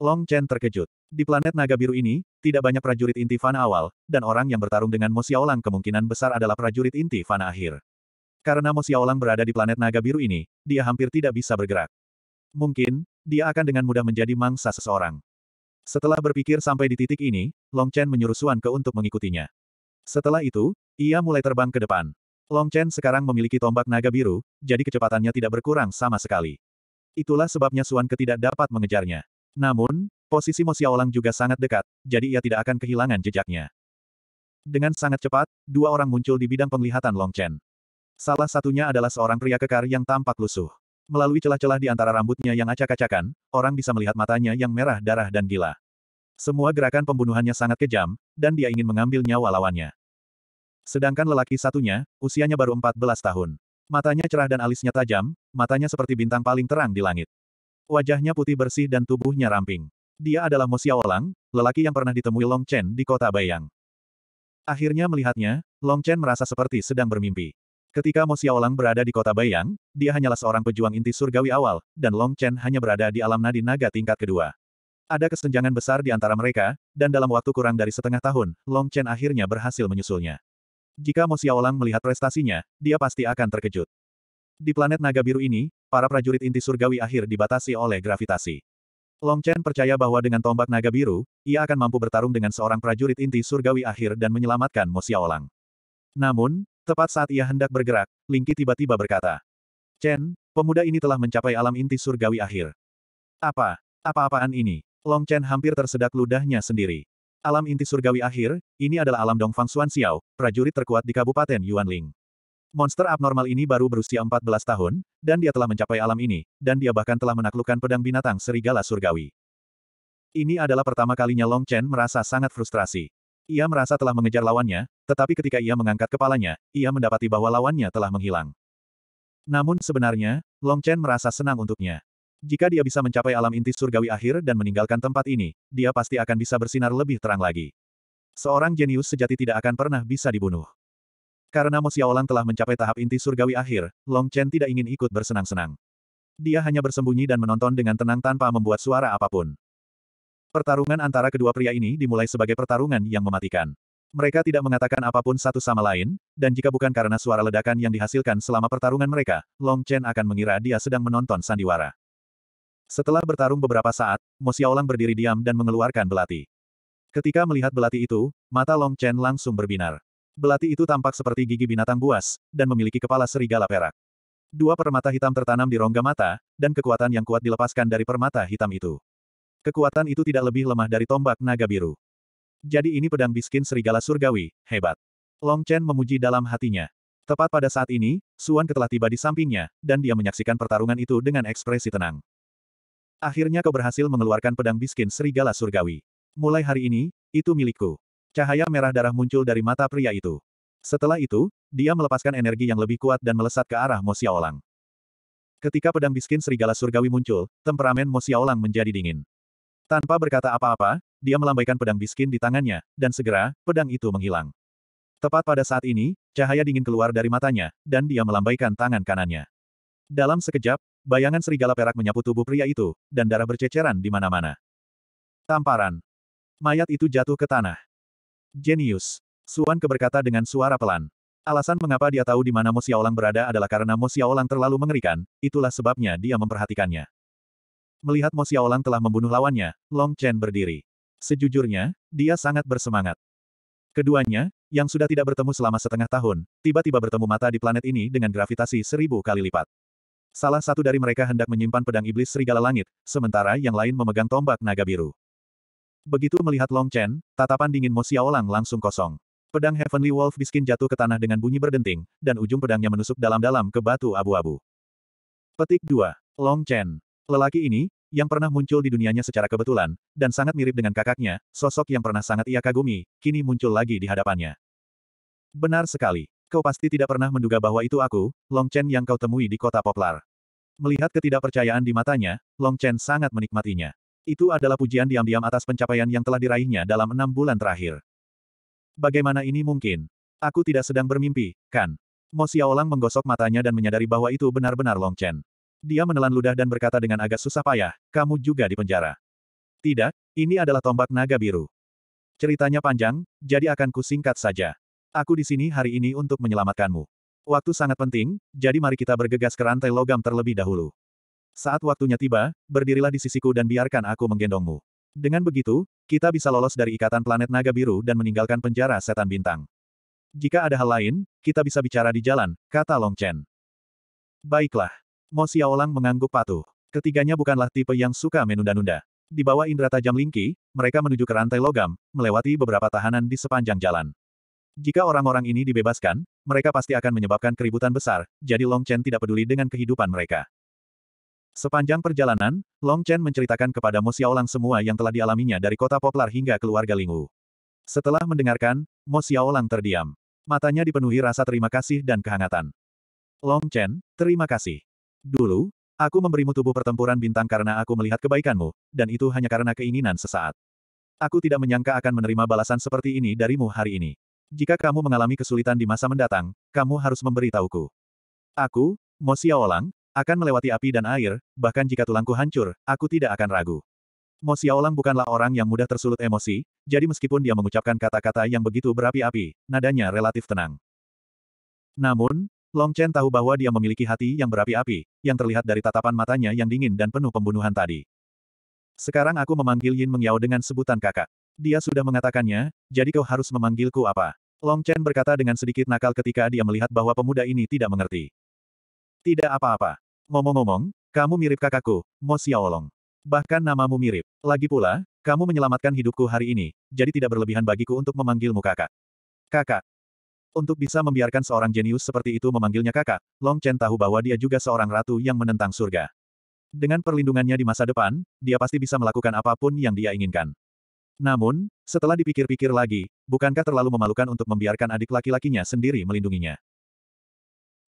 Long Chen terkejut. Di planet naga biru ini, tidak banyak prajurit inti fana awal, dan orang yang bertarung dengan Mo Xiaolang kemungkinan besar adalah prajurit inti fana akhir. Karena Mo Xiaolang berada di planet naga biru ini, dia hampir tidak bisa bergerak. Mungkin, dia akan dengan mudah menjadi mangsa seseorang. Setelah berpikir sampai di titik ini, Long Chen menyuruh Suan Ke untuk mengikutinya. Setelah itu, ia mulai terbang ke depan. Long Chen sekarang memiliki tombak naga biru, jadi kecepatannya tidak berkurang sama sekali. Itulah sebabnya Suan Ke tidak dapat mengejarnya. Namun, Posisi Mo Xiaolang juga sangat dekat, jadi ia tidak akan kehilangan jejaknya. Dengan sangat cepat, dua orang muncul di bidang penglihatan Long Chen. Salah satunya adalah seorang pria kekar yang tampak lusuh. Melalui celah-celah di antara rambutnya yang acak-acakan, orang bisa melihat matanya yang merah darah dan gila. Semua gerakan pembunuhannya sangat kejam, dan dia ingin mengambil nyawa lawannya. Sedangkan lelaki satunya, usianya baru 14 tahun. Matanya cerah dan alisnya tajam, matanya seperti bintang paling terang di langit. Wajahnya putih bersih dan tubuhnya ramping. Dia adalah Mo Xiaolang, lelaki yang pernah ditemui Long Chen di kota Bayang. Akhirnya melihatnya, Long Chen merasa seperti sedang bermimpi. Ketika Mo Xiaolang berada di kota Bayang, dia hanyalah seorang pejuang inti surgawi awal, dan Long Chen hanya berada di alam nadi naga tingkat kedua. Ada kesenjangan besar di antara mereka, dan dalam waktu kurang dari setengah tahun, Long Chen akhirnya berhasil menyusulnya. Jika Mo Xiaolang melihat prestasinya, dia pasti akan terkejut. Di planet naga biru ini, para prajurit inti surgawi akhir dibatasi oleh gravitasi. Long Chen percaya bahwa dengan tombak naga biru, ia akan mampu bertarung dengan seorang prajurit inti surgawi akhir dan menyelamatkan Mo Xiaolang. Namun, tepat saat ia hendak bergerak, Lingqi tiba-tiba berkata, Chen, pemuda ini telah mencapai alam inti surgawi akhir. Apa? Apa-apaan ini? Long Chen hampir tersedak ludahnya sendiri. Alam inti surgawi akhir, ini adalah alam Dongfang Xuan Xiao, prajurit terkuat di Kabupaten Yuanling. Monster abnormal ini baru berusia 14 tahun, dan dia telah mencapai alam ini, dan dia bahkan telah menaklukkan pedang binatang serigala surgawi. Ini adalah pertama kalinya Long Chen merasa sangat frustrasi. Ia merasa telah mengejar lawannya, tetapi ketika ia mengangkat kepalanya, ia mendapati bahwa lawannya telah menghilang. Namun sebenarnya, Long Chen merasa senang untuknya. Jika dia bisa mencapai alam inti surgawi akhir dan meninggalkan tempat ini, dia pasti akan bisa bersinar lebih terang lagi. Seorang jenius sejati tidak akan pernah bisa dibunuh. Karena Mo Xiaolang telah mencapai tahap inti surgawi akhir, Long Chen tidak ingin ikut bersenang-senang. Dia hanya bersembunyi dan menonton dengan tenang tanpa membuat suara apapun. Pertarungan antara kedua pria ini dimulai sebagai pertarungan yang mematikan. Mereka tidak mengatakan apapun satu sama lain, dan jika bukan karena suara ledakan yang dihasilkan selama pertarungan mereka, Long Chen akan mengira dia sedang menonton sandiwara. Setelah bertarung beberapa saat, Mo Xiaolang berdiri diam dan mengeluarkan belati. Ketika melihat belati itu, mata Long Chen langsung berbinar. Belati itu tampak seperti gigi binatang buas, dan memiliki kepala serigala perak. Dua permata hitam tertanam di rongga mata, dan kekuatan yang kuat dilepaskan dari permata hitam itu. Kekuatan itu tidak lebih lemah dari tombak naga biru. Jadi ini pedang biskin serigala surgawi, hebat. Long Chen memuji dalam hatinya. Tepat pada saat ini, Suan telah tiba di sampingnya, dan dia menyaksikan pertarungan itu dengan ekspresi tenang. Akhirnya kau berhasil mengeluarkan pedang biskin serigala surgawi. Mulai hari ini, itu milikku. Cahaya merah darah muncul dari mata pria itu. Setelah itu, dia melepaskan energi yang lebih kuat dan melesat ke arah Mo Ketika pedang Biskin serigala surgawi muncul, temperamen Mo menjadi dingin. Tanpa berkata apa-apa, dia melambaikan pedang Biskin di tangannya, dan segera, pedang itu menghilang. Tepat pada saat ini, cahaya dingin keluar dari matanya, dan dia melambaikan tangan kanannya. Dalam sekejap, bayangan serigala perak menyapu tubuh pria itu, dan darah berceceran di mana-mana. Tamparan. Mayat itu jatuh ke tanah. Genius. Suan keberkata dengan suara pelan. Alasan mengapa dia tahu di mana Mo Xiaolang berada adalah karena Mo Xiaolang terlalu mengerikan, itulah sebabnya dia memperhatikannya. Melihat Mo Xiaolang telah membunuh lawannya, Long Chen berdiri. Sejujurnya, dia sangat bersemangat. Keduanya, yang sudah tidak bertemu selama setengah tahun, tiba-tiba bertemu mata di planet ini dengan gravitasi seribu kali lipat. Salah satu dari mereka hendak menyimpan pedang iblis serigala langit, sementara yang lain memegang tombak naga biru. Begitu melihat Long Chen, tatapan dingin Mo Xiaolang langsung kosong. Pedang Heavenly Wolf Biskin jatuh ke tanah dengan bunyi berdenting, dan ujung pedangnya menusuk dalam-dalam ke batu abu-abu. Petik 2. Long Chen. Lelaki ini, yang pernah muncul di dunianya secara kebetulan, dan sangat mirip dengan kakaknya, sosok yang pernah sangat ia kagumi, kini muncul lagi di hadapannya. Benar sekali. Kau pasti tidak pernah menduga bahwa itu aku, Long Chen yang kau temui di kota Poplar. Melihat ketidakpercayaan di matanya, Long Chen sangat menikmatinya. Itu adalah pujian diam-diam atas pencapaian yang telah diraihnya dalam enam bulan terakhir. Bagaimana ini mungkin? Aku tidak sedang bermimpi, kan? Mo Xiaolang menggosok matanya dan menyadari bahwa itu benar-benar Long Chen. Dia menelan ludah dan berkata dengan agak susah payah, kamu juga di penjara? Tidak, ini adalah tombak naga biru. Ceritanya panjang, jadi akan kusingkat saja. Aku di sini hari ini untuk menyelamatkanmu. Waktu sangat penting, jadi mari kita bergegas ke rantai logam terlebih dahulu. Saat waktunya tiba, berdirilah di sisiku dan biarkan aku menggendongmu. Dengan begitu, kita bisa lolos dari ikatan planet naga biru dan meninggalkan penjara setan bintang. Jika ada hal lain, kita bisa bicara di jalan, kata Long Chen. Baiklah. Mo Xiaolang mengangguk patuh. Ketiganya bukanlah tipe yang suka menunda-nunda. Di bawah indera tajam Lingki, mereka menuju ke rantai logam, melewati beberapa tahanan di sepanjang jalan. Jika orang-orang ini dibebaskan, mereka pasti akan menyebabkan keributan besar, jadi Long Chen tidak peduli dengan kehidupan mereka. Sepanjang perjalanan, Long Chen menceritakan kepada Mo Xiaolang semua yang telah dialaminya dari kota Poplar hingga keluarga Lingwu. Setelah mendengarkan, Mo Xiaolang terdiam. Matanya dipenuhi rasa terima kasih dan kehangatan. Long Chen, terima kasih. Dulu, aku memberimu tubuh pertempuran bintang karena aku melihat kebaikanmu, dan itu hanya karena keinginan sesaat. Aku tidak menyangka akan menerima balasan seperti ini darimu hari ini. Jika kamu mengalami kesulitan di masa mendatang, kamu harus memberitahuku. Aku, Mo Xiaolang, akan melewati api dan air, bahkan jika tulangku hancur, aku tidak akan ragu. Mo Xiaolang bukanlah orang yang mudah tersulut emosi, jadi meskipun dia mengucapkan kata-kata yang begitu berapi-api, nadanya relatif tenang. Namun, Long Chen tahu bahwa dia memiliki hati yang berapi-api, yang terlihat dari tatapan matanya yang dingin dan penuh pembunuhan tadi. Sekarang aku memanggil Yin Mengyao dengan sebutan kakak. Dia sudah mengatakannya, jadi kau harus memanggilku apa? Long Chen berkata dengan sedikit nakal ketika dia melihat bahwa pemuda ini tidak mengerti. Tidak apa-apa. Ngomong-ngomong, kamu mirip kakakku, Mo Xiaolong. Bahkan namamu mirip. Lagi pula, kamu menyelamatkan hidupku hari ini, jadi tidak berlebihan bagiku untuk memanggilmu kakak. Kakak. Untuk bisa membiarkan seorang jenius seperti itu memanggilnya kakak, Long Chen tahu bahwa dia juga seorang ratu yang menentang surga. Dengan perlindungannya di masa depan, dia pasti bisa melakukan apapun yang dia inginkan. Namun, setelah dipikir-pikir lagi, bukankah terlalu memalukan untuk membiarkan adik laki-lakinya sendiri melindunginya?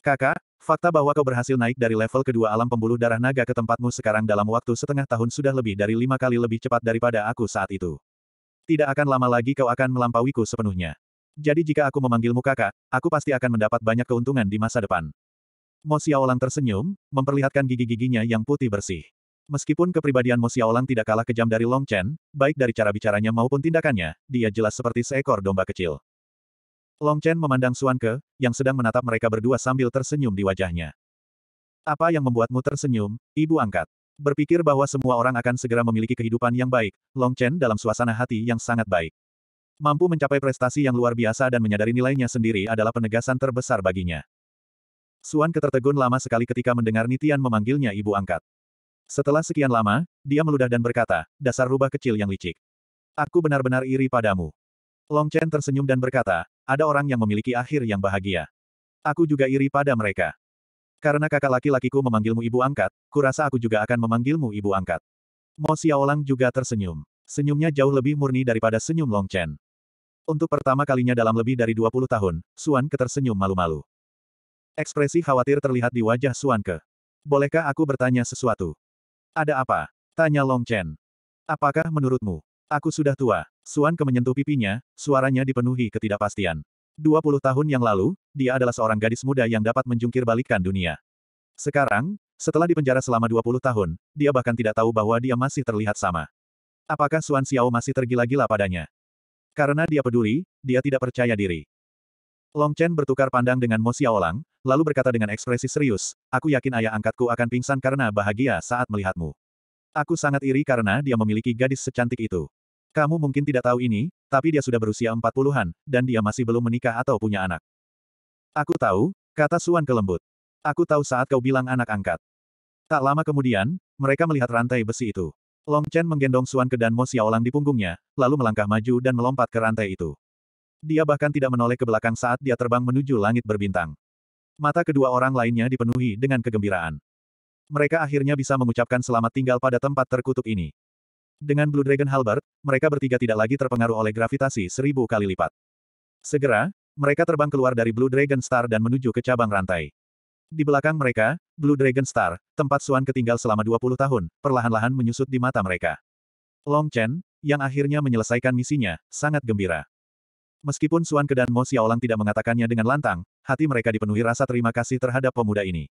Kakak, fakta bahwa kau berhasil naik dari level kedua alam pembuluh darah naga ke tempatmu sekarang dalam waktu setengah tahun sudah lebih dari lima kali lebih cepat daripada aku saat itu. Tidak akan lama lagi kau akan melampauiku sepenuhnya. Jadi jika aku memanggilmu kakak, aku pasti akan mendapat banyak keuntungan di masa depan. Mo Xiaolang tersenyum, memperlihatkan gigi-giginya yang putih bersih. Meskipun kepribadian Mo Xiaolang tidak kalah kejam dari Long Chen, baik dari cara bicaranya maupun tindakannya, dia jelas seperti seekor domba kecil. Long Chen memandang Suan Ke, yang sedang menatap mereka berdua sambil tersenyum di wajahnya. Apa yang membuatmu tersenyum, ibu angkat? Berpikir bahwa semua orang akan segera memiliki kehidupan yang baik, Long Chen dalam suasana hati yang sangat baik. Mampu mencapai prestasi yang luar biasa dan menyadari nilainya sendiri adalah penegasan terbesar baginya. Suan Ke tertegun lama sekali ketika mendengar Nitian memanggilnya ibu angkat. Setelah sekian lama, dia meludah dan berkata, dasar rubah kecil yang licik. Aku benar-benar iri padamu. Long Chen tersenyum dan berkata, ada orang yang memiliki akhir yang bahagia. Aku juga iri pada mereka. Karena kakak laki-lakiku memanggilmu ibu angkat, kurasa aku juga akan memanggilmu ibu angkat. Mo Xiaolang juga tersenyum. Senyumnya jauh lebih murni daripada senyum Long Chen. Untuk pertama kalinya dalam lebih dari 20 tahun, Suan Ke tersenyum malu-malu. Ekspresi khawatir terlihat di wajah Suan Ke. Bolehkah aku bertanya sesuatu? Ada apa? Tanya Long Chen. Apakah menurutmu? Aku sudah tua. Suan Ke menyentuh pipinya, suaranya dipenuhi ketidakpastian. 20 tahun yang lalu, dia adalah seorang gadis muda yang dapat menjungkir balikan dunia. Sekarang, setelah dipenjara selama 20 tahun, dia bahkan tidak tahu bahwa dia masih terlihat sama. Apakah Suan Xiao masih tergila-gila padanya? Karena dia peduli, dia tidak percaya diri. Long Chen bertukar pandang dengan Mo Xiaolang, lalu berkata dengan ekspresi serius, Aku yakin ayah angkatku akan pingsan karena bahagia saat melihatmu. Aku sangat iri karena dia memiliki gadis secantik itu. Kamu mungkin tidak tahu ini, tapi dia sudah berusia empat puluhan dan dia masih belum menikah atau punya anak. Aku tahu, kata Suan kelembut. Aku tahu saat kau bilang anak angkat. Tak lama kemudian, mereka melihat rantai besi itu. Long Chen menggendong Suan ke dan Xiaolang di punggungnya, lalu melangkah maju dan melompat ke rantai itu. Dia bahkan tidak menoleh ke belakang saat dia terbang menuju langit berbintang. Mata kedua orang lainnya dipenuhi dengan kegembiraan. Mereka akhirnya bisa mengucapkan selamat tinggal pada tempat terkutuk ini. Dengan Blue Dragon Halbert, mereka bertiga tidak lagi terpengaruh oleh gravitasi seribu kali lipat. Segera, mereka terbang keluar dari Blue Dragon Star dan menuju ke cabang rantai. Di belakang mereka, Blue Dragon Star, tempat Suan ketinggal selama 20 tahun, perlahan-lahan menyusut di mata mereka. Long Chen, yang akhirnya menyelesaikan misinya, sangat gembira. Meskipun Suan Ke dan Mo Xiaolang tidak mengatakannya dengan lantang, hati mereka dipenuhi rasa terima kasih terhadap pemuda ini.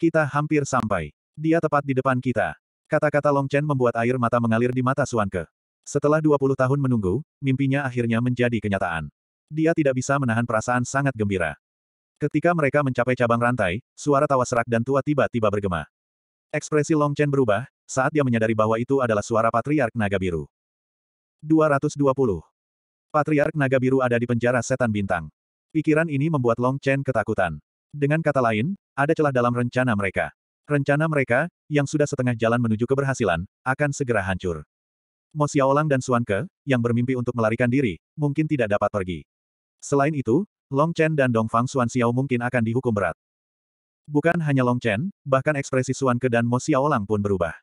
Kita hampir sampai. Dia tepat di depan kita. Kata-kata Long Chen membuat air mata mengalir di mata Suanke. Setelah 20 tahun menunggu, mimpinya akhirnya menjadi kenyataan. Dia tidak bisa menahan perasaan sangat gembira. Ketika mereka mencapai cabang rantai, suara tawa serak dan tua tiba-tiba bergema. Ekspresi Long Chen berubah, saat dia menyadari bahwa itu adalah suara Patriark Naga Biru. 220. Patriark Naga Biru ada di penjara setan bintang. Pikiran ini membuat Long Chen ketakutan. Dengan kata lain, ada celah dalam rencana mereka. Rencana mereka, yang sudah setengah jalan menuju keberhasilan, akan segera hancur. Mo Xiaolang dan Suan yang bermimpi untuk melarikan diri, mungkin tidak dapat pergi. Selain itu, Long Chen dan Dong Fang Suan Xiao mungkin akan dihukum berat. Bukan hanya Long Chen, bahkan ekspresi Suan dan Mo Xiaolang pun berubah.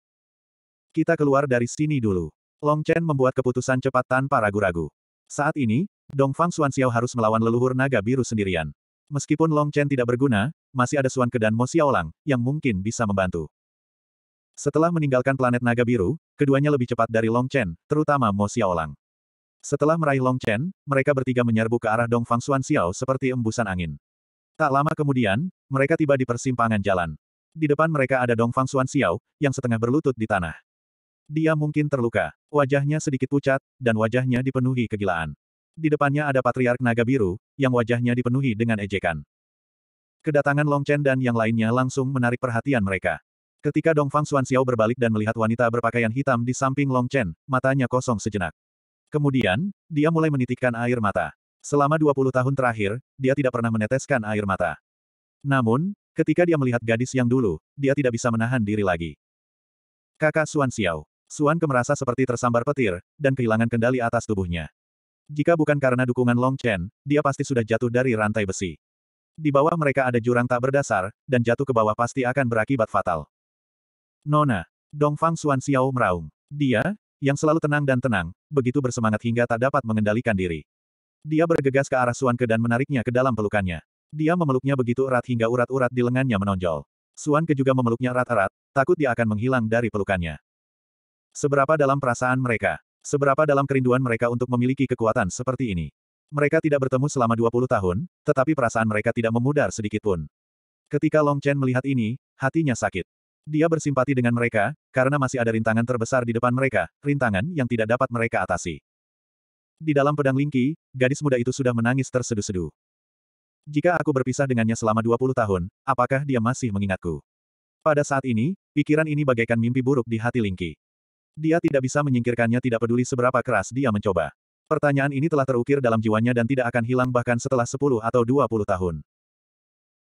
Kita keluar dari sini dulu. Long Chen membuat keputusan cepat tanpa ragu-ragu. Saat ini, Dong Fang Suan Xiao harus melawan leluhur naga biru sendirian. Meskipun Long Chen tidak berguna, masih ada Suan Ke dan Mo Xiaolang, yang mungkin bisa membantu. Setelah meninggalkan planet naga biru, keduanya lebih cepat dari Long Chen, terutama Mo Xiaolang. Setelah meraih Long Chen, mereka bertiga menyerbu ke arah Dongfang Suan Xiao seperti embusan angin. Tak lama kemudian, mereka tiba di persimpangan jalan. Di depan mereka ada Dongfang Suan Xiao, yang setengah berlutut di tanah. Dia mungkin terluka, wajahnya sedikit pucat, dan wajahnya dipenuhi kegilaan. Di depannya ada Patriark Naga Biru, yang wajahnya dipenuhi dengan ejekan. Kedatangan Long Chen dan yang lainnya langsung menarik perhatian mereka. Ketika Dongfang Xiao berbalik dan melihat wanita berpakaian hitam di samping Long Chen, matanya kosong sejenak. Kemudian, dia mulai menitikkan air mata. Selama 20 tahun terakhir, dia tidak pernah meneteskan air mata. Namun, ketika dia melihat gadis yang dulu, dia tidak bisa menahan diri lagi. Kakak Xuan Xiao. Xuan kemerasa seperti tersambar petir, dan kehilangan kendali atas tubuhnya. Jika bukan karena dukungan Long Chen, dia pasti sudah jatuh dari rantai besi. Di bawah mereka ada jurang tak berdasar, dan jatuh ke bawah pasti akan berakibat fatal. Nona, Dongfang Xuan Xiao meraung. Dia, yang selalu tenang dan tenang, begitu bersemangat hingga tak dapat mengendalikan diri. Dia bergegas ke arah Xuan Ke dan menariknya ke dalam pelukannya. Dia memeluknya begitu erat hingga urat-urat di lengannya menonjol. Xuan Ke juga memeluknya erat-erat, takut dia akan menghilang dari pelukannya. Seberapa dalam perasaan mereka? Seberapa dalam kerinduan mereka untuk memiliki kekuatan seperti ini. Mereka tidak bertemu selama 20 tahun, tetapi perasaan mereka tidak memudar sedikit pun. Ketika Long Chen melihat ini, hatinya sakit. Dia bersimpati dengan mereka, karena masih ada rintangan terbesar di depan mereka, rintangan yang tidak dapat mereka atasi. Di dalam pedang lingki, gadis muda itu sudah menangis tersedu-sedu. Jika aku berpisah dengannya selama 20 tahun, apakah dia masih mengingatku? Pada saat ini, pikiran ini bagaikan mimpi buruk di hati lingki. Dia tidak bisa menyingkirkannya tidak peduli seberapa keras dia mencoba. Pertanyaan ini telah terukir dalam jiwanya dan tidak akan hilang bahkan setelah 10 atau 20 tahun.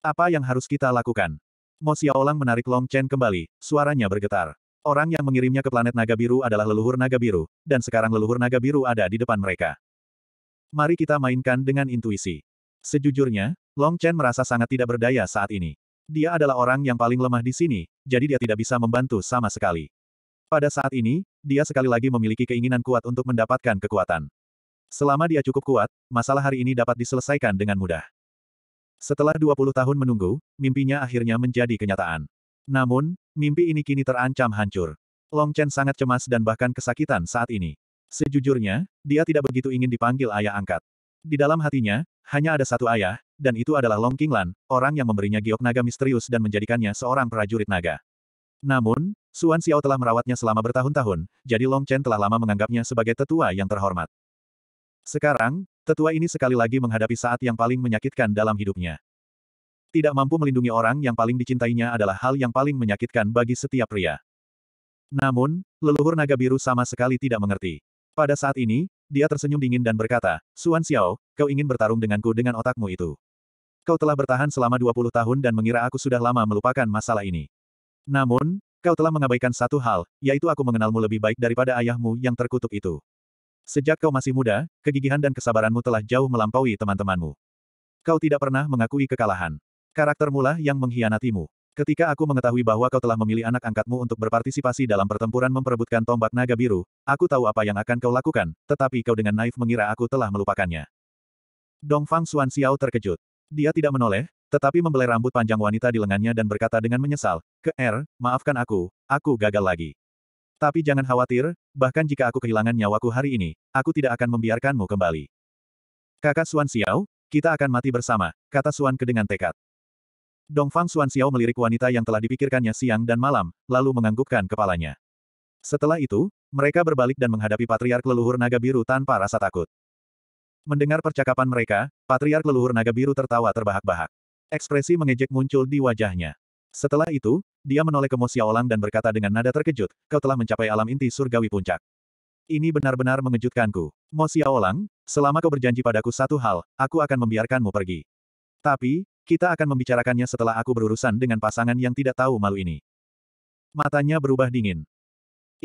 Apa yang harus kita lakukan? Mo Xiaolang menarik Long Chen kembali, suaranya bergetar. Orang yang mengirimnya ke planet naga biru adalah leluhur naga biru, dan sekarang leluhur naga biru ada di depan mereka. Mari kita mainkan dengan intuisi. Sejujurnya, Long Chen merasa sangat tidak berdaya saat ini. Dia adalah orang yang paling lemah di sini, jadi dia tidak bisa membantu sama sekali. Pada saat ini, dia sekali lagi memiliki keinginan kuat untuk mendapatkan kekuatan. Selama dia cukup kuat, masalah hari ini dapat diselesaikan dengan mudah. Setelah 20 tahun menunggu, mimpinya akhirnya menjadi kenyataan. Namun, mimpi ini kini terancam hancur. Long Chen sangat cemas dan bahkan kesakitan saat ini. Sejujurnya, dia tidak begitu ingin dipanggil ayah angkat. Di dalam hatinya, hanya ada satu ayah, dan itu adalah Long Qinglan, orang yang memberinya giok naga misterius dan menjadikannya seorang prajurit naga. Namun, Suan Xiao telah merawatnya selama bertahun-tahun, jadi Long Chen telah lama menganggapnya sebagai tetua yang terhormat. Sekarang, tetua ini sekali lagi menghadapi saat yang paling menyakitkan dalam hidupnya. Tidak mampu melindungi orang yang paling dicintainya adalah hal yang paling menyakitkan bagi setiap pria. Namun, leluhur naga biru sama sekali tidak mengerti. Pada saat ini, dia tersenyum dingin dan berkata, Suan Xiao, kau ingin bertarung denganku dengan otakmu itu. Kau telah bertahan selama 20 tahun dan mengira aku sudah lama melupakan masalah ini. Namun, kau telah mengabaikan satu hal, yaitu aku mengenalmu lebih baik daripada ayahmu yang terkutuk itu. Sejak kau masih muda, kegigihan dan kesabaranmu telah jauh melampaui teman-temanmu. Kau tidak pernah mengakui kekalahan. Karakter mula yang mengkhianatimu. Ketika aku mengetahui bahwa kau telah memilih anak angkatmu untuk berpartisipasi dalam pertempuran memperebutkan tombak naga biru, aku tahu apa yang akan kau lakukan, tetapi kau dengan naif mengira aku telah melupakannya. Dongfang Xuan Xiao terkejut. Dia tidak menoleh, tetapi membelai rambut panjang wanita di lengannya dan berkata dengan menyesal, Ke R, maafkan aku, aku gagal lagi. Tapi jangan khawatir, bahkan jika aku kehilangan nyawaku hari ini, aku tidak akan membiarkanmu kembali. Kakak Suan Xiao, kita akan mati bersama, kata Suan ke dengan tekad. Dongfang Suan Xiao melirik wanita yang telah dipikirkannya siang dan malam, lalu menganggukkan kepalanya. Setelah itu, mereka berbalik dan menghadapi Patriark Leluhur Naga Biru tanpa rasa takut. Mendengar percakapan mereka, Patriark Leluhur Naga Biru tertawa terbahak-bahak. Ekspresi mengejek muncul di wajahnya. Setelah itu, dia menoleh ke Mo Olang dan berkata dengan nada terkejut, kau telah mencapai alam inti surgawi puncak. Ini benar-benar mengejutkanku. Mo Olang, selama kau berjanji padaku satu hal, aku akan membiarkanmu pergi. Tapi, kita akan membicarakannya setelah aku berurusan dengan pasangan yang tidak tahu malu ini. Matanya berubah dingin.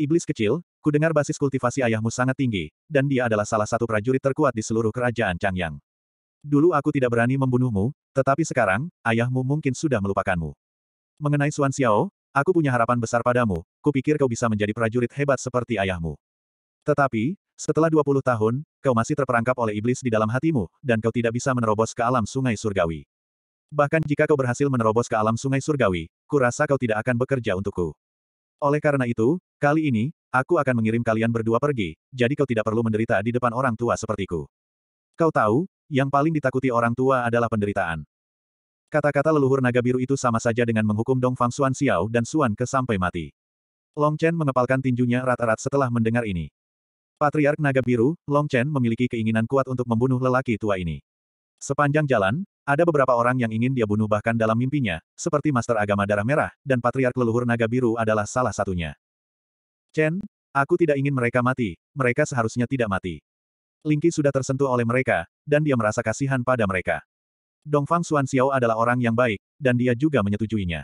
Iblis kecil, kudengar basis kultivasi ayahmu sangat tinggi, dan dia adalah salah satu prajurit terkuat di seluruh kerajaan Changyang. Dulu aku tidak berani membunuhmu, tetapi sekarang, ayahmu mungkin sudah melupakanmu. Mengenai Xuan Xiao, aku punya harapan besar padamu, kupikir kau bisa menjadi prajurit hebat seperti ayahmu. Tetapi, setelah 20 tahun, kau masih terperangkap oleh iblis di dalam hatimu, dan kau tidak bisa menerobos ke alam sungai surgawi. Bahkan jika kau berhasil menerobos ke alam sungai surgawi, kurasa kau tidak akan bekerja untukku. Oleh karena itu, kali ini, aku akan mengirim kalian berdua pergi, jadi kau tidak perlu menderita di depan orang tua sepertiku. Kau tahu, yang paling ditakuti orang tua adalah penderitaan. Kata-kata leluhur naga biru itu sama saja dengan menghukum Dong Fang Xuan Xiao dan Xuan Ke sampai mati. Long Chen mengepalkan tinjunya erat-erat setelah mendengar ini. Patriark Naga Biru, Long Chen memiliki keinginan kuat untuk membunuh lelaki tua ini. Sepanjang jalan, ada beberapa orang yang ingin dia bunuh bahkan dalam mimpinya, seperti Master Agama Darah Merah, dan Patriark Leluhur Naga Biru adalah salah satunya. Chen, aku tidak ingin mereka mati, mereka seharusnya tidak mati. Lingqi sudah tersentuh oleh mereka, dan dia merasa kasihan pada mereka. Dongfang Xuanxiao adalah orang yang baik, dan dia juga menyetujuinya.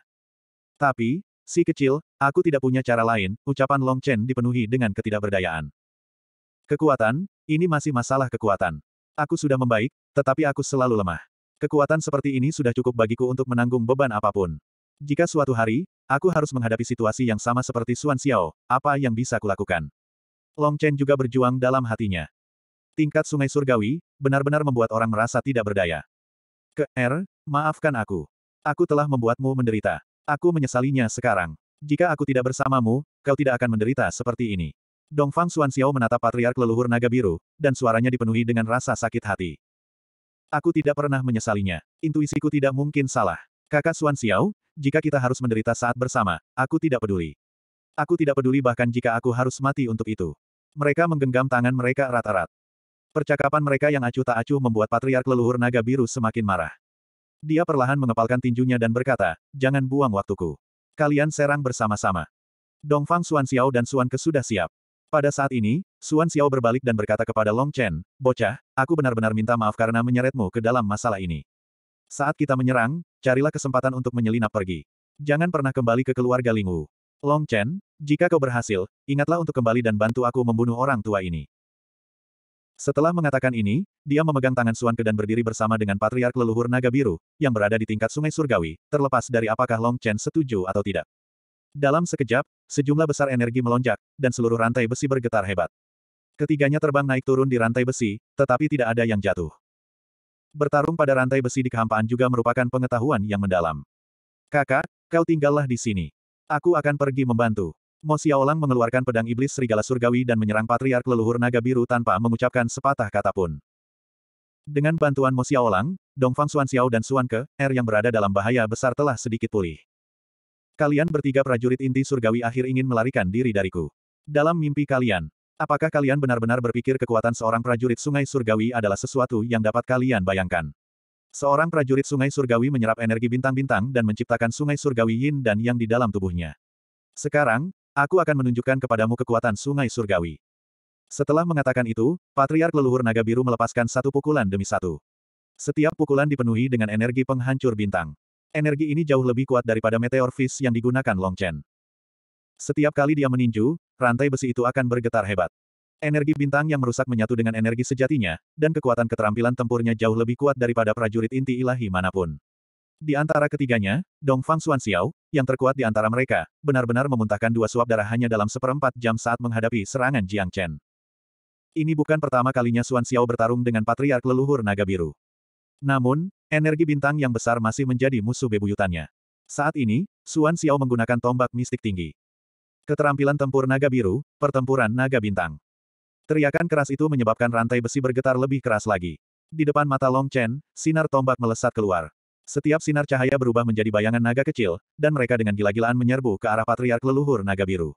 Tapi, si kecil, aku tidak punya cara lain, ucapan Long Chen dipenuhi dengan ketidakberdayaan. Kekuatan, ini masih masalah kekuatan. Aku sudah membaik, tetapi aku selalu lemah. Kekuatan seperti ini sudah cukup bagiku untuk menanggung beban apapun. Jika suatu hari, aku harus menghadapi situasi yang sama seperti Xuan Xiao, apa yang bisa kulakukan? Long Chen juga berjuang dalam hatinya. Tingkat sungai surgawi, benar-benar membuat orang merasa tidak berdaya. Ke R, er, maafkan aku. Aku telah membuatmu menderita. Aku menyesalinya sekarang. Jika aku tidak bersamamu, kau tidak akan menderita seperti ini. Dongfang Xiao menatap patriark leluhur naga biru, dan suaranya dipenuhi dengan rasa sakit hati. Aku tidak pernah menyesalinya. Intuisiku tidak mungkin salah. Kakak Xiao, jika kita harus menderita saat bersama, aku tidak peduli. Aku tidak peduli bahkan jika aku harus mati untuk itu. Mereka menggenggam tangan mereka erat-erat. Percakapan mereka yang acuh tak acuh membuat Patriark Leluhur Naga Biru semakin marah. Dia perlahan mengepalkan tinjunya dan berkata, jangan buang waktuku. Kalian serang bersama-sama. Dongfang Suan Xiao dan Suan Ke sudah siap. Pada saat ini, Suan Xiao berbalik dan berkata kepada Long Chen, Bocah, aku benar-benar minta maaf karena menyeretmu ke dalam masalah ini. Saat kita menyerang, carilah kesempatan untuk menyelinap pergi. Jangan pernah kembali ke keluarga Lingwu. Long Chen, jika kau berhasil, ingatlah untuk kembali dan bantu aku membunuh orang tua ini. Setelah mengatakan ini, dia memegang tangan Suan Ke dan berdiri bersama dengan Patriark Leluhur Naga Biru, yang berada di tingkat sungai surgawi, terlepas dari apakah Long Chen setuju atau tidak. Dalam sekejap, sejumlah besar energi melonjak, dan seluruh rantai besi bergetar hebat. Ketiganya terbang naik turun di rantai besi, tetapi tidak ada yang jatuh. Bertarung pada rantai besi di kehampaan juga merupakan pengetahuan yang mendalam. Kakak, kau tinggallah di sini. Aku akan pergi membantu. Mo Xiaolang mengeluarkan pedang iblis serigala surgawi dan menyerang patriark leluhur naga biru tanpa mengucapkan sepatah kata pun. Dengan bantuan Mo Xiaolang, Dongfang Xuan Xiao dan Xuan Ke, Er yang berada dalam bahaya besar telah sedikit pulih. Kalian bertiga prajurit inti surgawi akhir ingin melarikan diri dariku. Dalam mimpi kalian, apakah kalian benar-benar berpikir kekuatan seorang prajurit sungai surgawi adalah sesuatu yang dapat kalian bayangkan? Seorang prajurit sungai surgawi menyerap energi bintang-bintang dan menciptakan sungai surgawi yin dan yang di dalam tubuhnya. Sekarang, Aku akan menunjukkan kepadamu kekuatan sungai surgawi. Setelah mengatakan itu, Patriark Leluhur Naga Biru melepaskan satu pukulan demi satu. Setiap pukulan dipenuhi dengan energi penghancur bintang. Energi ini jauh lebih kuat daripada meteor fish yang digunakan Long Chen. Setiap kali dia meninju, rantai besi itu akan bergetar hebat. Energi bintang yang merusak menyatu dengan energi sejatinya, dan kekuatan keterampilan tempurnya jauh lebih kuat daripada prajurit inti ilahi manapun. Di antara ketiganya, Dong Fang Xuan Xiao, yang terkuat di antara mereka, benar-benar memuntahkan dua suap darah hanya dalam seperempat jam saat menghadapi serangan Jiang Chen. Ini bukan pertama kalinya Xuan Xiao bertarung dengan Patriark Leluhur Naga Biru. Namun, energi bintang yang besar masih menjadi musuh bebuyutannya. Saat ini, Xuan Xiao menggunakan tombak mistik tinggi. Keterampilan tempur naga biru, pertempuran naga bintang. Teriakan keras itu menyebabkan rantai besi bergetar lebih keras lagi. Di depan mata Long Chen, sinar tombak melesat keluar. Setiap sinar cahaya berubah menjadi bayangan naga kecil, dan mereka dengan gila-gilaan menyerbu ke arah patriark leluhur naga biru.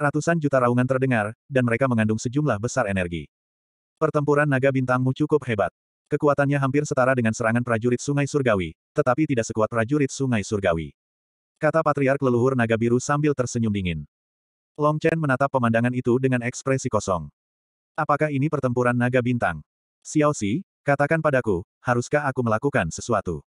Ratusan juta raungan terdengar, dan mereka mengandung sejumlah besar energi. Pertempuran naga bintangmu cukup hebat. Kekuatannya hampir setara dengan serangan prajurit Sungai Surgawi, tetapi tidak sekuat prajurit Sungai Surgawi. Kata Patriark leluhur naga biru sambil tersenyum dingin. Long Chen menatap pemandangan itu dengan ekspresi kosong. Apakah ini pertempuran naga bintang? Xiao Xi, katakan padaku, haruskah aku melakukan sesuatu?